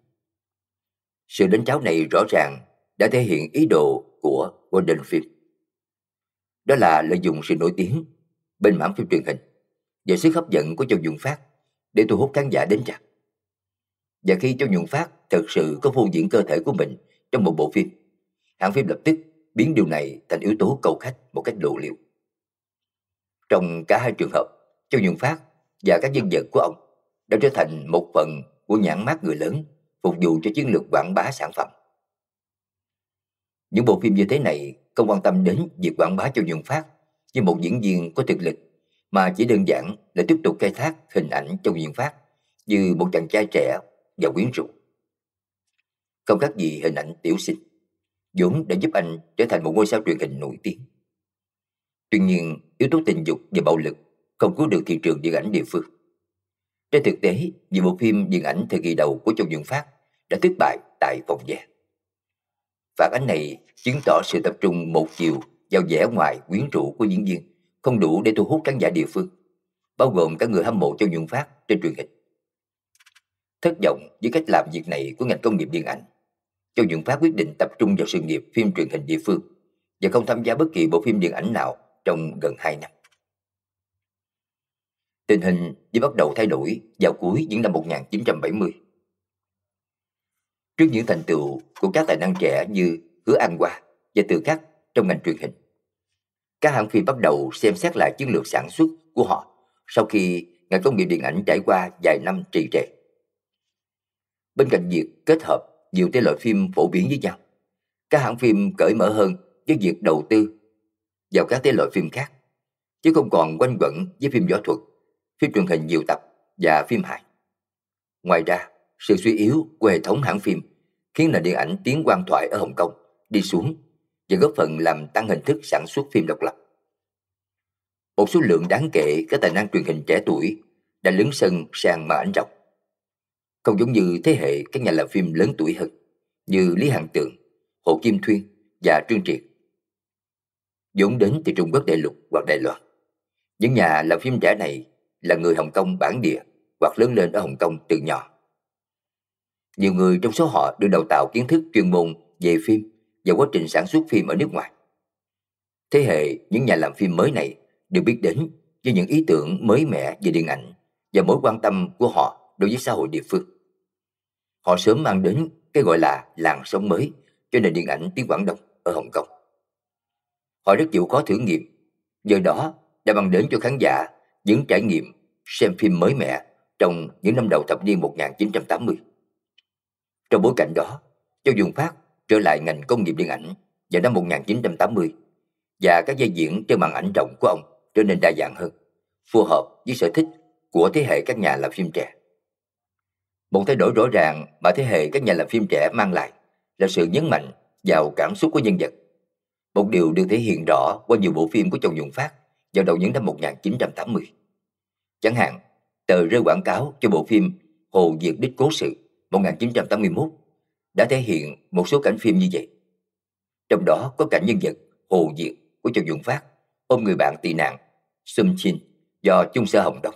Sự đến cháo này rõ ràng đã thể hiện ý đồ của Golden Film. Đó là lợi dụng sự nổi tiếng bên mảng phim truyền hình và sức hấp dẫn của Châu Dung Phát để thu hút khán giả đến rạp. Và khi Châu Dung Phát thực sự có phô diễn cơ thể của mình trong một bộ phim, hãng phim lập tức biến điều này thành yếu tố cầu khách một cách lộ liễu. Trong cả hai trường hợp, Châu Dung Phát và các nhân vật của ông đã trở thành một phần của nhãn mát người lớn phục vụ cho chiến lược quảng bá sản phẩm. Những bộ phim như thế này không quan tâm đến việc quảng bá cho nhuận phát như một diễn viên có thực lực mà chỉ đơn giản là tiếp tục khai thác hình ảnh trong nhuận phát như một chàng trai trẻ và quyến rũ. Không khác gì hình ảnh tiểu sinh vốn đã giúp anh trở thành một ngôi sao truyền hình nổi tiếng. Tuy nhiên, yếu tố tình dục và bạo lực không cứu được thị trường điện ảnh địa phương. Trên thực tế, nhiều bộ phim điện ảnh thời kỳ đầu của Châu Dương Phát đã thất bại tại phòng vé. Phản ánh này chứng tỏ sự tập trung một chiều vào vẻ ngoài quyến rũ của diễn viên không đủ để thu hút khán giả địa phương, bao gồm cả người hâm mộ Châu Dương Phát trên truyền hình. Thất vọng với cách làm việc này của ngành công nghiệp điện ảnh, Châu Dương Phát quyết định tập trung vào sự nghiệp phim truyền hình địa phương và không tham gia bất kỳ bộ phim điện ảnh nào trong gần 2 năm. Tình hình chỉ bắt đầu thay đổi vào cuối những năm 1970. Trước những thành tựu của các tài năng trẻ như Hứa An Hoa và Từ Khắc trong ngành truyền hình, các hãng phim bắt đầu xem xét lại chiến lược sản xuất của họ sau khi ngành công nghiệp điện ảnh trải qua vài năm trì trệ. Bên cạnh việc kết hợp nhiều thể loại phim phổ biến với nhau, các hãng phim cởi mở hơn với việc đầu tư vào các thể loại phim khác, chứ không còn quanh quẩn với phim võ thuật phim truyền hình nhiều tập và phim hài. Ngoài ra, sự suy yếu của hệ thống hãng phim khiến nền điện ảnh tiếng quan thoại ở Hồng Kông đi xuống và góp phần làm tăng hình thức sản xuất phim độc lập. Một số lượng đáng kể các tài năng truyền hình trẻ tuổi đã lớn sân sang màn ảnh rộng. Không giống như thế hệ các nhà làm phim lớn tuổi hơn như Lý Hằng Tường, Hồ Kim Thuyên và Trương Triệt. Dũng đến từ Trung Quốc đại lục hoặc Đài Loan. Những nhà làm phim trẻ này là người Hồng Kông bản địa hoặc lớn lên ở Hồng Kông từ nhỏ. Nhiều người trong số họ được đào tạo kiến thức chuyên môn về phim và quá trình sản xuất phim ở nước ngoài. Thế hệ những nhà làm phim mới này được biết đến với những ý tưởng mới mẻ về điện ảnh và mối quan tâm của họ đối với xã hội địa phương. Họ sớm mang đến cái gọi là làng sống mới cho nền điện ảnh tiếng Quảng Đông ở Hồng Kông. Họ rất chịu khó thử nghiệm, giờ đó đã mang đến cho khán giả những trải nghiệm xem phim mới mẻ trong những năm đầu thập niên 1980. Trong bối cảnh đó, Châu Dùng Phát trở lại ngành công nghiệp điện ảnh vào năm 1980 và các giai diễn trên màn ảnh rộng của ông trở nên đa dạng hơn, phù hợp với sở thích của thế hệ các nhà làm phim trẻ. Một thay đổi rõ ràng mà thế hệ các nhà làm phim trẻ mang lại là sự nhấn mạnh vào cảm xúc của nhân vật. Một điều được thể hiện rõ qua nhiều bộ phim của Châu Nhuận Phát vào đầu những năm 1980. Chẳng hạn, tờ rơi quảng cáo cho bộ phim Hồ Diệt Đích Cố Sự 1981 đã thể hiện một số cảnh phim như vậy. Trong đó có cảnh nhân vật Hồ Diệt của Châu Dũng Phát ôm người bạn tị nạn Sum Chin do Chung sơ Hồng đóng.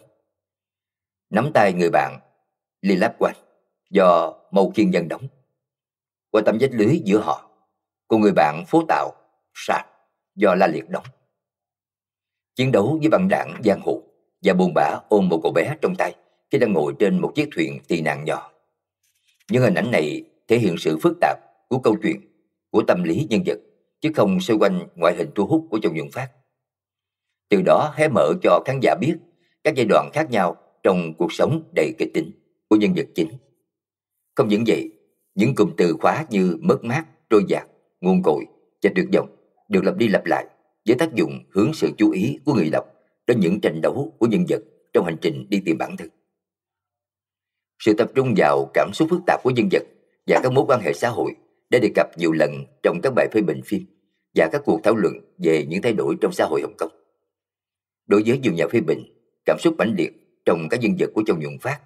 Nắm tay người bạn Lilap Quanh do Mâu Kiên Dân đóng. Qua tấm vách lưới giữa họ, của người bạn Phố Tạo Sạc do La Liệt đóng. Chiến đấu với băng đảng giang hồ và buồn bã ôm một cậu bé trong tay khi đang ngồi trên một chiếc thuyền tị nạn nhỏ. Những hình ảnh này thể hiện sự phức tạp của câu chuyện, của tâm lý nhân vật, chứ không xoay quanh ngoại hình thu hút của Châu Nhuận Phát. Từ đó hé mở cho khán giả biết các giai đoạn khác nhau trong cuộc sống đầy kịch tính của nhân vật chính. Không những vậy, những cụm từ khóa như mất mát, trôi dạt, nguồn cội và tuyệt vọng được lặp đi lặp lại với tác dụng hướng sự chú ý của người đọc đến những tranh đấu của nhân vật trong hành trình đi tìm bản thân. Sự tập trung vào cảm xúc phức tạp của nhân vật và các mối quan hệ xã hội đã đề cập nhiều lần trong các bài phê bình phim và các cuộc thảo luận về những thay đổi trong xã hội Hồng Kông. Đối với nhiều nhà phê bình, cảm xúc mãnh liệt trong các nhân vật của Châu Nhuận Phát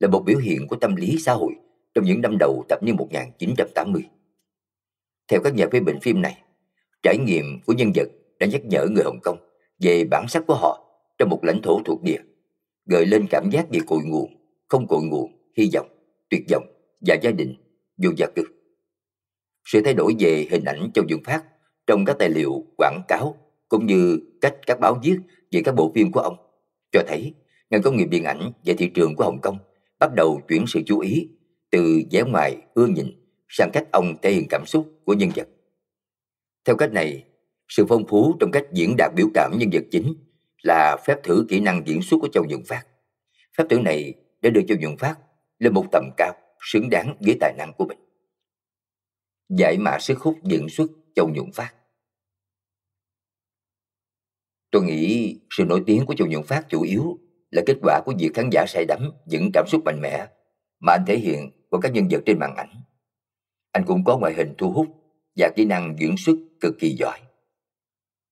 là một biểu hiện của tâm lý xã hội trong những năm đầu thập niên 1980. Theo các nhà phê bình phim này, trải nghiệm của nhân vật đã nhắc nhở người Hồng Kông về bản sắc của họ trong một lãnh thổ thuộc địa, gợi lên cảm giác về cội nguồn, không cội nguồn, hy vọng, tuyệt vọng và gia đình, vô gia cư. Sự thay đổi về hình ảnh Châu Dương Phát trong các tài liệu quảng cáo cũng như cách các báo viết về các bộ phim của ông cho thấy ngành công nghiệp điện ảnh và thị trường của Hồng Kông bắt đầu chuyển sự chú ý từ vẻ ngoài ưa nhìn sang cách ông thể hiện cảm xúc của nhân vật. Theo cách này, sự phong phú trong cách diễn đạt biểu cảm nhân vật chính là phép thử kỹ năng diễn xuất của Châu Nhuận Phát. Phép thử này đã đưa Châu Nhuận Phát lên một tầm cao xứng đáng với tài năng của mình. Giải mã sức hút diễn xuất Châu Nhuận Phát Tôi nghĩ sự nổi tiếng của Châu Nhuận Phát chủ yếu là kết quả của việc khán giả say đắm những cảm xúc mạnh mẽ mà anh thể hiện của các nhân vật trên màn ảnh. Anh cũng có ngoại hình thu hút và kỹ năng diễn xuất cực kỳ giỏi.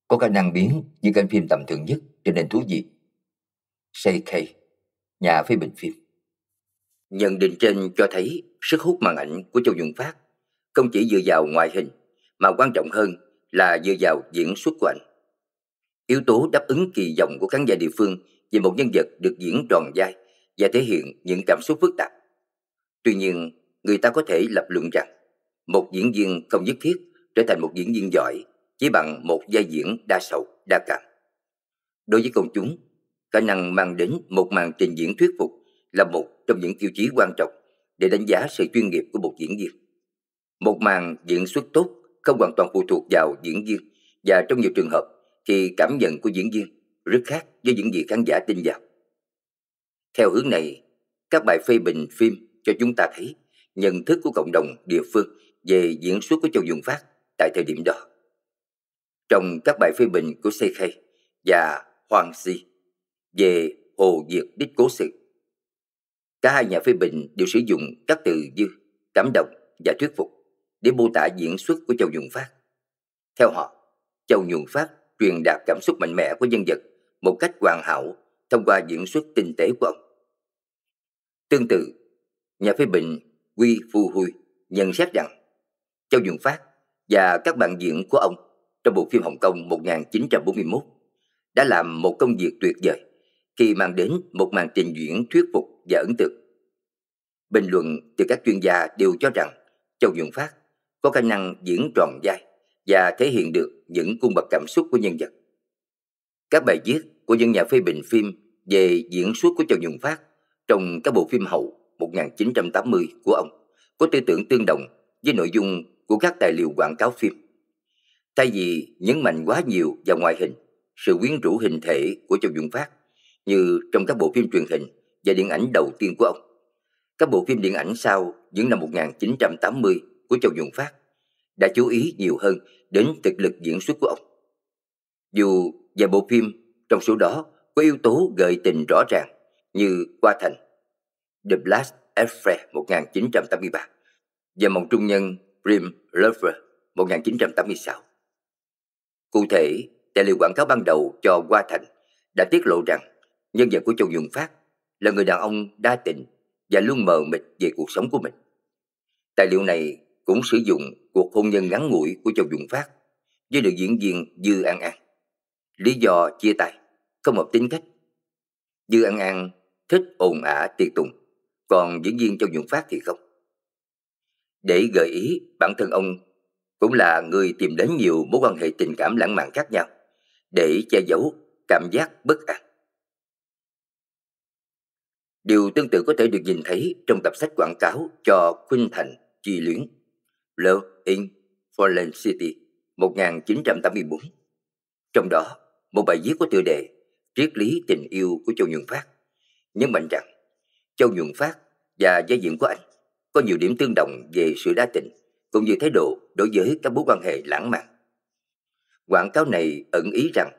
Có khả năng biến những cảnh phim tầm thường nhất cho nên thú vị. CK, nhà phê bình phim. Nhận định trên cho thấy sức hút màn ảnh của Châu Dung Phát không chỉ dựa vào ngoại hình mà quan trọng hơn là dựa vào diễn xuất của anh. Yếu tố đáp ứng kỳ vọng của khán giả địa phương về một nhân vật được diễn tròn vai và thể hiện những cảm xúc phức tạp. Tuy nhiên, người ta có thể lập luận rằng một diễn viên không nhất thiết trở thành một diễn viên giỏi chỉ bằng một vai diễn đa sầu, đa cảm. Đối với công chúng, khả năng mang đến một màn trình diễn thuyết phục là một trong những tiêu chí quan trọng để đánh giá sự chuyên nghiệp của một diễn viên. Một màn diễn xuất tốt không hoàn toàn phụ thuộc vào diễn viên và trong nhiều trường hợp thì cảm nhận của diễn viên rất khác với những gì khán giả tin vào. Theo hướng này, các bài phê bình phim cho chúng ta thấy nhận thức của cộng đồng địa phương về diễn xuất của Châu Dùng Phát tại thời điểm đó. Trong các bài phê bình của CK và Hoàng Si về Hồ Diệt Đích Cố Sự. Cả hai nhà phê bình đều sử dụng các từ như cảm động và thuyết phục để mô tả diễn xuất của Châu Nhuận Phát. Theo họ, Châu Nhuận Phát truyền đạt cảm xúc mạnh mẽ của nhân vật một cách hoàn hảo thông qua diễn xuất tinh tế của ông. Tương tự, nhà phê bình Quy Phu Huy nhận xét rằng Châu Nhuận Phát và các bạn diễn của ông trong bộ phim Hồng Kông 1941 đã làm một công việc tuyệt vời khi mang đến một màn trình diễn thuyết phục và ấn tượng. Bình luận từ các chuyên gia đều cho rằng Châu Nhuận Phát có khả năng diễn tròn vai và thể hiện được những cung bậc cảm xúc của nhân vật. Các bài viết của những nhà phê bình phim về diễn xuất của Châu Nhuận Phát trong các bộ phim hậu 1980 của ông có tư tưởng tương đồng với nội dung của các tài liệu quảng cáo phim. Thay vì nhấn mạnh quá nhiều vào ngoại hình, sự quyến rũ hình thể của Châu Dung Phát như trong các bộ phim truyền hình và điện ảnh đầu tiên của ông. Các bộ phim điện ảnh sau những năm 1980 của Châu Dung Phát đã chú ý nhiều hơn đến thực lực diễn xuất của ông. Dù vài bộ phim trong số đó có yếu tố gợi tình rõ ràng như Qua Thành, The Blast Effre 1983 và Mộng Trung Nhân Dream Lover 1986. Cụ thể, Tài liệu quảng cáo ban đầu cho Hoa Thành đã tiết lộ rằng nhân vật của Châu Nhuận Phát là người đàn ông đa tình và luôn mờ mịt về cuộc sống của mình. Tài liệu này cũng sử dụng cuộc hôn nhân ngắn ngủi của Châu Nhuận Phát với nữ diễn viên Dư An An. Lý do chia tay, không hợp tính cách. Dư An An thích ồn ả tiệc tùng, còn diễn viên Châu Nhuận Phát thì không. Để gợi ý, bản thân ông cũng là người tìm đến nhiều mối quan hệ tình cảm lãng mạn khác nhau để che giấu cảm giác bất an. Điều tương tự có thể được nhìn thấy trong tập sách quảng cáo cho Khuynh Thành Chi Luyến Love in Foreign City 1984. Trong đó, một bài viết có tựa đề Triết lý tình yêu của Châu Nhuận Phát nhấn mạnh rằng Châu Nhuận Phát và giai diện của anh có nhiều điểm tương đồng về sự đa tình cũng như thái độ đối với các mối quan hệ lãng mạn. Quảng cáo này ẩn ý rằng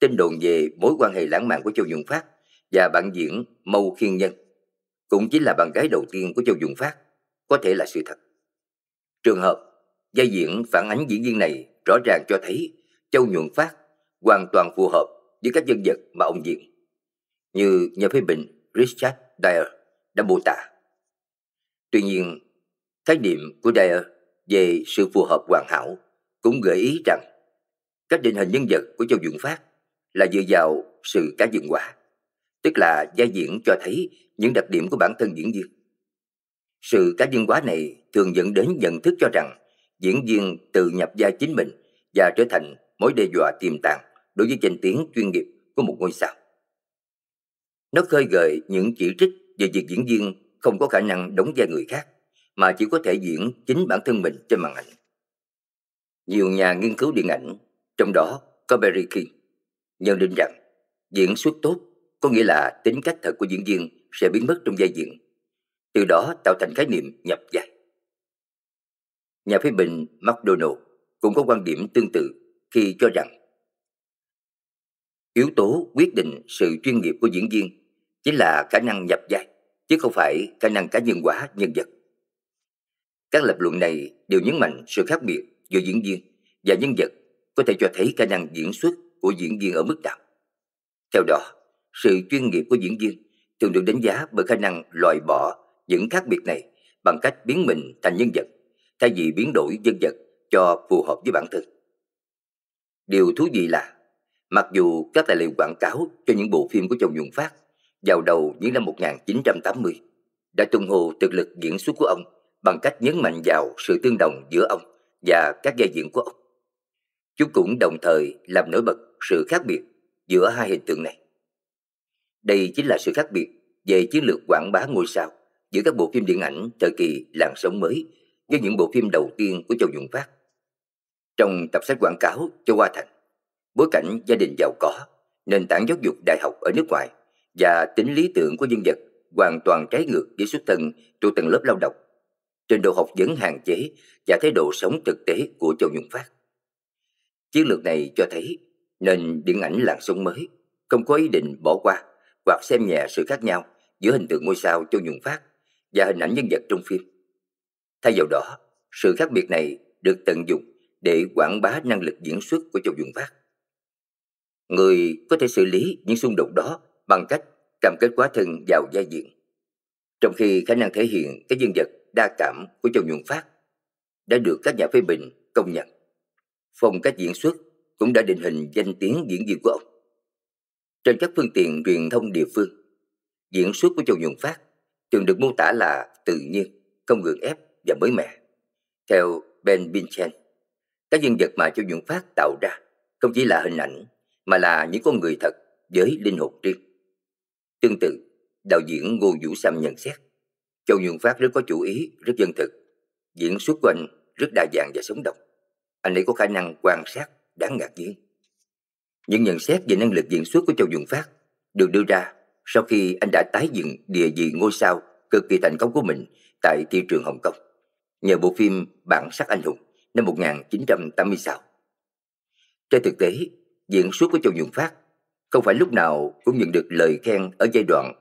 tin đồn về mối quan hệ lãng mạn của Châu Dung Phát và bạn diễn Mâu Khiên Nhân cũng chính là bạn gái đầu tiên của Châu Dung Phát, có thể là sự thật. Trường hợp giai diễn phản ánh diễn viên này rõ ràng cho thấy Châu Nhuận Phát hoàn toàn phù hợp với các nhân vật mà ông diễn, như nhà phê bình Richard Dyer đã mô tả. Tuy nhiên, khái niệm của Dyer về sự phù hợp hoàn hảo cũng gợi ý rằng cách định hình nhân vật của Châu Dượng Phát là dựa vào sự cá dựng quả, tức là gia diễn cho thấy những đặc điểm của bản thân diễn viên. Sự cá dựng hóa này thường dẫn đến nhận thức cho rằng diễn viên tự nhập gia chính mình và trở thành mối đe dọa tiềm tàng đối với danh tiếng chuyên nghiệp của một ngôi sao. Nó khơi gợi những chỉ trích về việc diễn viên không có khả năng đóng vai người khác mà chỉ có thể diễn chính bản thân mình trên màn ảnh. Nhiều nhà nghiên cứu điện ảnh trong đó có Barry King, nhận định rằng diễn xuất tốt có nghĩa là tính cách thật của diễn viên sẽ biến mất trong giai diễn, từ đó tạo thành khái niệm nhập vai. Nhà phê bình McDonald cũng có quan điểm tương tự khi cho rằng yếu tố quyết định sự chuyên nghiệp của diễn viên chính là khả năng nhập vai chứ không phải khả năng cá nhân hóa nhân vật. Các lập luận này đều nhấn mạnh sự khác biệt giữa diễn viên và nhân vật có thể cho thấy khả năng diễn xuất của diễn viên ở mức nào. Theo đó, sự chuyên nghiệp của diễn viên thường được đánh giá bởi khả năng loại bỏ những khác biệt này bằng cách biến mình thành nhân vật, thay vì biến đổi nhân vật cho phù hợp với bản thân. Điều thú vị là, mặc dù các tài liệu quảng cáo cho những bộ phim của chồng Nhuận Phát vào đầu những năm 1980 đã tung hô thực lực diễn xuất của ông bằng cách nhấn mạnh vào sự tương đồng giữa ông và các giai diễn của ông. Chúng cũng đồng thời làm nổi bật sự khác biệt giữa hai hình tượng này. Đây chính là sự khác biệt về chiến lược quảng bá ngôi sao giữa các bộ phim điện ảnh thời kỳ làn sóng mới với những bộ phim đầu tiên của Châu dũng Phát. Trong tập sách quảng cáo cho Hoa Thành, bối cảnh gia đình giàu có, nền tảng giáo dục đại học ở nước ngoài và tính lý tưởng của nhân vật hoàn toàn trái ngược với xuất thân thuộc tầng lớp lao động, trình độ học vấn hạn chế và thái độ sống thực tế của Châu Nhuận Phát. Chiến lược này cho thấy nền điện ảnh làng sông mới không có ý định bỏ qua hoặc xem nhẹ sự khác nhau giữa hình tượng ngôi sao Châu Nhuận Phát và hình ảnh nhân vật trong phim. Thay vào đó, sự khác biệt này được tận dụng để quảng bá năng lực diễn xuất của Châu Dung Phát. Người có thể xử lý những xung đột đó bằng cách cam kết quá thân vào gia diện. Trong khi khả năng thể hiện cái nhân vật đa cảm của Châu Nhuận Phát đã được các nhà phê bình công nhận. Phong cách diễn xuất cũng đã định hình danh tiếng diễn viên của ông. Trên các phương tiện truyền thông địa phương, diễn xuất của Châu Nhuận Phát thường được mô tả là tự nhiên, không gượng ép và mới mẻ. Theo Ben Binchen, các nhân vật mà Châu Nhuận Phát tạo ra không chỉ là hình ảnh mà là những con người thật với linh hồn riêng. Tương tự, đạo diễn Ngô Vũ Sam nhận xét, Châu Nhuận Phát rất có chủ ý, rất dân thực, diễn xuất của anh rất đa dạng và sống động anh ấy có khả năng quan sát đáng ngạc nhiên. Những nhận xét về năng lực diễn xuất của Châu Dung Phát được đưa ra sau khi anh đã tái dựng địa vị ngôi sao cực kỳ thành công của mình tại thị trường Hồng Kông nhờ bộ phim Bản sắc anh hùng năm 1986. Trên thực tế, diễn xuất của Châu Dung Phát không phải lúc nào cũng nhận được lời khen ở giai đoạn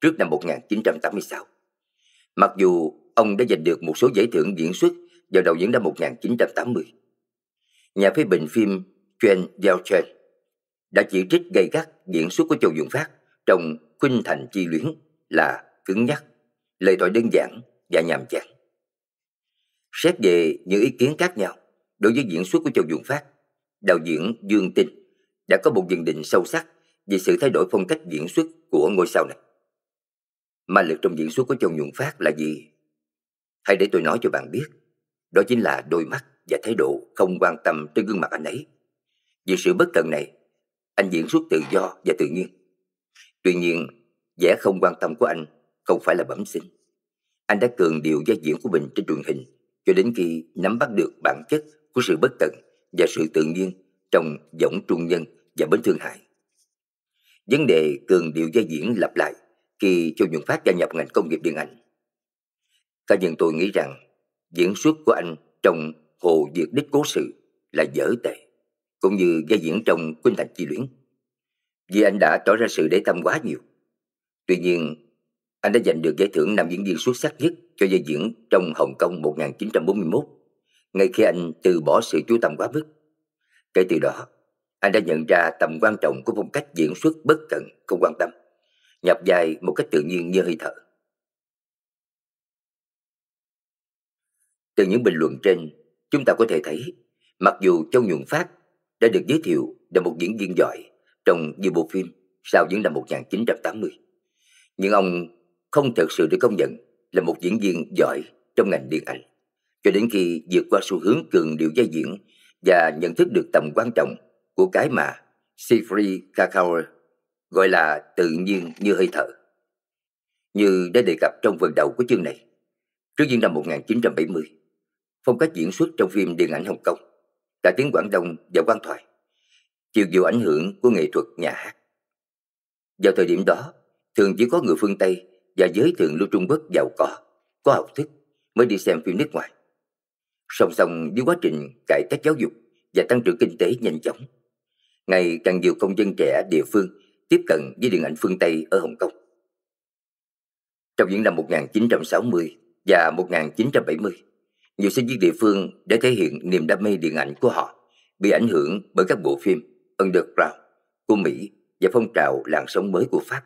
trước năm 1986. Mặc dù ông đã giành được một số giải thưởng diễn xuất vào đầu những năm 1980, nhà phê bình phim Chen Giao Chen đã chỉ trích gay gắt diễn xuất của Châu Dũng Phát trong Khuynh Thành Chi Luyến là cứng nhắc, lời thoại đơn giản và nhàm chán. Xét về những ý kiến khác nhau đối với diễn xuất của Châu Dũng Phát, đạo diễn Dương Tinh đã có một nhận định sâu sắc về sự thay đổi phong cách diễn xuất của ngôi sao này. Mà lực trong diễn xuất của Châu Nhuận Phát là gì? Hãy để tôi nói cho bạn biết. Đó chính là đôi mắt và thái độ không quan tâm trên gương mặt anh ấy. Vì sự bất cần này, anh diễn xuất tự do và tự nhiên. Tuy nhiên, vẻ không quan tâm của anh không phải là bẩm sinh. Anh đã cường điều gia diễn của mình trên truyền hình cho đến khi nắm bắt được bản chất của sự bất tận và sự tự nhiên trong giọng trung nhân và bến thương hại. Vấn đề cường điều gia diễn lặp lại khi Châu Nhuận Phát gia nhập ngành công nghiệp điện ảnh. Cá nhân tôi nghĩ rằng diễn xuất của anh trong hồ diệt đích cố sự là dở tệ, cũng như gia diễn trong quân Thành Chi Luyến. Vì anh đã tỏ ra sự để tâm quá nhiều. Tuy nhiên, anh đã giành được giải thưởng nam diễn viên xuất sắc nhất cho gia diễn trong Hồng Kông 1941, ngay khi anh từ bỏ sự chú tâm quá mức. Kể từ đó, anh đã nhận ra tầm quan trọng của phong cách diễn xuất bất cẩn, không quan tâm, nhập vai một cách tự nhiên như hơi thở. Từ những bình luận trên, Chúng ta có thể thấy, mặc dù Châu Nhuận Phát đã được giới thiệu là một diễn viên giỏi trong nhiều bộ phim sau những năm 1980, nhưng ông không thật sự được công nhận là một diễn viên giỏi trong ngành điện ảnh cho đến khi vượt qua xu hướng cường điệu giai diễn và nhận thức được tầm quan trọng của cái mà Siegfried Krakauer gọi là tự nhiên như hơi thở. Như đã đề cập trong phần đầu của chương này, trước những năm 1970, phong cách diễn xuất trong phim điện ảnh Hồng Kông, cả tiếng Quảng Đông và quan thoại, chịu nhiều ảnh hưởng của nghệ thuật nhà hát. Vào thời điểm đó, thường chỉ có người phương Tây và giới thượng lưu Trung Quốc giàu có, có học thức mới đi xem phim nước ngoài. Song song với quá trình cải cách giáo dục và tăng trưởng kinh tế nhanh chóng, ngày càng nhiều công dân trẻ địa phương tiếp cận với điện ảnh phương Tây ở Hồng Kông. Trong những năm 1960 và 1970, nhiều sinh viên địa phương đã thể hiện niềm đam mê điện ảnh của họ, bị ảnh hưởng bởi các bộ phim Underground của Mỹ và phong trào làn sóng mới của Pháp.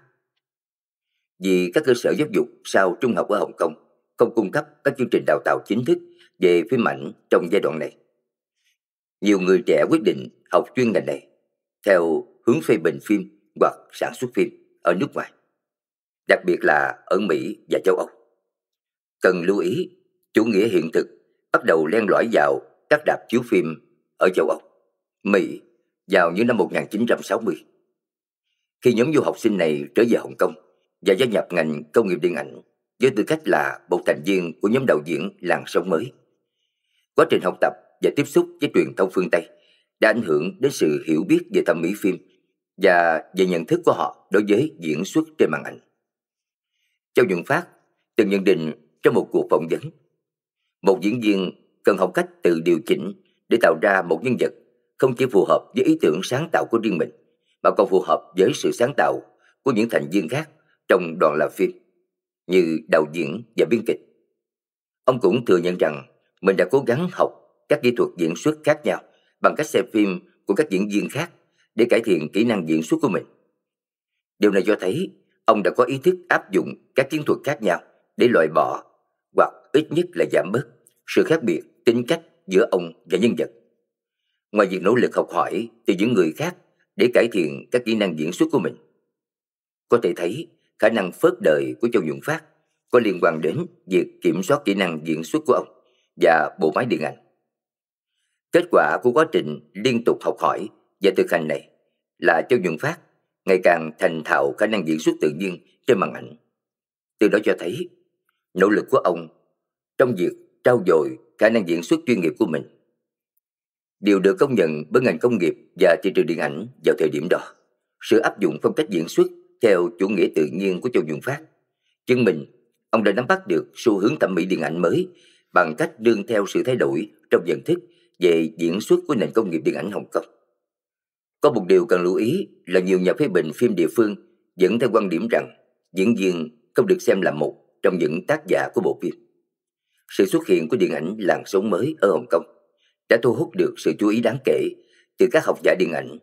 Vì các cơ sở giáo dục sau trung học ở Hồng Kông không cung cấp các chương trình đào tạo chính thức về phim ảnh trong giai đoạn này. Nhiều người trẻ quyết định học chuyên ngành này theo hướng phê bình phim hoặc sản xuất phim ở nước ngoài, đặc biệt là ở Mỹ và châu Âu. Cần lưu ý, chủ nghĩa hiện thực bắt đầu len lỏi vào các đạp chiếu phim ở châu Âu, Mỹ vào những năm 1960. Khi nhóm du học sinh này trở về Hồng Kông và gia nhập ngành công nghiệp điện ảnh với tư cách là một thành viên của nhóm đạo diễn làng sông mới. Quá trình học tập và tiếp xúc với truyền thông phương Tây đã ảnh hưởng đến sự hiểu biết về thẩm mỹ phim và về nhận thức của họ đối với diễn xuất trên màn ảnh. Châu Nhuận Phát từng nhận định trong một cuộc phỏng vấn một diễn viên cần học cách tự điều chỉnh để tạo ra một nhân vật không chỉ phù hợp với ý tưởng sáng tạo của riêng mình, mà còn phù hợp với sự sáng tạo của những thành viên khác trong đoàn làm phim, như đạo diễn và biên kịch. Ông cũng thừa nhận rằng mình đã cố gắng học các kỹ thuật diễn xuất khác nhau bằng cách xem phim của các diễn viên khác để cải thiện kỹ năng diễn xuất của mình. Điều này cho thấy ông đã có ý thức áp dụng các chiến thuật khác nhau để loại bỏ hoặc ít nhất là giảm bớt sự khác biệt tính cách giữa ông và nhân vật. Ngoài việc nỗ lực học hỏi từ những người khác để cải thiện các kỹ năng diễn xuất của mình, có thể thấy khả năng phớt đời của Châu Dũng Phát có liên quan đến việc kiểm soát kỹ năng diễn xuất của ông và bộ máy điện ảnh. Kết quả của quá trình liên tục học hỏi và thực hành này là Châu Dũng Phát ngày càng thành thạo khả năng diễn xuất tự nhiên trên màn ảnh. Từ đó cho thấy nỗ lực của ông trong việc trao dồi khả năng diễn xuất chuyên nghiệp của mình. Điều được công nhận bởi ngành công nghiệp và thị trường điện ảnh vào thời điểm đó, sự áp dụng phong cách diễn xuất theo chủ nghĩa tự nhiên của Châu Nhuận Phát. Chứng minh, ông đã nắm bắt được xu hướng thẩm mỹ điện ảnh mới bằng cách đương theo sự thay đổi trong nhận thức về diễn xuất của nền công nghiệp điện ảnh Hồng Kông. Có một điều cần lưu ý là nhiều nhà phê bình phim địa phương vẫn theo quan điểm rằng diễn viên không được xem là một trong những tác giả của bộ phim sự xuất hiện của điện ảnh làng sống mới ở Hồng Kông đã thu hút được sự chú ý đáng kể từ các học giả điện ảnh.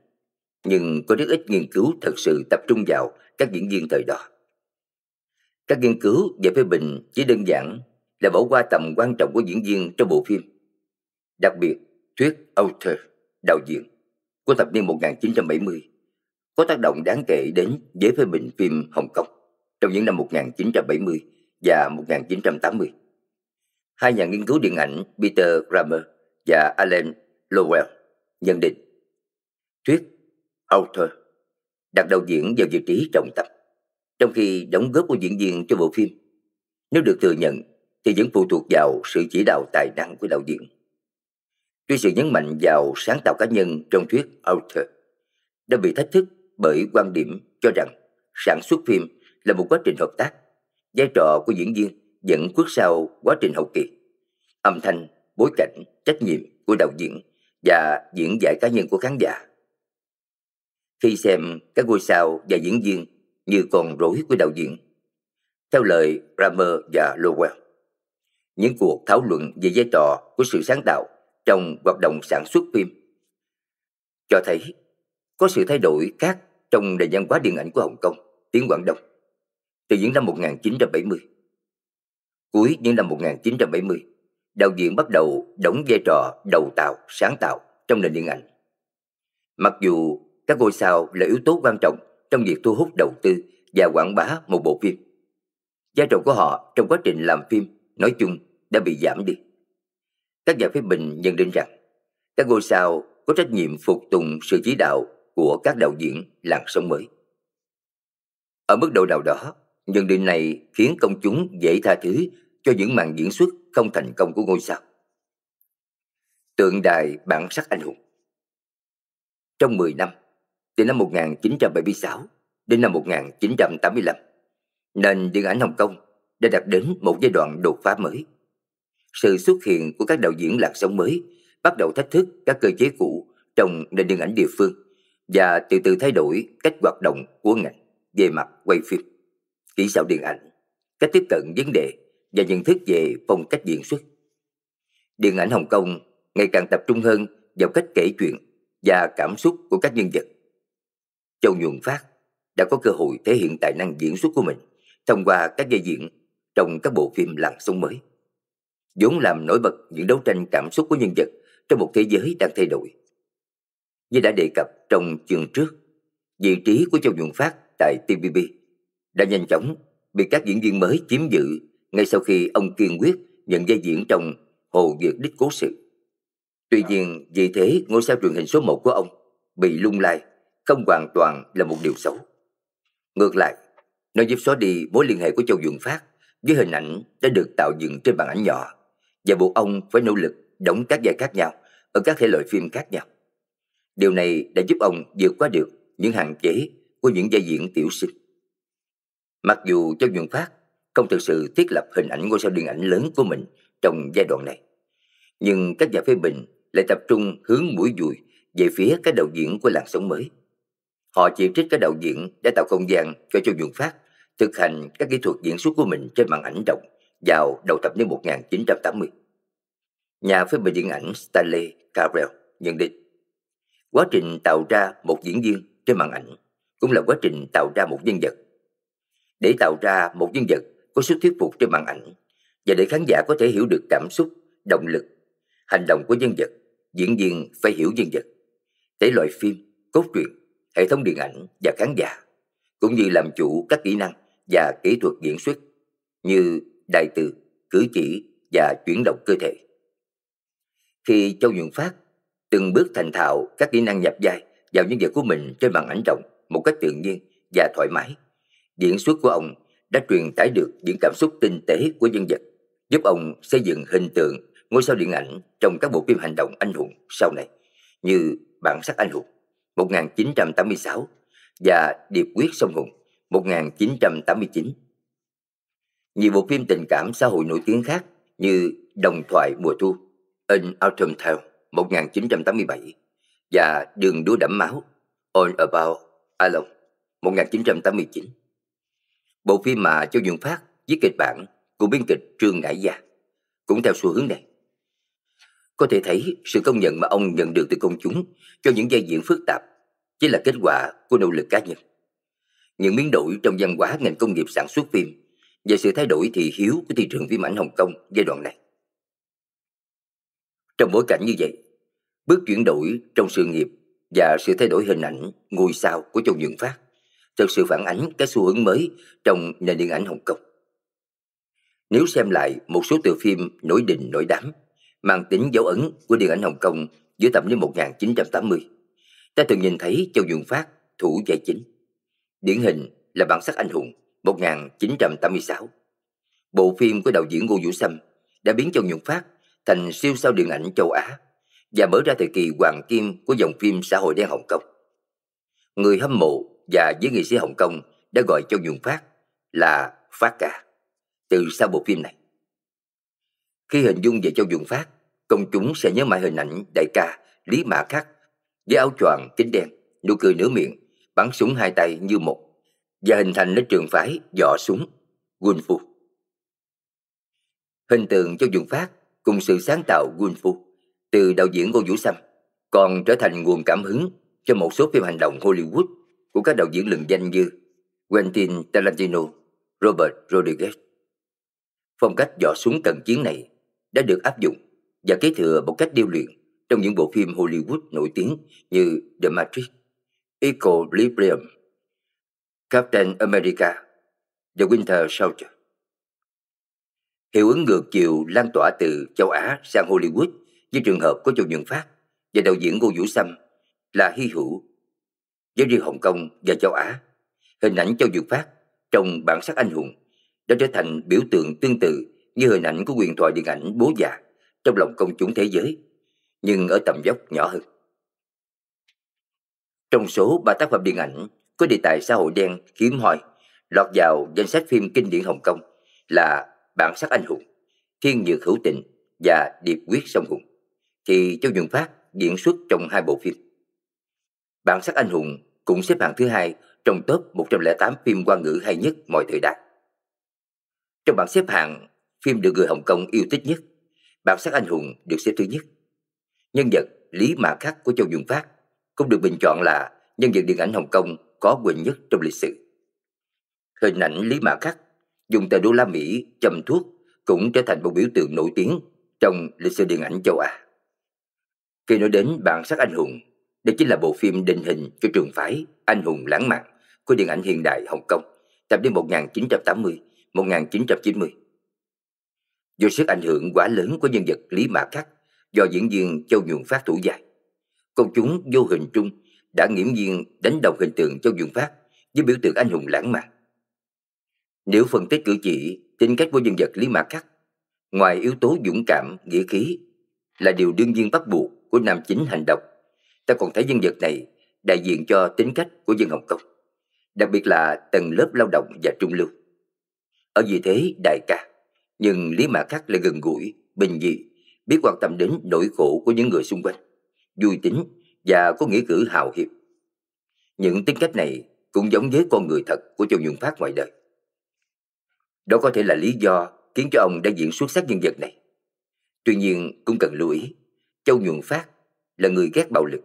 Nhưng có rất ít nghiên cứu thật sự tập trung vào các diễn viên thời đó. Các nghiên cứu về phê bình chỉ đơn giản là bỏ qua tầm quan trọng của diễn viên trong bộ phim. Đặc biệt, thuyết author, đạo diễn, của thập niên 1970 có tác động đáng kể đến giới phê bình phim Hồng Kông trong những năm 1970 và 1980 hai nhà nghiên cứu điện ảnh Peter Kramer và Alan Lowell nhận định thuyết author đặt đầu diễn vào vị trí trọng tâm trong khi đóng góp của diễn viên cho bộ phim nếu được thừa nhận thì vẫn phụ thuộc vào sự chỉ đạo tài năng của đạo diễn tuy sự nhấn mạnh vào sáng tạo cá nhân trong thuyết author đã bị thách thức bởi quan điểm cho rằng sản xuất phim là một quá trình hợp tác vai trò của diễn viên vẫn bước sau quá trình hậu kỳ. Âm thanh, bối cảnh, trách nhiệm của đạo diễn và diễn giải cá nhân của khán giả. Khi xem các ngôi sao và diễn viên như con rối của đạo diễn, theo lời Ramer và Lowell, những cuộc thảo luận về vai trò của sự sáng tạo trong hoạt động sản xuất phim cho thấy có sự thay đổi khác trong nền văn hóa điện ảnh của Hồng Kông, tiếng Quảng Đông. Từ những năm 1970, Cuối những năm 1970, đạo diễn bắt đầu đóng vai trò đầu tạo, sáng tạo trong nền điện ảnh. Mặc dù các ngôi sao là yếu tố quan trọng trong việc thu hút đầu tư và quảng bá một bộ phim, vai trò của họ trong quá trình làm phim nói chung đã bị giảm đi. Các nhà phê bình nhận định rằng các ngôi sao có trách nhiệm phục tùng sự chỉ đạo của các đạo diễn làn sóng mới. Ở mức độ nào đó, nhận định này khiến công chúng dễ tha thứ cho những màn diễn xuất không thành công của ngôi sao. Tượng đài bản sắc anh hùng Trong 10 năm, từ năm 1976 đến năm 1985, nền điện ảnh Hồng Kông đã đạt đến một giai đoạn đột phá mới. Sự xuất hiện của các đạo diễn lạc sóng mới bắt đầu thách thức các cơ chế cũ trong nền điện ảnh địa phương và từ từ thay đổi cách hoạt động của ngành về mặt quay phim, kỹ xảo điện ảnh, cách tiếp cận vấn đề và nhận thức về phong cách diễn xuất. Điện ảnh Hồng Kông ngày càng tập trung hơn vào cách kể chuyện và cảm xúc của các nhân vật. Châu Nhuận Phát đã có cơ hội thể hiện tài năng diễn xuất của mình thông qua các vai diễn trong các bộ phim làng sông mới. vốn làm nổi bật những đấu tranh cảm xúc của nhân vật trong một thế giới đang thay đổi. Như đã đề cập trong chương trước, vị trí của Châu Nhuận Phát tại TPP đã nhanh chóng bị các diễn viên mới chiếm giữ ngay sau khi ông kiên quyết nhận vai diễn trong Hồ Việt Đích Cố Sự. Tuy dạ. nhiên, vì thế ngôi sao truyền hình số 1 của ông bị lung lay không hoàn toàn là một điều xấu. Ngược lại, nó giúp xóa đi mối liên hệ của Châu Dượng Phát với hình ảnh đã được tạo dựng trên màn ảnh nhỏ và buộc ông phải nỗ lực đóng các vai khác nhau ở các thể loại phim khác nhau. Điều này đã giúp ông vượt qua được những hạn chế của những vai diễn tiểu sinh. Mặc dù Châu Nhuận Phát không thực sự thiết lập hình ảnh ngôi sao điện ảnh lớn của mình trong giai đoạn này. Nhưng các nhà phê bình lại tập trung hướng mũi dùi về phía các đạo diễn của làn sóng mới. Họ chỉ trích các đạo diễn đã tạo không gian cho Châu Nhuận Phát thực hành các kỹ thuật diễn xuất của mình trên màn ảnh rộng vào đầu thập niên 1980. Nhà phê bình điện ảnh Stanley Carell nhận định quá trình tạo ra một diễn viên trên màn ảnh cũng là quá trình tạo ra một nhân vật. Để tạo ra một nhân vật có sức thuyết phục trên màn ảnh và để khán giả có thể hiểu được cảm xúc, động lực, hành động của nhân vật, diễn viên phải hiểu nhân vật, thể loại phim, cốt truyện, hệ thống điện ảnh và khán giả, cũng như làm chủ các kỹ năng và kỹ thuật diễn xuất như đại từ, cử chỉ và chuyển động cơ thể. Khi Châu Nhuận Phát từng bước thành thạo các kỹ năng nhập vai vào nhân vật của mình trên màn ảnh rộng một cách tự nhiên và thoải mái, diễn xuất của ông đã truyền tải được những cảm xúc tinh tế của nhân vật, giúp ông xây dựng hình tượng ngôi sao điện ảnh trong các bộ phim hành động anh hùng sau này như Bản sắc anh hùng 1986 và Điệp quyết sông Hùng 1989. Nhiều bộ phim tình cảm xã hội nổi tiếng khác như Đồng thoại mùa thu, In Autumn Town 1987 và Đường đua đẫm máu, All About Alone 1989. Bộ phim mà Châu Dương Phát viết kịch bản của biên kịch Trương Ngải Gia cũng theo xu hướng này. Có thể thấy sự công nhận mà ông nhận được từ công chúng cho những vai diễn phức tạp chỉ là kết quả của nỗ lực cá nhân. Những biến đổi trong văn hóa ngành công nghiệp sản xuất phim và sự thay đổi thị hiếu của thị trường phim ảnh Hồng Kông giai đoạn này. Trong bối cảnh như vậy, bước chuyển đổi trong sự nghiệp và sự thay đổi hình ảnh ngôi sao của Châu Dương Phát trong sự phản ánh các xu hướng mới trong nền điện ảnh Hồng Kông. Nếu xem lại một số tựa phim nổi đình nổi đám, mang tính dấu ấn của điện ảnh Hồng Kông giữa thập niên 1980, ta từng nhìn thấy Châu Dương Phát thủ vai chính. Điển hình là bản sắc anh hùng 1986. Bộ phim của đạo diễn Ngô Vũ Sâm đã biến Châu Nhuận Phát thành siêu sao điện ảnh châu Á và mở ra thời kỳ hoàng kim của dòng phim xã hội đen Hồng Kông. Người hâm mộ và với nghệ sĩ Hồng Kông đã gọi Châu Nhuận Phát là Phát Ca từ sau bộ phim này. Khi hình dung về Châu Nhuận Phát, công chúng sẽ nhớ mãi hình ảnh đại ca Lý Mã Khắc với áo choàng kính đen, nụ cười nửa miệng, bắn súng hai tay như một và hình thành lên trường phái dọ súng, quân phu. Hình tượng Châu Nhuận Phát cùng sự sáng tạo quân phu từ đạo diễn Ngô Vũ Sâm còn trở thành nguồn cảm hứng cho một số phim hành động Hollywood của các đạo diễn lừng danh như Quentin Tarantino, Robert Rodriguez. Phong cách dò xuống tầng chiến này đã được áp dụng và kế thừa một cách điêu luyện trong những bộ phim Hollywood nổi tiếng như The Matrix, Equilibrium, Captain America và Winter Soldier. Hiệu ứng ngược chiều lan tỏa từ châu Á sang Hollywood với trường hợp của Châu Nhuận Phát và đạo diễn Ngô Vũ Sâm là hy hữu với riêng Hồng Kông và châu Á. Hình ảnh Châu Dược Phát trong bản sắc anh hùng đã trở thành biểu tượng tương tự như hình ảnh của quyền thoại điện ảnh bố già trong lòng công chúng thế giới, nhưng ở tầm dốc nhỏ hơn. Trong số ba tác phẩm điện ảnh có đề tài xã hội đen hiếm hoi lọt vào danh sách phim kinh điển Hồng Kông là Bản sắc anh hùng, Thiên nhược hữu tình và Điệp quyết sông hùng, thì Châu Nhuận Phát diễn xuất trong hai bộ phim. Bản sắc anh hùng cũng xếp hạng thứ hai trong top 108 phim quan ngữ hay nhất mọi thời đại. Trong bảng xếp hạng, phim được người Hồng Kông yêu thích nhất, Bản sắc anh hùng được xếp thứ nhất. Nhân vật Lý Mã Khắc của Châu Dung Phát cũng được bình chọn là nhân vật điện ảnh Hồng Kông có quyền nhất trong lịch sử. Hình ảnh Lý Mã Khắc dùng tờ đô la Mỹ châm thuốc cũng trở thành một biểu tượng nổi tiếng trong lịch sử điện ảnh châu Á. Khi nói đến bản sắc anh hùng, đây chính là bộ phim định hình cho trường phái Anh hùng lãng mạn của điện ảnh hiện đại Hồng Kông, thập niên 1980-1990. Do sức ảnh hưởng quá lớn của nhân vật Lý Mã Khắc do diễn viên Châu Nhuận Phát thủ dài, công chúng vô hình trung đã nghiễm nhiên đánh đồng hình tượng Châu Nhuận Phát với biểu tượng anh hùng lãng mạn. Nếu phân tích cử chỉ, tính cách của nhân vật Lý Mã Khắc, ngoài yếu tố dũng cảm, nghĩa khí, là điều đương nhiên bắt buộc của nam chính hành động ta còn thấy nhân vật này đại diện cho tính cách của dân Hồng Kông, đặc biệt là tầng lớp lao động và trung lưu. Ở vị thế đại ca, nhưng Lý Mã Khắc lại gần gũi, bình dị, biết quan tâm đến nỗi khổ của những người xung quanh, vui tính và có nghĩa cử hào hiệp. Những tính cách này cũng giống với con người thật của Châu Nhuận Phát ngoài đời. Đó có thể là lý do khiến cho ông đại diện xuất sắc nhân vật này. Tuy nhiên cũng cần lưu ý, Châu Nhuận Phát là người ghét bạo lực,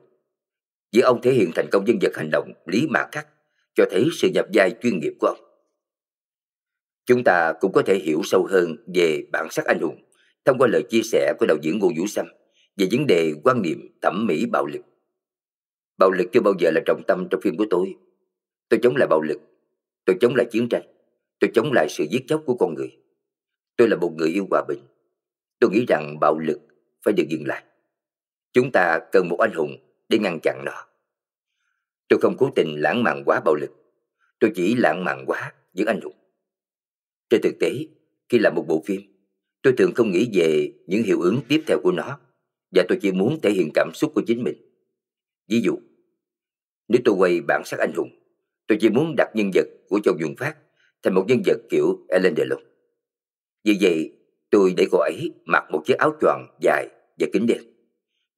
vì ông thể hiện thành công nhân vật hành động Lý mạ cắt cho thấy sự nhập vai chuyên nghiệp của ông. Chúng ta cũng có thể hiểu sâu hơn về bản sắc anh hùng thông qua lời chia sẻ của đạo diễn Ngô Vũ Sâm về vấn đề quan niệm thẩm mỹ bạo lực. Bạo lực chưa bao giờ là trọng tâm trong phim của tôi. Tôi chống lại bạo lực, tôi chống lại chiến tranh, tôi chống lại sự giết chóc của con người. Tôi là một người yêu hòa bình. Tôi nghĩ rằng bạo lực phải được dừng lại. Chúng ta cần một anh hùng để ngăn chặn nó. Tôi không cố tình lãng mạn quá bạo lực. Tôi chỉ lãng mạn quá những anh hùng. Trên thực tế, khi làm một bộ phim, tôi thường không nghĩ về những hiệu ứng tiếp theo của nó và tôi chỉ muốn thể hiện cảm xúc của chính mình. Ví dụ, nếu tôi quay bản sắc anh hùng, tôi chỉ muốn đặt nhân vật của Châu Dùng Phát thành một nhân vật kiểu Ellen Delon. Vì vậy, tôi để cô ấy mặc một chiếc áo choàng dài và kính đen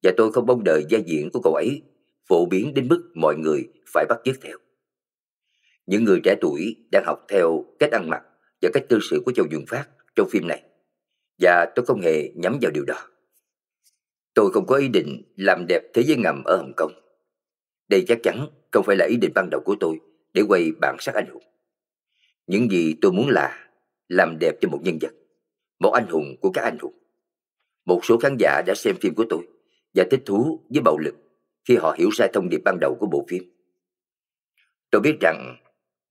và tôi không mong đợi gia diện của cậu ấy phổ biến đến mức mọi người phải bắt chước theo. Những người trẻ tuổi đang học theo cách ăn mặc và cách cư xử của Châu Dương Phát trong phim này và tôi không hề nhắm vào điều đó. Tôi không có ý định làm đẹp thế giới ngầm ở Hồng Kông. Đây chắc chắn không phải là ý định ban đầu của tôi để quay bản sắc anh hùng. Những gì tôi muốn là làm đẹp cho một nhân vật, một anh hùng của các anh hùng. Một số khán giả đã xem phim của tôi và thích thú với bạo lực khi họ hiểu sai thông điệp ban đầu của bộ phim. Tôi biết rằng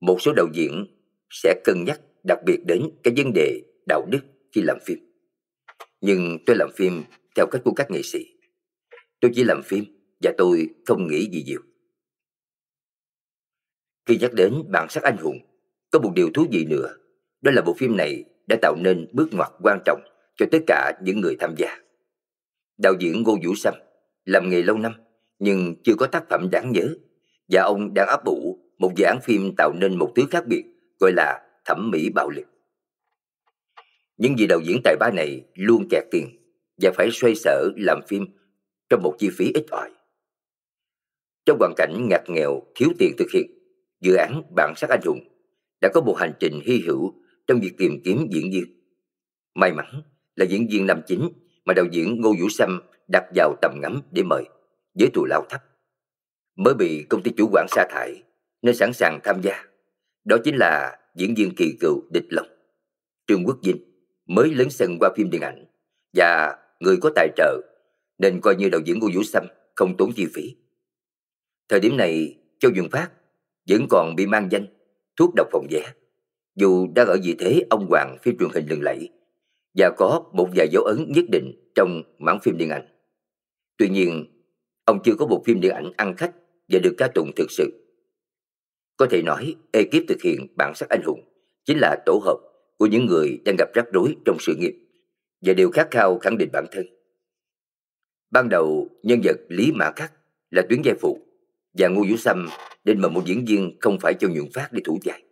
một số đạo diễn sẽ cân nhắc đặc biệt đến cái vấn đề đạo đức khi làm phim. Nhưng tôi làm phim theo cách của các nghệ sĩ. Tôi chỉ làm phim và tôi không nghĩ gì nhiều. Khi nhắc đến bản sắc anh hùng, có một điều thú vị nữa, đó là bộ phim này đã tạo nên bước ngoặt quan trọng cho tất cả những người tham gia. Đạo diễn Ngô Vũ Sâm làm nghề lâu năm nhưng chưa có tác phẩm đáng nhớ và ông đang áp bụ một dự án phim tạo nên một thứ khác biệt gọi là thẩm mỹ bạo lực. Những vị đạo diễn tài ba này luôn kẹt tiền và phải xoay sở làm phim trong một chi phí ít ỏi. Trong hoàn cảnh ngặt nghèo, thiếu tiền thực hiện, dự án Bạn sắc anh hùng đã có một hành trình hy hữu trong việc tìm kiếm diễn viên. May mắn là diễn viên nam chính mà đạo diễn Ngô Vũ Sâm đặt vào tầm ngắm để mời, với tù lao thấp. Mới bị công ty chủ quản sa thải, nên sẵn sàng tham gia. Đó chính là diễn viên kỳ cựu Địch Long, Trương Quốc Vinh, mới lớn sân qua phim điện ảnh và người có tài trợ, nên coi như đạo diễn Ngô Vũ Sâm không tốn chi phí. Thời điểm này, Châu Dương Phát vẫn còn bị mang danh thuốc độc phòng vé. Dù đang ở vị thế ông hoàng phim truyền hình lừng lẫy, và có một vài dấu ấn nhất định trong mảng phim điện ảnh. Tuy nhiên, ông chưa có một phim điện ảnh ăn khách và được ca tụng thực sự. Có thể nói, ekip thực hiện bản sắc anh hùng chính là tổ hợp của những người đang gặp rắc rối trong sự nghiệp và đều khát khao khẳng định bản thân. Ban đầu, nhân vật Lý Mã Khắc là tuyến giai phụ và Ngô Vũ Sâm nên mà một diễn viên không phải cho nhuận phát để thủ vai.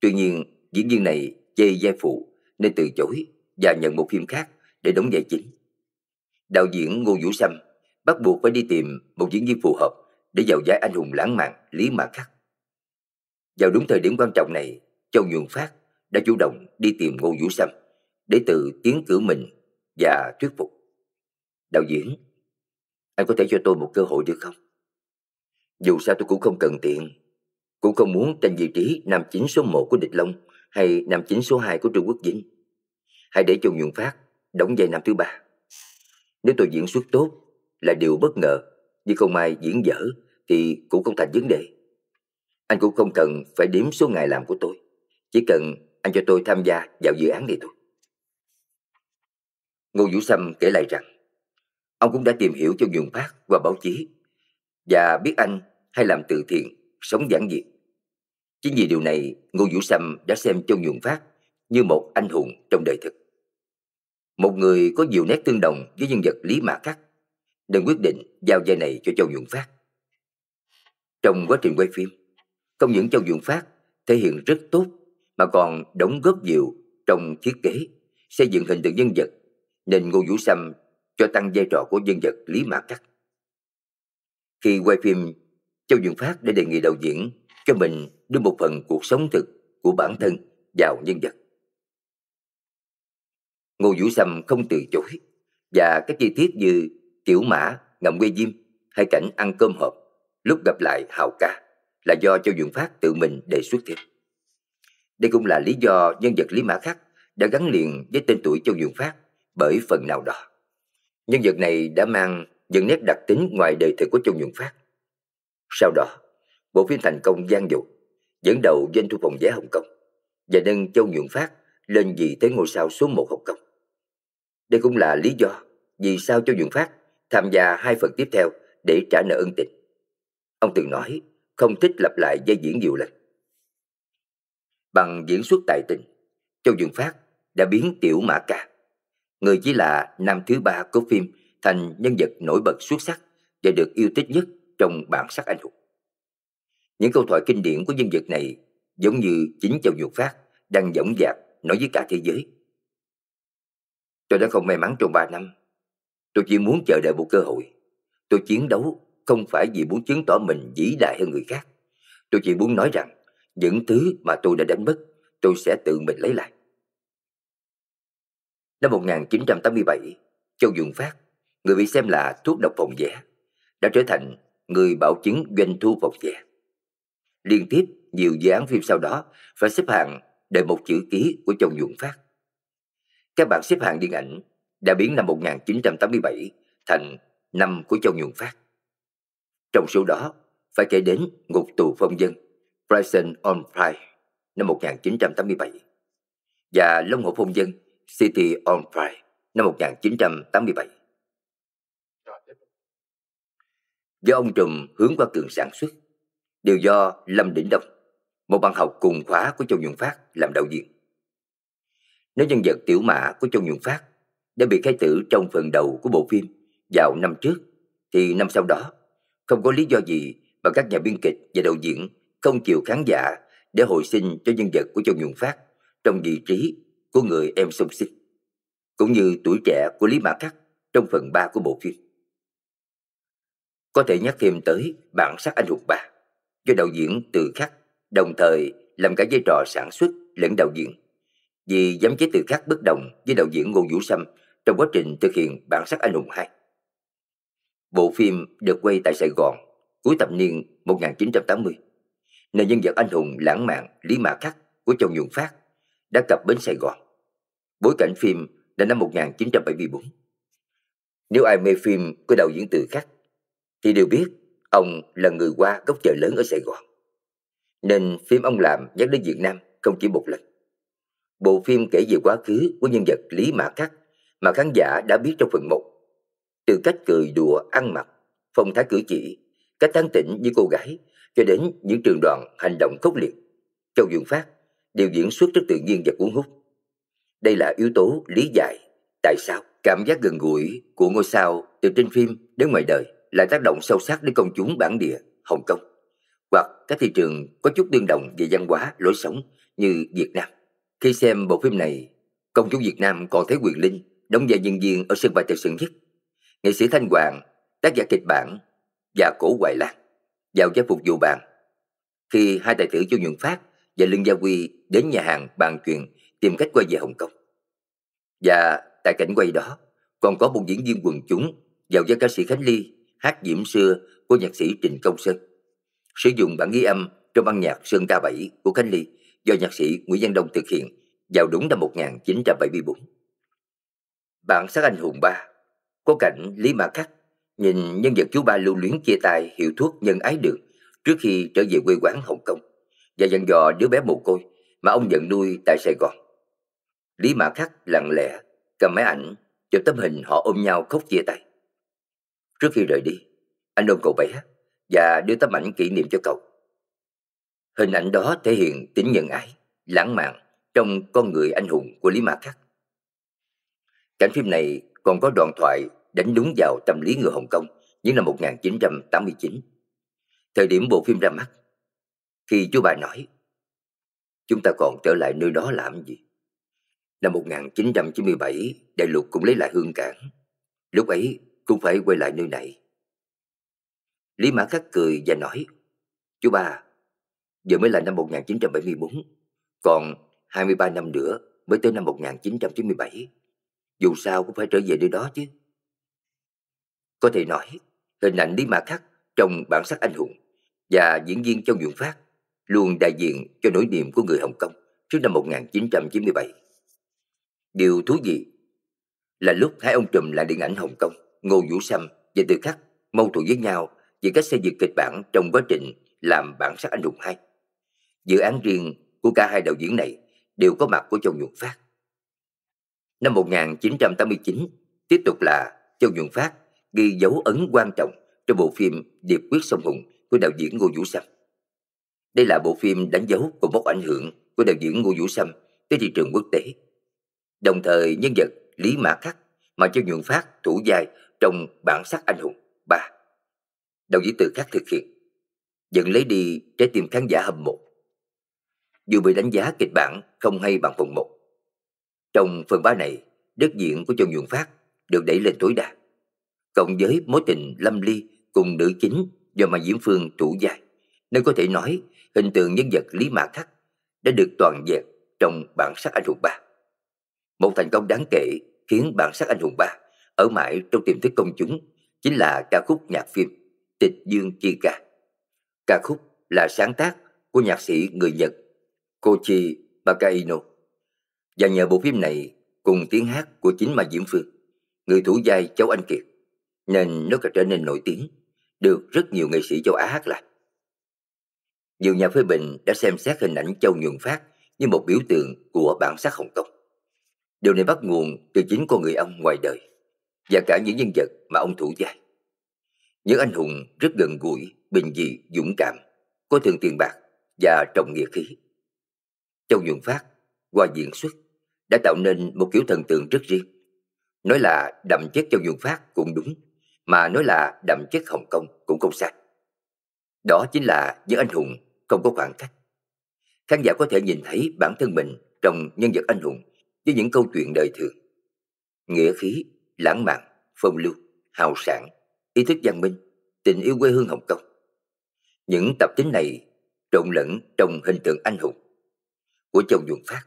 Tuy nhiên, diễn viên này chê giai phụ nên từ chối và nhận một phim khác để đóng vai chính. Đạo diễn Ngô Vũ Sâm bắt buộc phải đi tìm một diễn viên phù hợp để vào vai anh hùng lãng mạn Lý Mã Khắc. Vào đúng thời điểm quan trọng này, Châu Nhượng Phát đã chủ động đi tìm Ngô Vũ Sâm để tự tiến cử mình và thuyết phục. Đạo diễn, anh có thể cho tôi một cơ hội được không? Dù sao tôi cũng không cần tiền, cũng không muốn tranh vị trí nam chính số 1 của Địch Long hay nam chính số 2 của Trương Quốc Vinh hãy để cho Nhuận Phát đóng vai nam thứ ba. Nếu tôi diễn xuất tốt là điều bất ngờ, nhưng không ai diễn dở thì cũng không thành vấn đề. Anh cũng không cần phải đếm số ngày làm của tôi, chỉ cần anh cho tôi tham gia vào dự án này thôi. Ngô Vũ Sâm kể lại rằng, ông cũng đã tìm hiểu cho Nhuận Phát qua báo chí và biết anh hay làm từ thiện, sống giản dị. Chính vì điều này, Ngô Vũ Sâm đã xem cho Nhuận Phát như một anh hùng trong đời thực một người có nhiều nét tương đồng với nhân vật Lý Mã Khắc, nên quyết định giao vai này cho Châu Nhuận Phát. Trong quá trình quay phim, không những Châu Nhuận Phát thể hiện rất tốt mà còn đóng góp nhiều trong thiết kế, xây dựng hình tượng nhân vật, nên Ngô Vũ Sâm cho tăng vai trò của nhân vật Lý Mã Khắc. Khi quay phim, Châu Nhuận Phát đã đề nghị đạo diễn cho mình đưa một phần cuộc sống thực của bản thân vào nhân vật. Ngô Vũ Sâm không từ chối và các chi tiết như kiểu mã, ngậm quê diêm hay cảnh ăn cơm hộp lúc gặp lại Hào Ca là do Châu Dượng Phát tự mình đề xuất thêm. Đây cũng là lý do nhân vật Lý Mã Khắc đã gắn liền với tên tuổi Châu Dượng Phát bởi phần nào đó. Nhân vật này đã mang những nét đặc tính ngoài đời thực của Châu Dượng Phát. Sau đó, bộ phim thành công gian dụ, dẫn đầu doanh thu phòng vé Hồng Kông và nâng Châu Dượng Phát lên vị thế ngôi sao số 1 Hồng Kông. Đây cũng là lý do vì sao Châu Nhuận Phát tham gia hai phần tiếp theo để trả nợ ân tình. Ông từng nói không thích lặp lại dây diễn nhiều lần. Bằng diễn xuất tài tình, Châu Nhuận Phát đã biến Tiểu Mã Ca, người chỉ là nam thứ ba của phim thành nhân vật nổi bật xuất sắc và được yêu thích nhất trong bản sắc anh hùng. Những câu thoại kinh điển của nhân vật này giống như chính Châu Nhuận Phát đang dõng dạc nói với cả thế giới Tôi đã không may mắn trong 3 năm. Tôi chỉ muốn chờ đợi một cơ hội. Tôi chiến đấu không phải vì muốn chứng tỏ mình vĩ đại hơn người khác. Tôi chỉ muốn nói rằng những thứ mà tôi đã đánh mất tôi sẽ tự mình lấy lại. Năm 1987, Châu Dũng Phát, người bị xem là thuốc độc phòng vẽ, đã trở thành người bảo chứng doanh thu phòng vẽ. Liên tiếp, nhiều dự án phim sau đó phải xếp hàng đợi một chữ ký của Châu Dũng Phát. Các bạn xếp hạng điện ảnh đã biến năm 1987 thành năm của Châu Nhuận Phát. Trong số đó, phải kể đến Ngục tù phong dân, Prison on Pride năm 1987 và Long Hổ phong dân, City on Pride năm 1987. Do ông Trùm hướng qua cường sản xuất, đều do Lâm Đỉnh Đông, một bạn học cùng khóa của Châu Nhuận Phát làm đạo diễn. Nếu nhân vật tiểu mã của Châu Nhuận Phát đã bị khai tử trong phần đầu của bộ phim vào năm trước, thì năm sau đó không có lý do gì mà các nhà biên kịch và đạo diễn không chịu khán giả để hồi sinh cho nhân vật của Châu Nhuận Phát trong vị trí của người em sông xích, cũng như tuổi trẻ của Lý Mã Khắc trong phần 3 của bộ phim. Có thể nhắc thêm tới bản sắc anh hùng 3 do đạo diễn Từ Khắc đồng thời làm cả vai trò sản xuất lẫn đạo diễn vì giám chế từ khác bất đồng với đạo diễn Ngô Vũ Sâm trong quá trình thực hiện bản sắc anh hùng 2. Bộ phim được quay tại Sài Gòn cuối thập niên 1980. Nền nhân vật anh hùng lãng mạn Lý mạ Khắc của Châu Nhuận Phát đã cập bến Sài Gòn. Bối cảnh phim là năm 1974. Nếu ai mê phim của đạo diễn Từ Khắc thì đều biết ông là người qua gốc chợ lớn ở Sài Gòn. Nên phim ông làm nhắc đến Việt Nam không chỉ một lần bộ phim kể về quá khứ của nhân vật Lý Mã Khắc mà khán giả đã biết trong phần 1. Từ cách cười đùa, ăn mặc, phong thái cử chỉ, cách tán tỉnh với cô gái cho đến những trường đoạn hành động khốc liệt. Châu Duyên Phát đều diễn xuất rất tự nhiên và cuốn hút. Đây là yếu tố lý giải tại sao cảm giác gần gũi của ngôi sao từ trên phim đến ngoài đời lại tác động sâu sắc đến công chúng bản địa Hồng Kông hoặc các thị trường có chút tương đồng về văn hóa, lối sống như Việt Nam. Khi xem bộ phim này, công chúng Việt Nam còn thấy Quyền Linh đóng vai nhân viên ở sân bay Tân Sơn Nhất, nghệ sĩ Thanh Hoàng, tác giả kịch bản và cổ Hoài lạc vào giá phục vụ bàn. Khi hai tài tử Chu Nhuận Phát và Lương Gia Huy đến nhà hàng bàn chuyện tìm cách quay về Hồng Kông. Và tại cảnh quay đó còn có một diễn viên quần chúng vào với ca sĩ Khánh Ly hát diễm xưa của nhạc sĩ Trịnh Công Sơn sử dụng bản ghi âm trong ban nhạc Sơn Ca Bảy của Khánh Ly do nhạc sĩ Nguyễn Văn Đông thực hiện vào đúng năm 1974. Bản sắc anh hùng ba có cảnh Lý Mã Khắc nhìn nhân vật chú ba lưu luyến chia tay hiệu thuốc nhân ái được trước khi trở về quê quán Hồng Kông và dặn dò đứa bé mồ côi mà ông nhận nuôi tại Sài Gòn. Lý Mã Khắc lặng lẽ cầm máy ảnh cho tấm hình họ ôm nhau khóc chia tay. Trước khi rời đi, anh ôm cậu bé và đưa tấm ảnh kỷ niệm cho cậu. Hình ảnh đó thể hiện tính nhân ái, lãng mạn trong con người anh hùng của Lý Mã Khắc. Cảnh phim này còn có đoạn thoại đánh đúng vào tâm lý người Hồng Kông những năm 1989. Thời điểm bộ phim ra mắt, khi chú bà nói Chúng ta còn trở lại nơi đó làm gì? Năm 1997, đại lục cũng lấy lại hương cảng. Lúc ấy cũng phải quay lại nơi này. Lý Mã Khắc cười và nói Chú ba, giờ mới là năm 1974, còn 23 năm nữa mới tới năm 1997. Dù sao cũng phải trở về nơi đó chứ. Có thể nói, hình ảnh Lý mạ Khắc trong bản sắc anh hùng và diễn viên trong Nhuận Phát luôn đại diện cho nỗi niềm của người Hồng Kông trước năm 1997. Điều thú vị là lúc hai ông trùm lại điện ảnh Hồng Kông, Ngô Vũ Sâm và Từ Khắc mâu thuẫn với nhau về cách xây dựng kịch bản trong quá trình làm bản sắc anh hùng hai. Dự án riêng của cả hai đạo diễn này đều có mặt của Châu Nhuận Phát. Năm 1989, tiếp tục là Châu Nhuận Phát ghi dấu ấn quan trọng trong bộ phim Điệp quyết sông Hùng của đạo diễn Ngô Vũ Sâm. Đây là bộ phim đánh dấu của mốc ảnh hưởng của đạo diễn Ngô Vũ Sâm tới thị trường quốc tế. Đồng thời nhân vật Lý Mã Khắc mà Châu Nhuận Phát thủ dài trong bản sắc anh hùng 3. Đạo diễn Từ khác thực hiện, dẫn lấy đi trái tim khán giả hâm mộ dù bị đánh giá kịch bản không hay bằng phần 1. Trong phần 3 này, đất diện của Châu Nhuận Phát được đẩy lên tối đa. Cộng với mối tình lâm ly cùng nữ chính do mà Diễm Phương chủ dài, nên có thể nói hình tượng nhân vật Lý Mạc Thắc đã được toàn vẹn trong bản sắc anh hùng ba. Một thành công đáng kể khiến bản sắc anh hùng ba ở mãi trong tiềm thức công chúng chính là ca khúc nhạc phim Tịch Dương Chi Ca. Ca khúc là sáng tác của nhạc sĩ người Nhật Kochi Bakaino. Và nhờ bộ phim này cùng tiếng hát của chính mà Diễm Phương, người thủ vai cháu anh Kiệt, nên nó càng trở nên nổi tiếng, được rất nhiều nghệ sĩ châu Á hát lại. Nhiều nhà phê bình đã xem xét hình ảnh Châu Nhuận Phát như một biểu tượng của bản sắc Hồng Kông. Điều này bắt nguồn từ chính con người ông ngoài đời và cả những nhân vật mà ông thủ vai. Những anh hùng rất gần gũi, bình dị, dũng cảm, có thường tiền bạc và trọng nghĩa khí. Châu nhuận phát, qua diễn xuất đã tạo nên một kiểu thần tượng rất riêng. Nói là đậm chất Châu nhuận phát cũng đúng, mà nói là đậm chất Hồng Kông cũng không sai. Đó chính là những anh hùng không có khoảng cách. Khán giả có thể nhìn thấy bản thân mình trong nhân vật anh hùng với những câu chuyện đời thường. Nghĩa khí, lãng mạn, phong lưu, hào sản, ý thức văn minh, tình yêu quê hương Hồng Kông. Những tập tính này trộn lẫn trong hình tượng anh hùng của Châu Nhuận Phát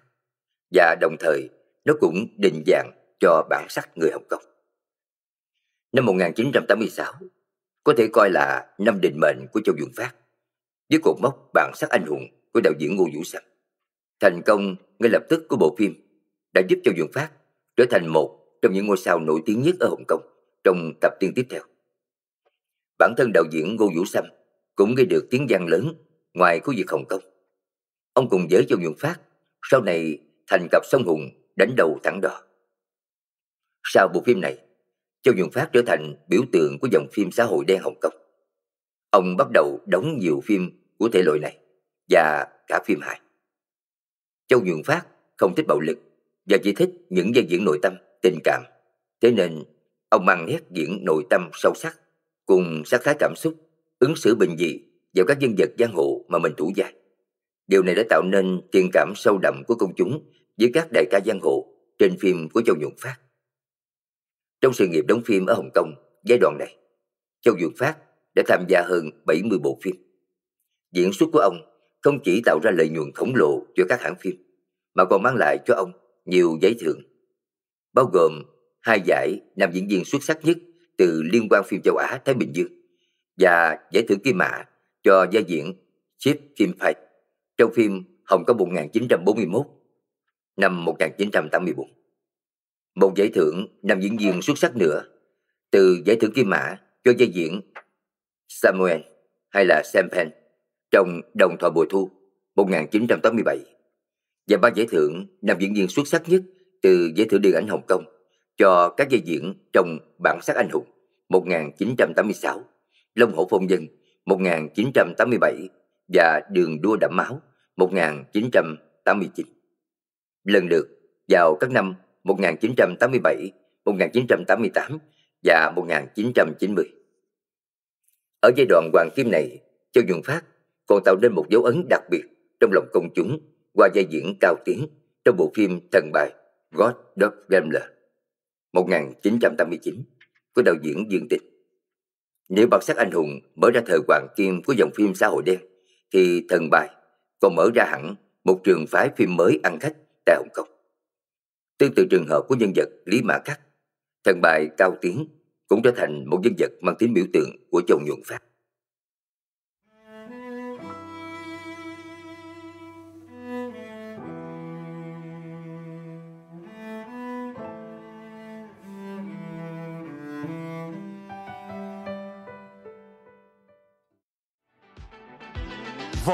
và đồng thời nó cũng định dạng cho bản sắc người Hồng Kông. Năm 1986 có thể coi là năm định mệnh của Châu Nhuận Phát với cột mốc bản sắc anh hùng của đạo diễn Ngô Vũ Sâm. Thành công ngay lập tức của bộ phim đã giúp Châu Nhuận Phát trở thành một trong những ngôi sao nổi tiếng nhất ở Hồng Kông trong tập tiên tiếp theo. Bản thân đạo diễn Ngô Vũ Sâm cũng gây được tiếng vang lớn ngoài khu vực Hồng Kông Ông cùng với Châu Nhuận Phát sau này thành cặp sông hùng đánh đầu thẳng đỏ. Sau bộ phim này, Châu Nhuận Phát trở thành biểu tượng của dòng phim xã hội đen Hồng Kông. Ông bắt đầu đóng nhiều phim của thể loại này và cả phim hài. Châu Nhuận Phát không thích bạo lực và chỉ thích những vai diễn nội tâm, tình cảm. Thế nên, ông mang nét diễn nội tâm sâu sắc cùng sắc thái cảm xúc, ứng xử bình dị vào các nhân vật giang hồ mà mình thủ dài. Điều này đã tạo nên thiện cảm sâu đậm của công chúng với các đại ca giang hồ trên phim của Châu Nhuận Phát. Trong sự nghiệp đóng phim ở Hồng Kông, giai đoạn này, Châu Nhuận Phát đã tham gia hơn 70 bộ phim. Diễn xuất của ông không chỉ tạo ra lợi nhuận khổng lồ cho các hãng phim, mà còn mang lại cho ông nhiều giải thưởng, bao gồm hai giải nam diễn viên xuất sắc nhất từ Liên quan phim châu Á Thái Bình Dương và giải thưởng kim mã cho gia diễn Chip Kim Pai. Trong phim Hồng Kông 1941 Năm 1984 Một giải thưởng nam diễn viên xuất sắc nữa Từ giải thưởng Kim Mã cho giai diễn Samuel hay là Sam Penn trong Đồng thoại bồi Thu 1987 và ba giải thưởng nam diễn viên xuất sắc nhất từ giải thưởng điện ảnh Hồng Kông cho các giai diễn trong Bản sắc anh hùng 1986, Long hổ phong dân 1987 và đường đua đẫm máu 1989. Lần lượt vào các năm 1987, 1988 và 1990. Ở giai đoạn hoàng kim này, Châu Nhuận Phát còn tạo nên một dấu ấn đặc biệt trong lòng công chúng qua vai diễn cao tiếng trong bộ phim Thần Bài God of Gambler 1989 của đạo diễn Dương Tịch. Nếu bản sắc anh hùng mở ra thời hoàng kim của dòng phim xã hội đen, thì thần bài còn mở ra hẳn một trường phái phim mới ăn khách tại Hồng Kông. Tương tự trường hợp của nhân vật Lý Mã Khắc, thần bài Cao Tiến cũng trở thành một nhân vật mang tính biểu tượng của dòng nhuận Pháp.